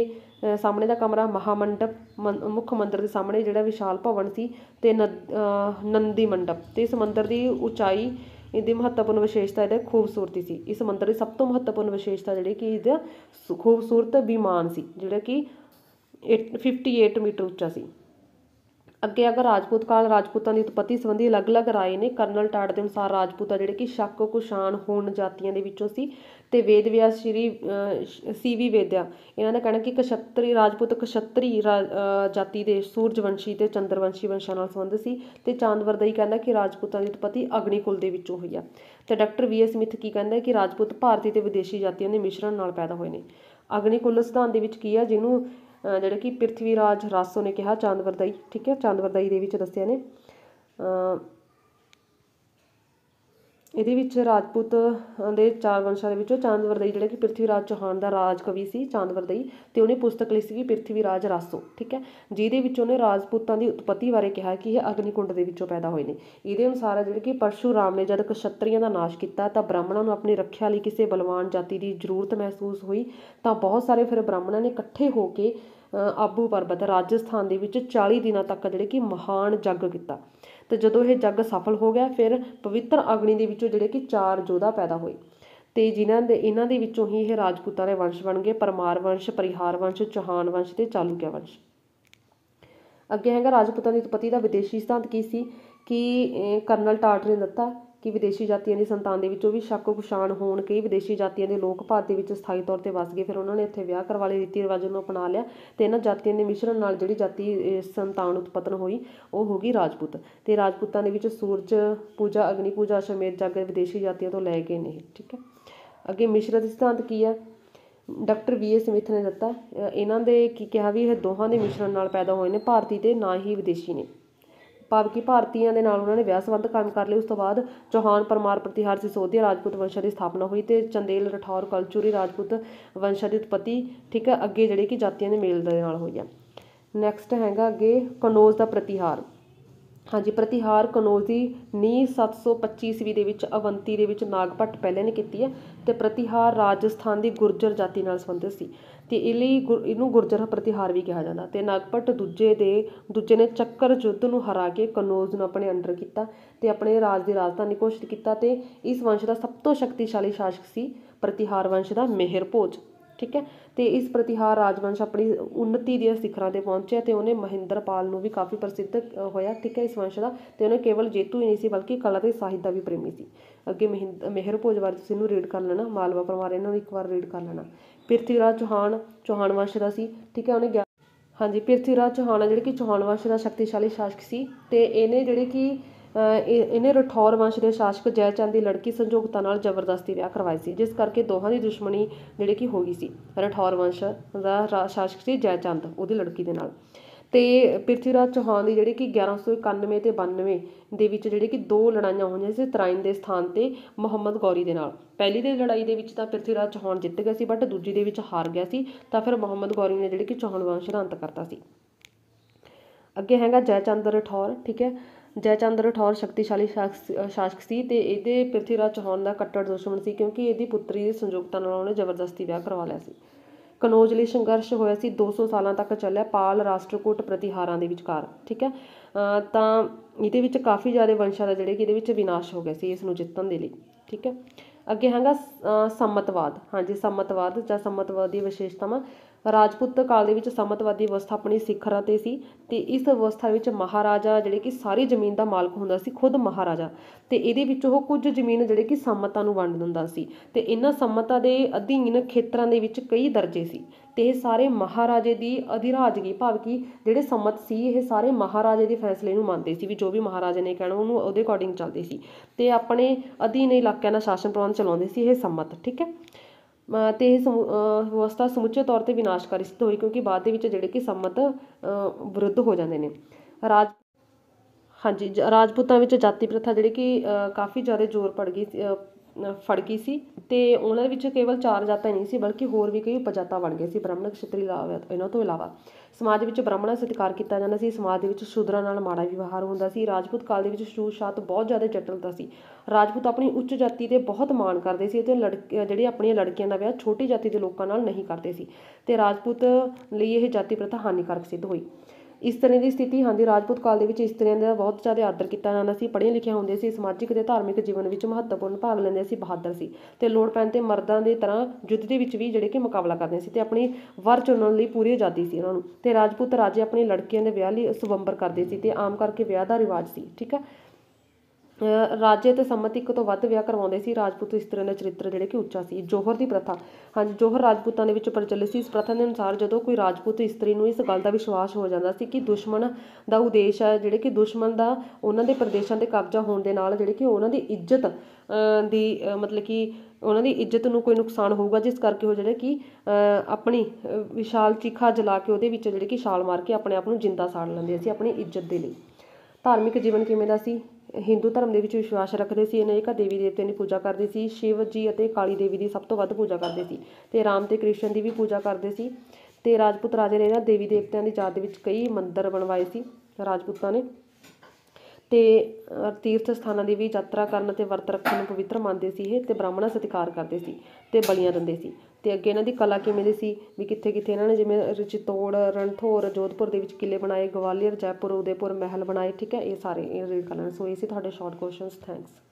ਸਾਹਮਣੇ ਦਾ ਕਮਰਾ ਮਹਾਮੰਡਪ ਮੁੱਖ ਮੰਦਰ ਦੇ ਸਾਹਮਣੇ ਜਿਹੜਾ ਵਿਸ਼ਾਲ ਭਵਨ ਸੀ ਤੇ ਨੰਦੀ ਮੰਡਪ ਤੇ ਇਸ ਮੰਦਰ ਦੀ ਉਚਾਈ ਇਹਦੀ ਮਹੱਤਵਪੂਰਨ ਵਿਸ਼ੇਸ਼ਤਾ ਇਹਦੀ ਖੂਬਸੂਰਤੀ ਸੀ ਇਸ ਮੰਦਰ ਦੀ ਸਭ ਤੋਂ ਮਹੱਤਵਪੂਰਨ ਵਿਸ਼ੇਸ਼ਤਾ ਜਿਹੜੀ ਕਿ ਇਹਦਾ ਖੂਬਸੂਰਤ ਵਿਮਾਨ ਸੀ ਜਿਹੜਾ ਕਿ 58 ਮੀਟਰ ਉੱਚਾ ਸੀ ਅੱਗੇ ਅਗਰ ਰਾਜਪੂਤ ਕਾਲ ਰਾਜਪੂਤਾਂ ਦੀ ਉਤਪਤੀ ਸੰਬੰਧੀ ਅਲੱਗ-ਅਲੱਗ ਰਾਏ ਨੇ ਕਰਨਲ ਟਾਟ ਦੇ ਅਨੁਸਾਰ ਰਾਜਪੂਤਾ ਜਿਹੜੇ ਕਿ ਸ਼ੱਕ ਕੁਸ਼ਾਨ ਹੋਣ ਜਾਤੀਆਂ ਦੇ ਵਿੱਚੋਂ ਸੀ ਤੇ ਵੇਦ ਵਿਆਸ ਸ਼੍ਰੀ ਸੀ ਵੀ ਵੇਦਿਆ ਇਹਨਾਂ ਦਾ ਕਹਿਣਾ ਕਿ ਕਸ਼ਤਰੀ ਰਾਜਪੂਤ ਕਸ਼ਤਰੀ ਜਾਤੀ ਦੇ ਸੂਰਜਵੰਸ਼ੀ ਚੰਦਰ ਚੰਦਰਵੰਸ਼ੀ ਵੰਸ਼ਾਂ ਨਾਲ ਸੰਬੰਧ ਸੀ ਤੇ ਚਾਂਦਵਰਦਈ ਕਹਿੰਦਾ ਕਿ ਰਾਜਪੂਤਾਂ ਦੀ ਉਤਪਤੀ ਅਗਨੀ ਕੁਲ ਦੇ ਵਿੱਚੋਂ ਹੋਈ ਆ ਤੇ ਡਾਕਟਰ ਵੀ ਐਸ ਮਿਥ ਕੀ ਕਹਿੰਦਾ ਕਿ ਰਾਜਪੂਤ ਭਾਰਤੀ ਤੇ ਵਿਦੇਸ਼ੀ ਜਾਤੀਆਂ ਦੇ ਮਿਸ਼ਰਣ ਨਾਲ ਪੈਦਾ ਹੋਏ ਨੇ ਅਗਨੀ ਕੁਲ ਸਿਧਾਂਤ ਦੇ ਵਿੱਚ ਕੀ ਆ ਜਿਹਨੂੰ ਜਿਹੜਾ ਕਿ ਪ੍ਰithvi ਰਾਜ ਰਾਸੋ ਨੇ ਕਿਹਾ ਚਾਂਦਵਰਦਈ ਠੀਕ ਹੈ ਚਾਂਦਵਰਦਈ ਦੇ ਵਿੱਚ ਦੱਸਿਆ ਨੇ ਇਹਦੇ ਵਿੱਚ ਰਾਜਪੂਤ ਦੇ ਚਾਰ ਵੰਸ਼ਾਂ ਦੇ ਵਿੱਚੋਂ ਚਾਂਦਵਰਦਈ ਜਿਹੜੇ ਕਿ ਪ੍ਰਿਥਵੀ ਰਾਜ ਚੌਹਾਨ ਦਾ ਰਾਜ ਕਵੀ ਸੀ ਚਾਂਦਵਰਦਈ ਤੇ ਉਹਨੇ ਪੁਸਤਕ ਲਿਖੀ ਸੀ ਪ੍ਰਿਥਵੀ ਰਾਜ ਰਾਸੋ ਠੀਕ ਹੈ ਜਿਹਦੇ ਵਿੱਚ ਉਹਨੇ ਰਾਜਪੂਤਾਂ ਦੀ ਉਤਪਤੀ ਬਾਰੇ ਕਿਹਾ ਕਿ ਇਹ ਅਗਨੀਕੁੰਡ ਦੇ ਵਿੱਚੋਂ ਪੈਦਾ ਹੋਏ ਨੇ ਇਹਦੇ ਅਨੁਸਾਰ ਜਿਹੜੇ ਕਿ ਪਰਸ਼ੂਰਾਮ ਨੇ ਜਦ ਕਸ਼ਤਰੀਆਂ ਦਾ ਨਾਸ਼ ਕੀਤਾ ਤਾਂ ਬ੍ਰਾਹਮਣਾਂ ਨੂੰ ਆਪਣੀ ਰੱਖਿਆ ਲਈ ਕਿਸੇ ਬਲਵਾਨ ਜਾਤੀ ਦੀ ਜ਼ਰੂਰਤ ਮਹਿਸੂਸ ਹੋਈ ਤਾਂ ਬਹੁਤ ਸਾਰੇ ਫਿਰ ਬ੍ਰਾਹਮਣਾਂ ਨੇ ਇਕੱਠੇ ਹੋ ਕੇ ਆਬੂ ਪਰਬਤ ਰਾਜਸਥਾਨ ਦੇ ਵਿੱਚ 40 ਦਿਨਾਂ ਤੱਕ ਜਿਹੜੇ ਕਿ ਮਹਾਨ ਜੱਗ ਕੀਤਾ ਤੇ ਜਦੋਂ ਇਹ ਜੱਗ ਸਫਲ ਹੋ ਗਿਆ ਫਿਰ ਪਵਿੱਤਰ ਅਗਨੀ ਦੇ ਵਿੱਚੋਂ ਜਿਹੜੇ ਕਿ ਚਾਰ ਯੋਧਾ ਪੈਦਾ ਹੋਏ ਤੇ ਜਿਨ੍ਹਾਂ ਦੇ ਇਹਨਾਂ ਦੇ ਵਿੱਚੋਂ ਹੀ ਇਹ ਰਾਜਪੂਤਾਂ ਦੇ ਵੰਸ਼ ਬਣ ਗਏ ਪਰਮਾਰ ਵੰਸ਼ ਪਰਿਹਾਰ ਵੰਸ਼ ਚੋਹਾਨ ਵੰਸ਼ ਤੇ ਚਾਲੂਕਿਆ ਵੰਸ਼ ਅੱਗੇ ਹੈਗਾ ਰਾਜਪੂਤਾਂ ਦੀ ਉਤਪਤੀ ਦਾ ਵਿਦੇਸ਼ੀ ਸਿਧਾਂਤ ਕੀ ਸੀ ਕਿ ਕਰਨਲ ਟਾਟ ਨੇ ਦਿੱਤਾ ਕਿ ਵਿਦੇਸ਼ੀ ਜਾਤੀਆਂ ਦੀ ਸੰਤਾਨ ਦੇ ਵਿੱਚੋਂ ਵੀ ਸ਼ੱਕ ਕੁਸ਼ਾਨ ਹੋਣ ਕਈ ਵਿਦੇਸ਼ੀ ਜਾਤੀਆਂ ਦੇ ਲੋਕ ਭਾਰਤ ਦੇ ਵਿੱਚ ਸਥਾਈ ਤੌਰ ਤੇ ਵਸ ਗਏ ਫਿਰ ਉਹਨਾਂ ਨੇ ਇੱਥੇ ਵਿਆਹ ਕਰਵਾ ਲਏ ਰੀਤੀ ਰਿਵਾਜਾਂ ਨੂੰ ਅਪਣਾ ਲਿਆ ਤੇ ਇਹਨਾਂ ਜਾਤੀਆਂ ਦੇ ਮਿਸ਼ਰਣ ਨਾਲ ਜਿਹੜੀ ਜਾਤੀ ਸੰਤਾਨ ਉਤਪਤਨ ਹੋਈ ਉਹ ਹੋ ਗਈ ਰਾਜਪੂਤ ਤੇ ਰਾਜਪੂਤਾਂ ਦੇ ਵਿੱਚ ਸੂਰਜ ਪੂਜਾ ਅਗਨੀ ਪੂਜਾ ਸ਼ਮੇਤ ਜਾਗਰ ਵਿਦੇਸ਼ੀ ਜਾਤੀਆਂ ਤੋਂ ਲੈ ਕੇ ਨੇ ਠੀਕ ਹੈ ਅੱਗੇ ਮਿਸ਼ਰਤ ਸਿਧਾਂਤ ਕੀ ਹੈ ਡਾਕਟਰ ਵੀ ਐਸ ਸਮਿਥ ਨੇ ਦਿੱਤਾ ਇਹਨਾਂ ਦੇ ਕੀ ਕਿਹਾ ਵੀ ਇਹ ਦੋਹਾਂ ਦੇ ਮਿਸ਼ਰਣ ਨਾਲ ਪੈਦਾ ਹੋਏ ਨੇ ਭਾਰਤੀ ਤੇ ਨਾ ਹੀ ਵਿਦੇਸ਼ੀ ਨੇ ਭਾਵ ਕਿ ਭਾਰਤੀਆਂ ਦੇ ਨਾਲ ਉਹਨਾਂ ਨੇ ਵਿਆਹ ਸੰਬੰਧ ਕਾਇਮ ਕਰ ਲਏ ਉਸ ਤੋਂ ਬਾਅਦ ਚੌਹਾਨ ਪਰਮਾਰ ਪ੍ਰਤੀਹਾਰ ਸਿਸੋਦੀਆ ਰਾਜਪੂਤ ਵੰਸ਼ ਦੀ ਸਥਾਪਨਾ ਹੋਈ ਤੇ ਚੰਦੇਲ ਰਠੌਰ ਕਲਚੂਰੀ ਰਾਜਪੂਤ ਵੰਸ਼ ਦੀ ਉਤਪਤੀ ਠੀਕ ਹੈ ਅੱਗੇ ਜਿਹੜੇ ਕਿ ਜਾਤੀਆਂ ਦੇ ਮੇਲ ਦੇ ਨਾਲ ਹੋਈ ਆ ਨੈਕਸਟ ਹੈਗਾ ਅੱਗੇ ਕਨੋਜ ਦਾ ਪ੍ਰਤੀਹਾਰ ਹਾਂਜੀ ਪ੍ਰਤੀਹਾਰ ਕਨੋਜ ਦੀ ਨੀ 725 ਈਸਵੀ ਦੇ ਵਿੱਚ ਅਵੰਤੀ ਦੇ ਵਿੱਚ ਨਾਗਪਟ ਪਹਿਲੇ ਨੇ ਕੀਤੀ ਹੈ ਤੇ ਪ੍ਰਤੀਹਾਰ ਰਾਜਸਥਾਨ ਦੀ ਗੁਰਜਰ ਜਾਤੀ ਨਾਲ ਸੰਬੰਧਿਤ ਸੀ ਅਤੇ ਇਹ ਲਈ ਗੁਰ ਇਹਨੂੰ ਗੁਰਜਰਾ ਪ੍ਰਤੀਹਾਰ ਵੀ ਕਿਹਾ ਜਾਂਦਾ ਅਤੇ ਨਾਗਭਟ ਦੂਜੇ ਦੇ ਦੂਜੇ ਨੇ ਚੱਕਰ ਯੁੱਧ ਨੂੰ ਹਰਾ ਕੇ ਕਨੌਜ ਨੂੰ ਆਪਣੇ ਅੰਡਰ ਕੀਤਾ ਅਤੇ ਆਪਣੇ ਰਾਜ ਦੀ ਰਾਜਧਾਨੀ ਘੋਸ਼ਿਤ ਕੀਤਾ ਅਤੇ ਇਸ ਵੰਸ਼ ਦਾ ਸਭ ਤੋਂ ਸ਼ਕਤੀਸ਼ਾਲੀ ਸ਼ਾਸਕ ਸੀ ਪ੍ਰਤੀਹਾਰ ਵੰਸ਼ ਦਾ ਭੋਜ ਠੀਕ ਹੈ ਅਤੇ ਇਸ ਪ੍ਰਤੀਹਾਰ ਰਾਜਵੰਸ਼ ਆਪਣੀ ਉੱਨਤੀ ਦੀਆਂ ਸਿਖਰਾਂ 'ਤੇ ਪਹੁੰਚਿਆ ਅਤੇ ਉਹਨੇ ਮਹਿੰਦਰਪਾਲ ਨੂੰ ਵੀ ਕਾਫੀ ਪ੍ਰਸਿੱਧ ਹੋਇਆ ਠੀਕ ਹੈ ਇਸ ਵੰਸ਼ ਦਾ ਅਤੇ ਉਹਨੇ ਕੇਵਲ ਜੇਤੂ ਹੀ ਨਹੀਂ ਸੀ ਬਲਕਿ ਕਲਾ ਅਤੇ ਸਾਹਿਤ ਦਾ ਵੀ ਪ੍ਰੇਮੀ ਸੀ ਅੱਗੇ ਮਹਿੰਦ ਭੋਜ ਬਾਰੇ ਤੁਸੀਂ ਇਹਨੂੰ ਰੀਡ ਕਰ ਲੈਣਾ ਮਾਲਵਾ ਪਰਮਾਰ ਇਹਨਾਂ ਨੂੰ ਇੱਕ ਵਾਰ ਰੀਡ ਕਰ ਲੈਣਾ ਪ੍ਰਿਥਵੀਰਾਜ ਚੌਹਾਨ ਚੌਹਾਨ ਵੰਸ਼ ਦਾ ਸੀ ਠੀਕ ਹੈ ਉਹਨੇ ਹਾਂਜੀ ਪ੍ਰਿਥਵੀਰਾਜ ਚੌਹਾਨ ਜਿਹੜੇ ਕਿ ਚੌਹਾਨ ਵੰਸ਼ ਦਾ ਸ਼ਕਤੀਸ਼ਾਲੀ ਸ਼ਾਸਕ ਸੀ ਤੇ ਇਹਨੇ ਜਿਹੜੇ ਕਿ ਇਹਨੇ ਰਠੌਰ ਵੰਸ਼ ਦੇ ਸ਼ਾਸਕ ਜੈਚੰਦ ਦੀ ਲੜਕੀ ਸੰਜੋਗਤਾ ਨਾਲ ਜ਼ਬਰਦਸਤੀ ਵਿਆਹ ਕਰਵਾਈ ਸੀ ਜਿਸ ਕਰਕੇ ਦੋਹਾਂ ਦੀ ਦੁਸ਼ਮਣੀ ਜਿਹੜੀ ਕਿ ਹੋ ਗਈ ਸੀ ਰਠੌਰ ਵੰਸ਼ ਦਾ ਸ਼ਾਸਕ ਸੀ ਜੈਚੰਦ ਉਹਦੀ ਲੜਕੀ ਦੇ ਨਾਲ ਅਤੇ ਪ੍ਰਿਥੀ ਰਾਜ ਚੌਹਾਨ ਦੀ ਜਿਹੜੀ ਕਿ 1191 ਸੌ ਇਕਾਨਵੇਂ ਅਤੇ ਬਾਨਵੇਂ ਦੇ ਵਿੱਚ ਜਿਹੜੀ ਕਿ ਦੋ ਲੜਾਈਆਂ ਹੋਈਆਂ ਸੀ ਤਰਾਇਨ ਦੇ ਸਥਾਨ 'ਤੇ ਮੁਹੰਮਦ ਗੌਰੀ ਦੇ ਨਾਲ ਪਹਿਲੀ ਦੇ ਲੜਾਈ ਦੇ ਵਿੱਚ ਤਾਂ ਪ੍ਰਿਥੀ ਰਾਜ ਚੌਹਾਨ ਜਿੱਤ ਗਿਆ ਸੀ ਬਟ ਦੂਜੀ ਦੇ ਵਿੱਚ ਹਾਰ ਗਿਆ ਸੀ ਤਾਂ ਫਿਰ ਮੁਹੰਮਦ ਗੌਰੀ ਨੇ ਜਿਹੜੀ ਕਿ ਚੌਹਾਨ ਵੰਸ਼ ਦਾ ਅੰਤ ਕਰਤਾ ਸੀ ਅੱਗੇ ਹੈਗਾ ਜੈਚੰਦ ਰਠੌਰ ਠੀਕ ਹੈ ਜੈਚੰਦ ਰਠੌਰ ਸ਼ਕਤੀਸ਼ਾਲੀ ਸ਼ਾਸਕ ਸੀ ਤੇ ਇਹਦੇ ਪ੍ਰਿਥੀ ਰਾਜ ਚੌਹਾਨ ਦਾ ਕੱਟੜ ਦੁਸ਼ਮਣ ਸੀ ਕਿਉਂਕਿ ਇਹਦੀ ਪੁੱਤਰੀ ਦੀ ਸੰਯੋਗਤਾ ਨਾਲ ਉਹਨੇ ਜ਼ਬਰਦਸਤੀ ਵਿਆਹ ਕਰਵਾ ਲਿਆ ਸੀ ਕਨੋਜ ਲਈ ਸੰਘਰਸ਼ ਹੋਇਆ ਸੀ 200 ਸਾਲਾਂ ਤੱਕ ਚੱਲਿਆ ਪਾਲ ਰਾਸ਼ਟਰਕੂਟ ਪ੍ਰਤੀਹਾਰਾਂ ਦੇ ਵਿਚਕਾਰ ਠੀਕ ਹੈ ਤਾਂ ਇਹਦੇ ਵਿੱਚ ਕਾਫੀ ਜ਼ਿਆਦਾ ਵੰਸ਼ਾਂ ਦਾ ਜਿਹੜੇ ਕਿ ਇਹਦੇ ਵਿੱਚ ਵਿਨਾਸ਼ ਹੋ ਗਿਆ ਸੀ ਇਸ ਨੂੰ ਜਿੱਤਣ ਦੇ ਲਈ ਠੀਕ ਹੈ ਅੱਗੇ ਹੈਗਾ ਸੰਮਤਵਾਦ ਹਾਂਜੀ ਸੰਮਤਵਾਦ ਜਾਂ ਸੰਮਤਵਾਦ ਦੀ ਵਿਸ਼ੇਸ਼ਤਾਵਾਂ ਰਾਜਪੂਤ ਕਾਲ ਦੇ ਵਿੱਚ ਸਮਤਵਾਦੀ ਅਵਸਥਾ ਆਪਣੀ ਸਿਖਰਾਂ ਤੇ ਸੀ ਤੇ ਇਸ ਅਵਸਥਾ ਵਿੱਚ ਮਹਾਰਾਜਾ ਜਿਹੜੇ ਕਿ ਸਾਰੀ ਜ਼ਮੀਨ ਦਾ ਮਾਲਕ ਹੁੰਦਾ ਸੀ ਖੁਦ ਮਹਾਰਾਜਾ ਤੇ ਇਹਦੇ ਵਿੱਚ ਉਹ ਕੁਝ ਜ਼ਮੀਨ ਜਿਹੜੇ ਕਿ ਸਮਤਾਂ ਨੂੰ ਵੰਡ ਦਿੰਦਾ ਸੀ ਤੇ ਇਹਨਾਂ ਸਮਤਾਂ ਦੇ ਅਧੀਨ ਖੇਤਰਾਂ ਦੇ ਵਿੱਚ ਕਈ ਦਰਜੇ ਸੀ ਤੇ ਇਹ ਸਾਰੇ ਮਹਾਰਾਜੇ ਦੀ ਅਧਿਰਾਜਗੀ ਭਾਵ ਕਿ ਜਿਹੜੇ ਸਮਤ ਸੀ ਇਹ ਸਾਰੇ ਮਹਾਰਾਜੇ ਦੇ ਫੈਸਲੇ ਨੂੰ ਮੰਨਦੇ ਸੀ ਵੀ ਜੋ ਵੀ ਮਹਾਰਾਜੇ ਨੇ ਕਹਿਣਾ ਉਹਨੂੰ ਉਹਦੇ ਅਕੋਰਡਿੰਗ ਚੱਲਦੇ ਸੀ ਤੇ ਆਪਣੇ ਅਧੀਨ ਇਲਾਕਿਆਂ ਦਾ ਸ਼ਾਸਨ ਪ੍ਰਬੰਧ ਚਲਾਉਂਦੇ ਸੀ ਇਹ ਸਮਤ ਠੀਕ ਹੈ ਤੇ ਇਹ ਸਮੁ ਵਿਵਸਥਾ ਸਮੁੱਚੇ ਤੌਰ 'ਤੇ ਵਿਨਾਸ਼ਕਾਰੀ ਸਿੱਧ ਹੋਈ ਕਿਉਂਕਿ ਬਾਅਦ ਦੇ ਵਿੱਚ ਜਿਹੜੇ ਕਿ ਸੰਮਤ ਵਿਰੁੱਧ ਹੋ ਜਾਂਦੇ ਨੇ ਰਾਜ ਹਾਂਜੀ ਜ ਰਾਜਪੂਤਾਂ ਵਿੱਚ ਜਾਤੀ ਪ੍ਰਥਾ ਜਿਹੜੀ ਕਿ ਕਾਫੀ ਜ਼ਿਆਦਾ ਜ਼ੋਰ ਪੜ ਗਈ ਫੜ ਗਈ ਸੀ ਤੇ ਉਹਨਾਂ ਦੇ ਵਿੱਚ ਕੇਵਲ ਚਾਰ ਜਾਤਾਂ ਨਹੀਂ ਸੀ ਬਲਕਿ ਹੋਰ ਵੀ ਕਈ ਉਪਜਾਤਾਂ ਬਣ ਗਏ ਸੀ ਬ੍ਰਾਹਮਣ ਖੇਤਰੀ ਇਲਾਵਾ ਇਹਨਾਂ ਤੋਂ ਇਲਾਵਾ ਸਮਾਜ ਵਿੱਚ ਬ੍ਰਾਹਮਣਾਂ ਸਤਿਕਾਰ ਕੀਤਾ ਜਾਂਦਾ ਸੀ ਸਮਾਜ ਦੇ ਵਿੱਚ ਸ਼ੂਦਰਾਂ ਨਾਲ ਮਾੜਾ ਵਿਵਹਾਰ ਹੁੰਦਾ ਸੀ ਰਾਜਪੂਤ ਕਾਲ ਦੇ ਵਿੱਚ ਛੂਤ ਸ਼ਾਤ ਬਹੁਤ ਜ਼ਿਆਦਾ ਜਟਿਲਤਾ ਸੀ ਰਾਜਪੂਤ ਆਪਣੀ ਉੱਚ ਜਾਤੀ ਤੇ ਬਹੁਤ ਮਾਣ ਕਰਦੇ ਸੀ ਤੇ ਲੜਕੀਆਂ ਜਿਹੜੇ ਆਪਣੀਆਂ ਲੜਕੀਆਂ ਦਾ ਵਿਆਹ ਛੋਟੀ ਜਾਤੀ ਦੇ ਲੋਕਾਂ ਨਾਲ ਨਹੀਂ ਕਰਦੇ ਸੀ ਤੇ ਰਾਜਪੂਤ ਲਈ ਇਹ ਜਾਤੀ ਪ੍ਰਥਾ ਹਾਨੀਕਾਰਕ ਸਿੱਧ ਹੋਈ ਇਸ ਤਰ੍ਹਾਂ ਦੀ ਸਥਿਤੀ ਹਾਂ ਦੀ ਰਾਜਪੂਤ ਕਾਲ ਦੇ ਵਿੱਚ ਇਸਤਰੀਆਂ ਦਾ ਬਹੁਤ ਜ਼ਿਆਦਾ ਆਦਰ ਕੀਤਾ ਜਾਂਦਾ ਸੀ ਪੜ੍ਹੇ ਲਿਖੇ ਹੁੰਦੇ ਸੀ ਸਮਾਜਿਕ ਤੇ ਧਾਰਮਿਕ ਜੀਵਨ ਵਿੱਚ ਮਹੱਤਵਪੂਰਨ ਭਾਗ ਲੈਂਦੇ ਸੀ ਬਹਾਦਰ ਸੀ ਤੇ ਲੋੜ ਪੈਣ ਤੇ ਮਰਦਾਂ ਦੇ ਤਰ੍ਹਾਂ ਯੁੱਧ ਦੇ ਵਿੱਚ ਵੀ ਜਿਹੜੇ ਕਿ ਮੁਕਾਬਲਾ ਕਰਦੇ ਸੀ ਤੇ ਆਪਣੀ ਵਰ ਚੁਣਨ ਲਈ ਪੂਰੀ ਆਜ਼ਾਦੀ ਸੀ ਉਹਨਾਂ ਨੂੰ ਤੇ ਰਾਜਪੂਤ ਰਾਜੇ ਆਪਣੀ ਲੜਕੀਆਂ ਦੇ ਵਿਆਹ ਲਈ ਸਵੰਬਰ ਕਰਦੇ ਸੀ ਤੇ ਆਮ ਕਰਕੇ ਵਿਆਹ ਦਾ ਰਿਵਾਜ ਸੀ ਠੀਕ ਹੈ ਰਾਜੇ ਤੇ ਸੰਮਤ ਇੱਕ ਤੋਂ ਵੱਧ ਵਿਆਹ ਕਰਵਾਉਂਦੇ ਸੀ ਰਾਜਪੂਤ ਇਸਤਰੀਆਂ ਦਾ ਚਰਿੱਤਰ ਜਿਹੜੇ ਕਿ ਉੱਚਾ ਸੀ ਜੋਹਰ ਦੀ ਪ੍ਰਥਾ ਹਾਂਜੀ ਜੋਹਰ ਰਾਜਪੂਤਾਂ ਦੇ ਵਿੱਚ ਪ੍ਰਚਲਿਤ ਸੀ ਇਸ ਪ੍ਰਥਾ ਦੇ ਅਨੁਸਾਰ ਜਦੋਂ ਕੋਈ ਰਾਜਪੂਤ ਇਸਤਰੀ ਨੂੰ ਇਸ ਗੱਲ ਦਾ ਵਿਸ਼ਵਾਸ ਹੋ ਜਾਂਦਾ ਸੀ ਕਿ ਦੁਸ਼ਮਣ ਦਾ ਉਦੇਸ਼ ਹੈ ਜਿਹੜੇ ਕਿ ਦੁਸ਼ਮਣ ਦਾ ਉਹਨਾਂ ਦੇ ਪ੍ਰਦੇਸ਼ਾਂ ਤੇ ਕਬਜ਼ਾ ਹੋਣ ਦੇ ਨਾਲ ਜਿਹੜੇ ਕਿ ਉਹਨਾਂ ਦੀ ਇੱਜ਼ਤ ਦੀ ਮਤਲਬ ਕਿ ਉਹਨਾਂ ਦੀ ਇੱਜ਼ਤ ਨੂੰ ਕੋਈ ਨੁਕਸਾਨ ਹੋਊਗਾ ਜਿਸ ਕਰਕੇ ਉਹ ਜਿਹੜੇ ਕਿ ਆਪਣੀ ਵਿਸ਼ਾਲ ਚੀਖਾ ਜਲਾ ਕੇ ਉਹਦੇ ਵਿੱਚ ਜਿਹੜੇ ਕਿ ਛਾਲ ਮਾਰ ਕੇ ਆਪਣੇ ਆਪ ਨੂੰ ਜਿੰਦਾ ਸਾੜ ਲੈਂਦੇ ਸੀ ਆਪਣੀ ਇੱਜ਼ਤ ਦੇ ਲਈ ਧਾਰਮਿਕ ਜੀਵਨ ਕਿਵੇਂ ਦਾ ਸੀ ਹਿੰਦੂ ਧਰਮ ਦੇ ਵਿੱਚ ਵਿਸ਼ਵਾਸ ਰੱਖਦੇ ਸੀ ਇਹਨਾਂ ਇੱਕ ਦੇਵੀ ਦੇਵਤਿਆਂ ਦੀ ਪੂਜਾ ਕਰਦੇ ਸੀ ਸ਼ਿਵ ਜੀ ਅਤੇ ਕਾਲੀ ਦੇਵੀ ਦੀ ਸਭ ਤੋਂ ਵੱਧ ਪੂਜਾ ਕਰਦੇ ਸੀ ਤੇ ਰਾਮ ਤੇ ਕ੍ਰਿਸ਼ਨ ਦੀ ਵੀ ਪੂਜਾ ਕਰਦੇ ਸੀ ਤੇ ਰਾਜਪੂਤ ਰਾਜੇ ਨੇ ਇਹਨਾਂ ਦੇਵੀ ਦੇਵਤਿਆਂ ਦੀ ਯਾਦ ਵਿੱਚ ਕਈ ਮੰਦਰ ਬਣਵਾਏ ਸੀ ਰਾਜਪੂਤਾਂ ਨੇ ਤੇ ਤੀਰਥ ਸਥਾਨਾਂ ਦੀ ਵੀ ਯਾਤਰਾ ਕਰਨ ਤੇ ਵਰਤ ਰੱਖਣ ਨੂੰ ਪਵਿੱਤਰ ਮੰਨਦੇ ਸੀ ਇਹ ਤੇ ਬ੍ਰਾਹਮਣਾਂ ਸਤਿਕਾਰ ਕਰਦੇ ਸੀ ਤੇ ਬਲੀਆਂ ਦਿੰਦੇ ਸੀ ਤੇ ਅੱਗੇ ਇਹਨਾਂ ਦੀ ਕਲਾ ਕਿਵੇਂ ਦੀ ਸੀ ਵੀ ਕਿੱਥੇ ਕਿੱਥੇ ਇਹਨਾਂ ਨੇ ਜਿਵੇਂ ਰਚਿਤੋੜ ਰਣਥੋਰ ਜੋਧਪੁਰ ਦੇ ਵਿੱਚ ਕਿਲੇ ਬਣਾਏ ਗਵਾਲੀਅਰ ਜੈਪੁਰ ਉਦੈਪੁਰ ਮਹਿਲ ਬਣਾਏ ਠੀਕ ਹੈ ਇਹ ਸਾਰੇ ਇਹ ਰੀਡ ਕਰ ਸੋ ਇਹ ਸੀ ਤੁਹਾਡੇ ਸ਼ਾਰਟ ਕੁਐਸਚਨਸ ਥੈਂਕਸ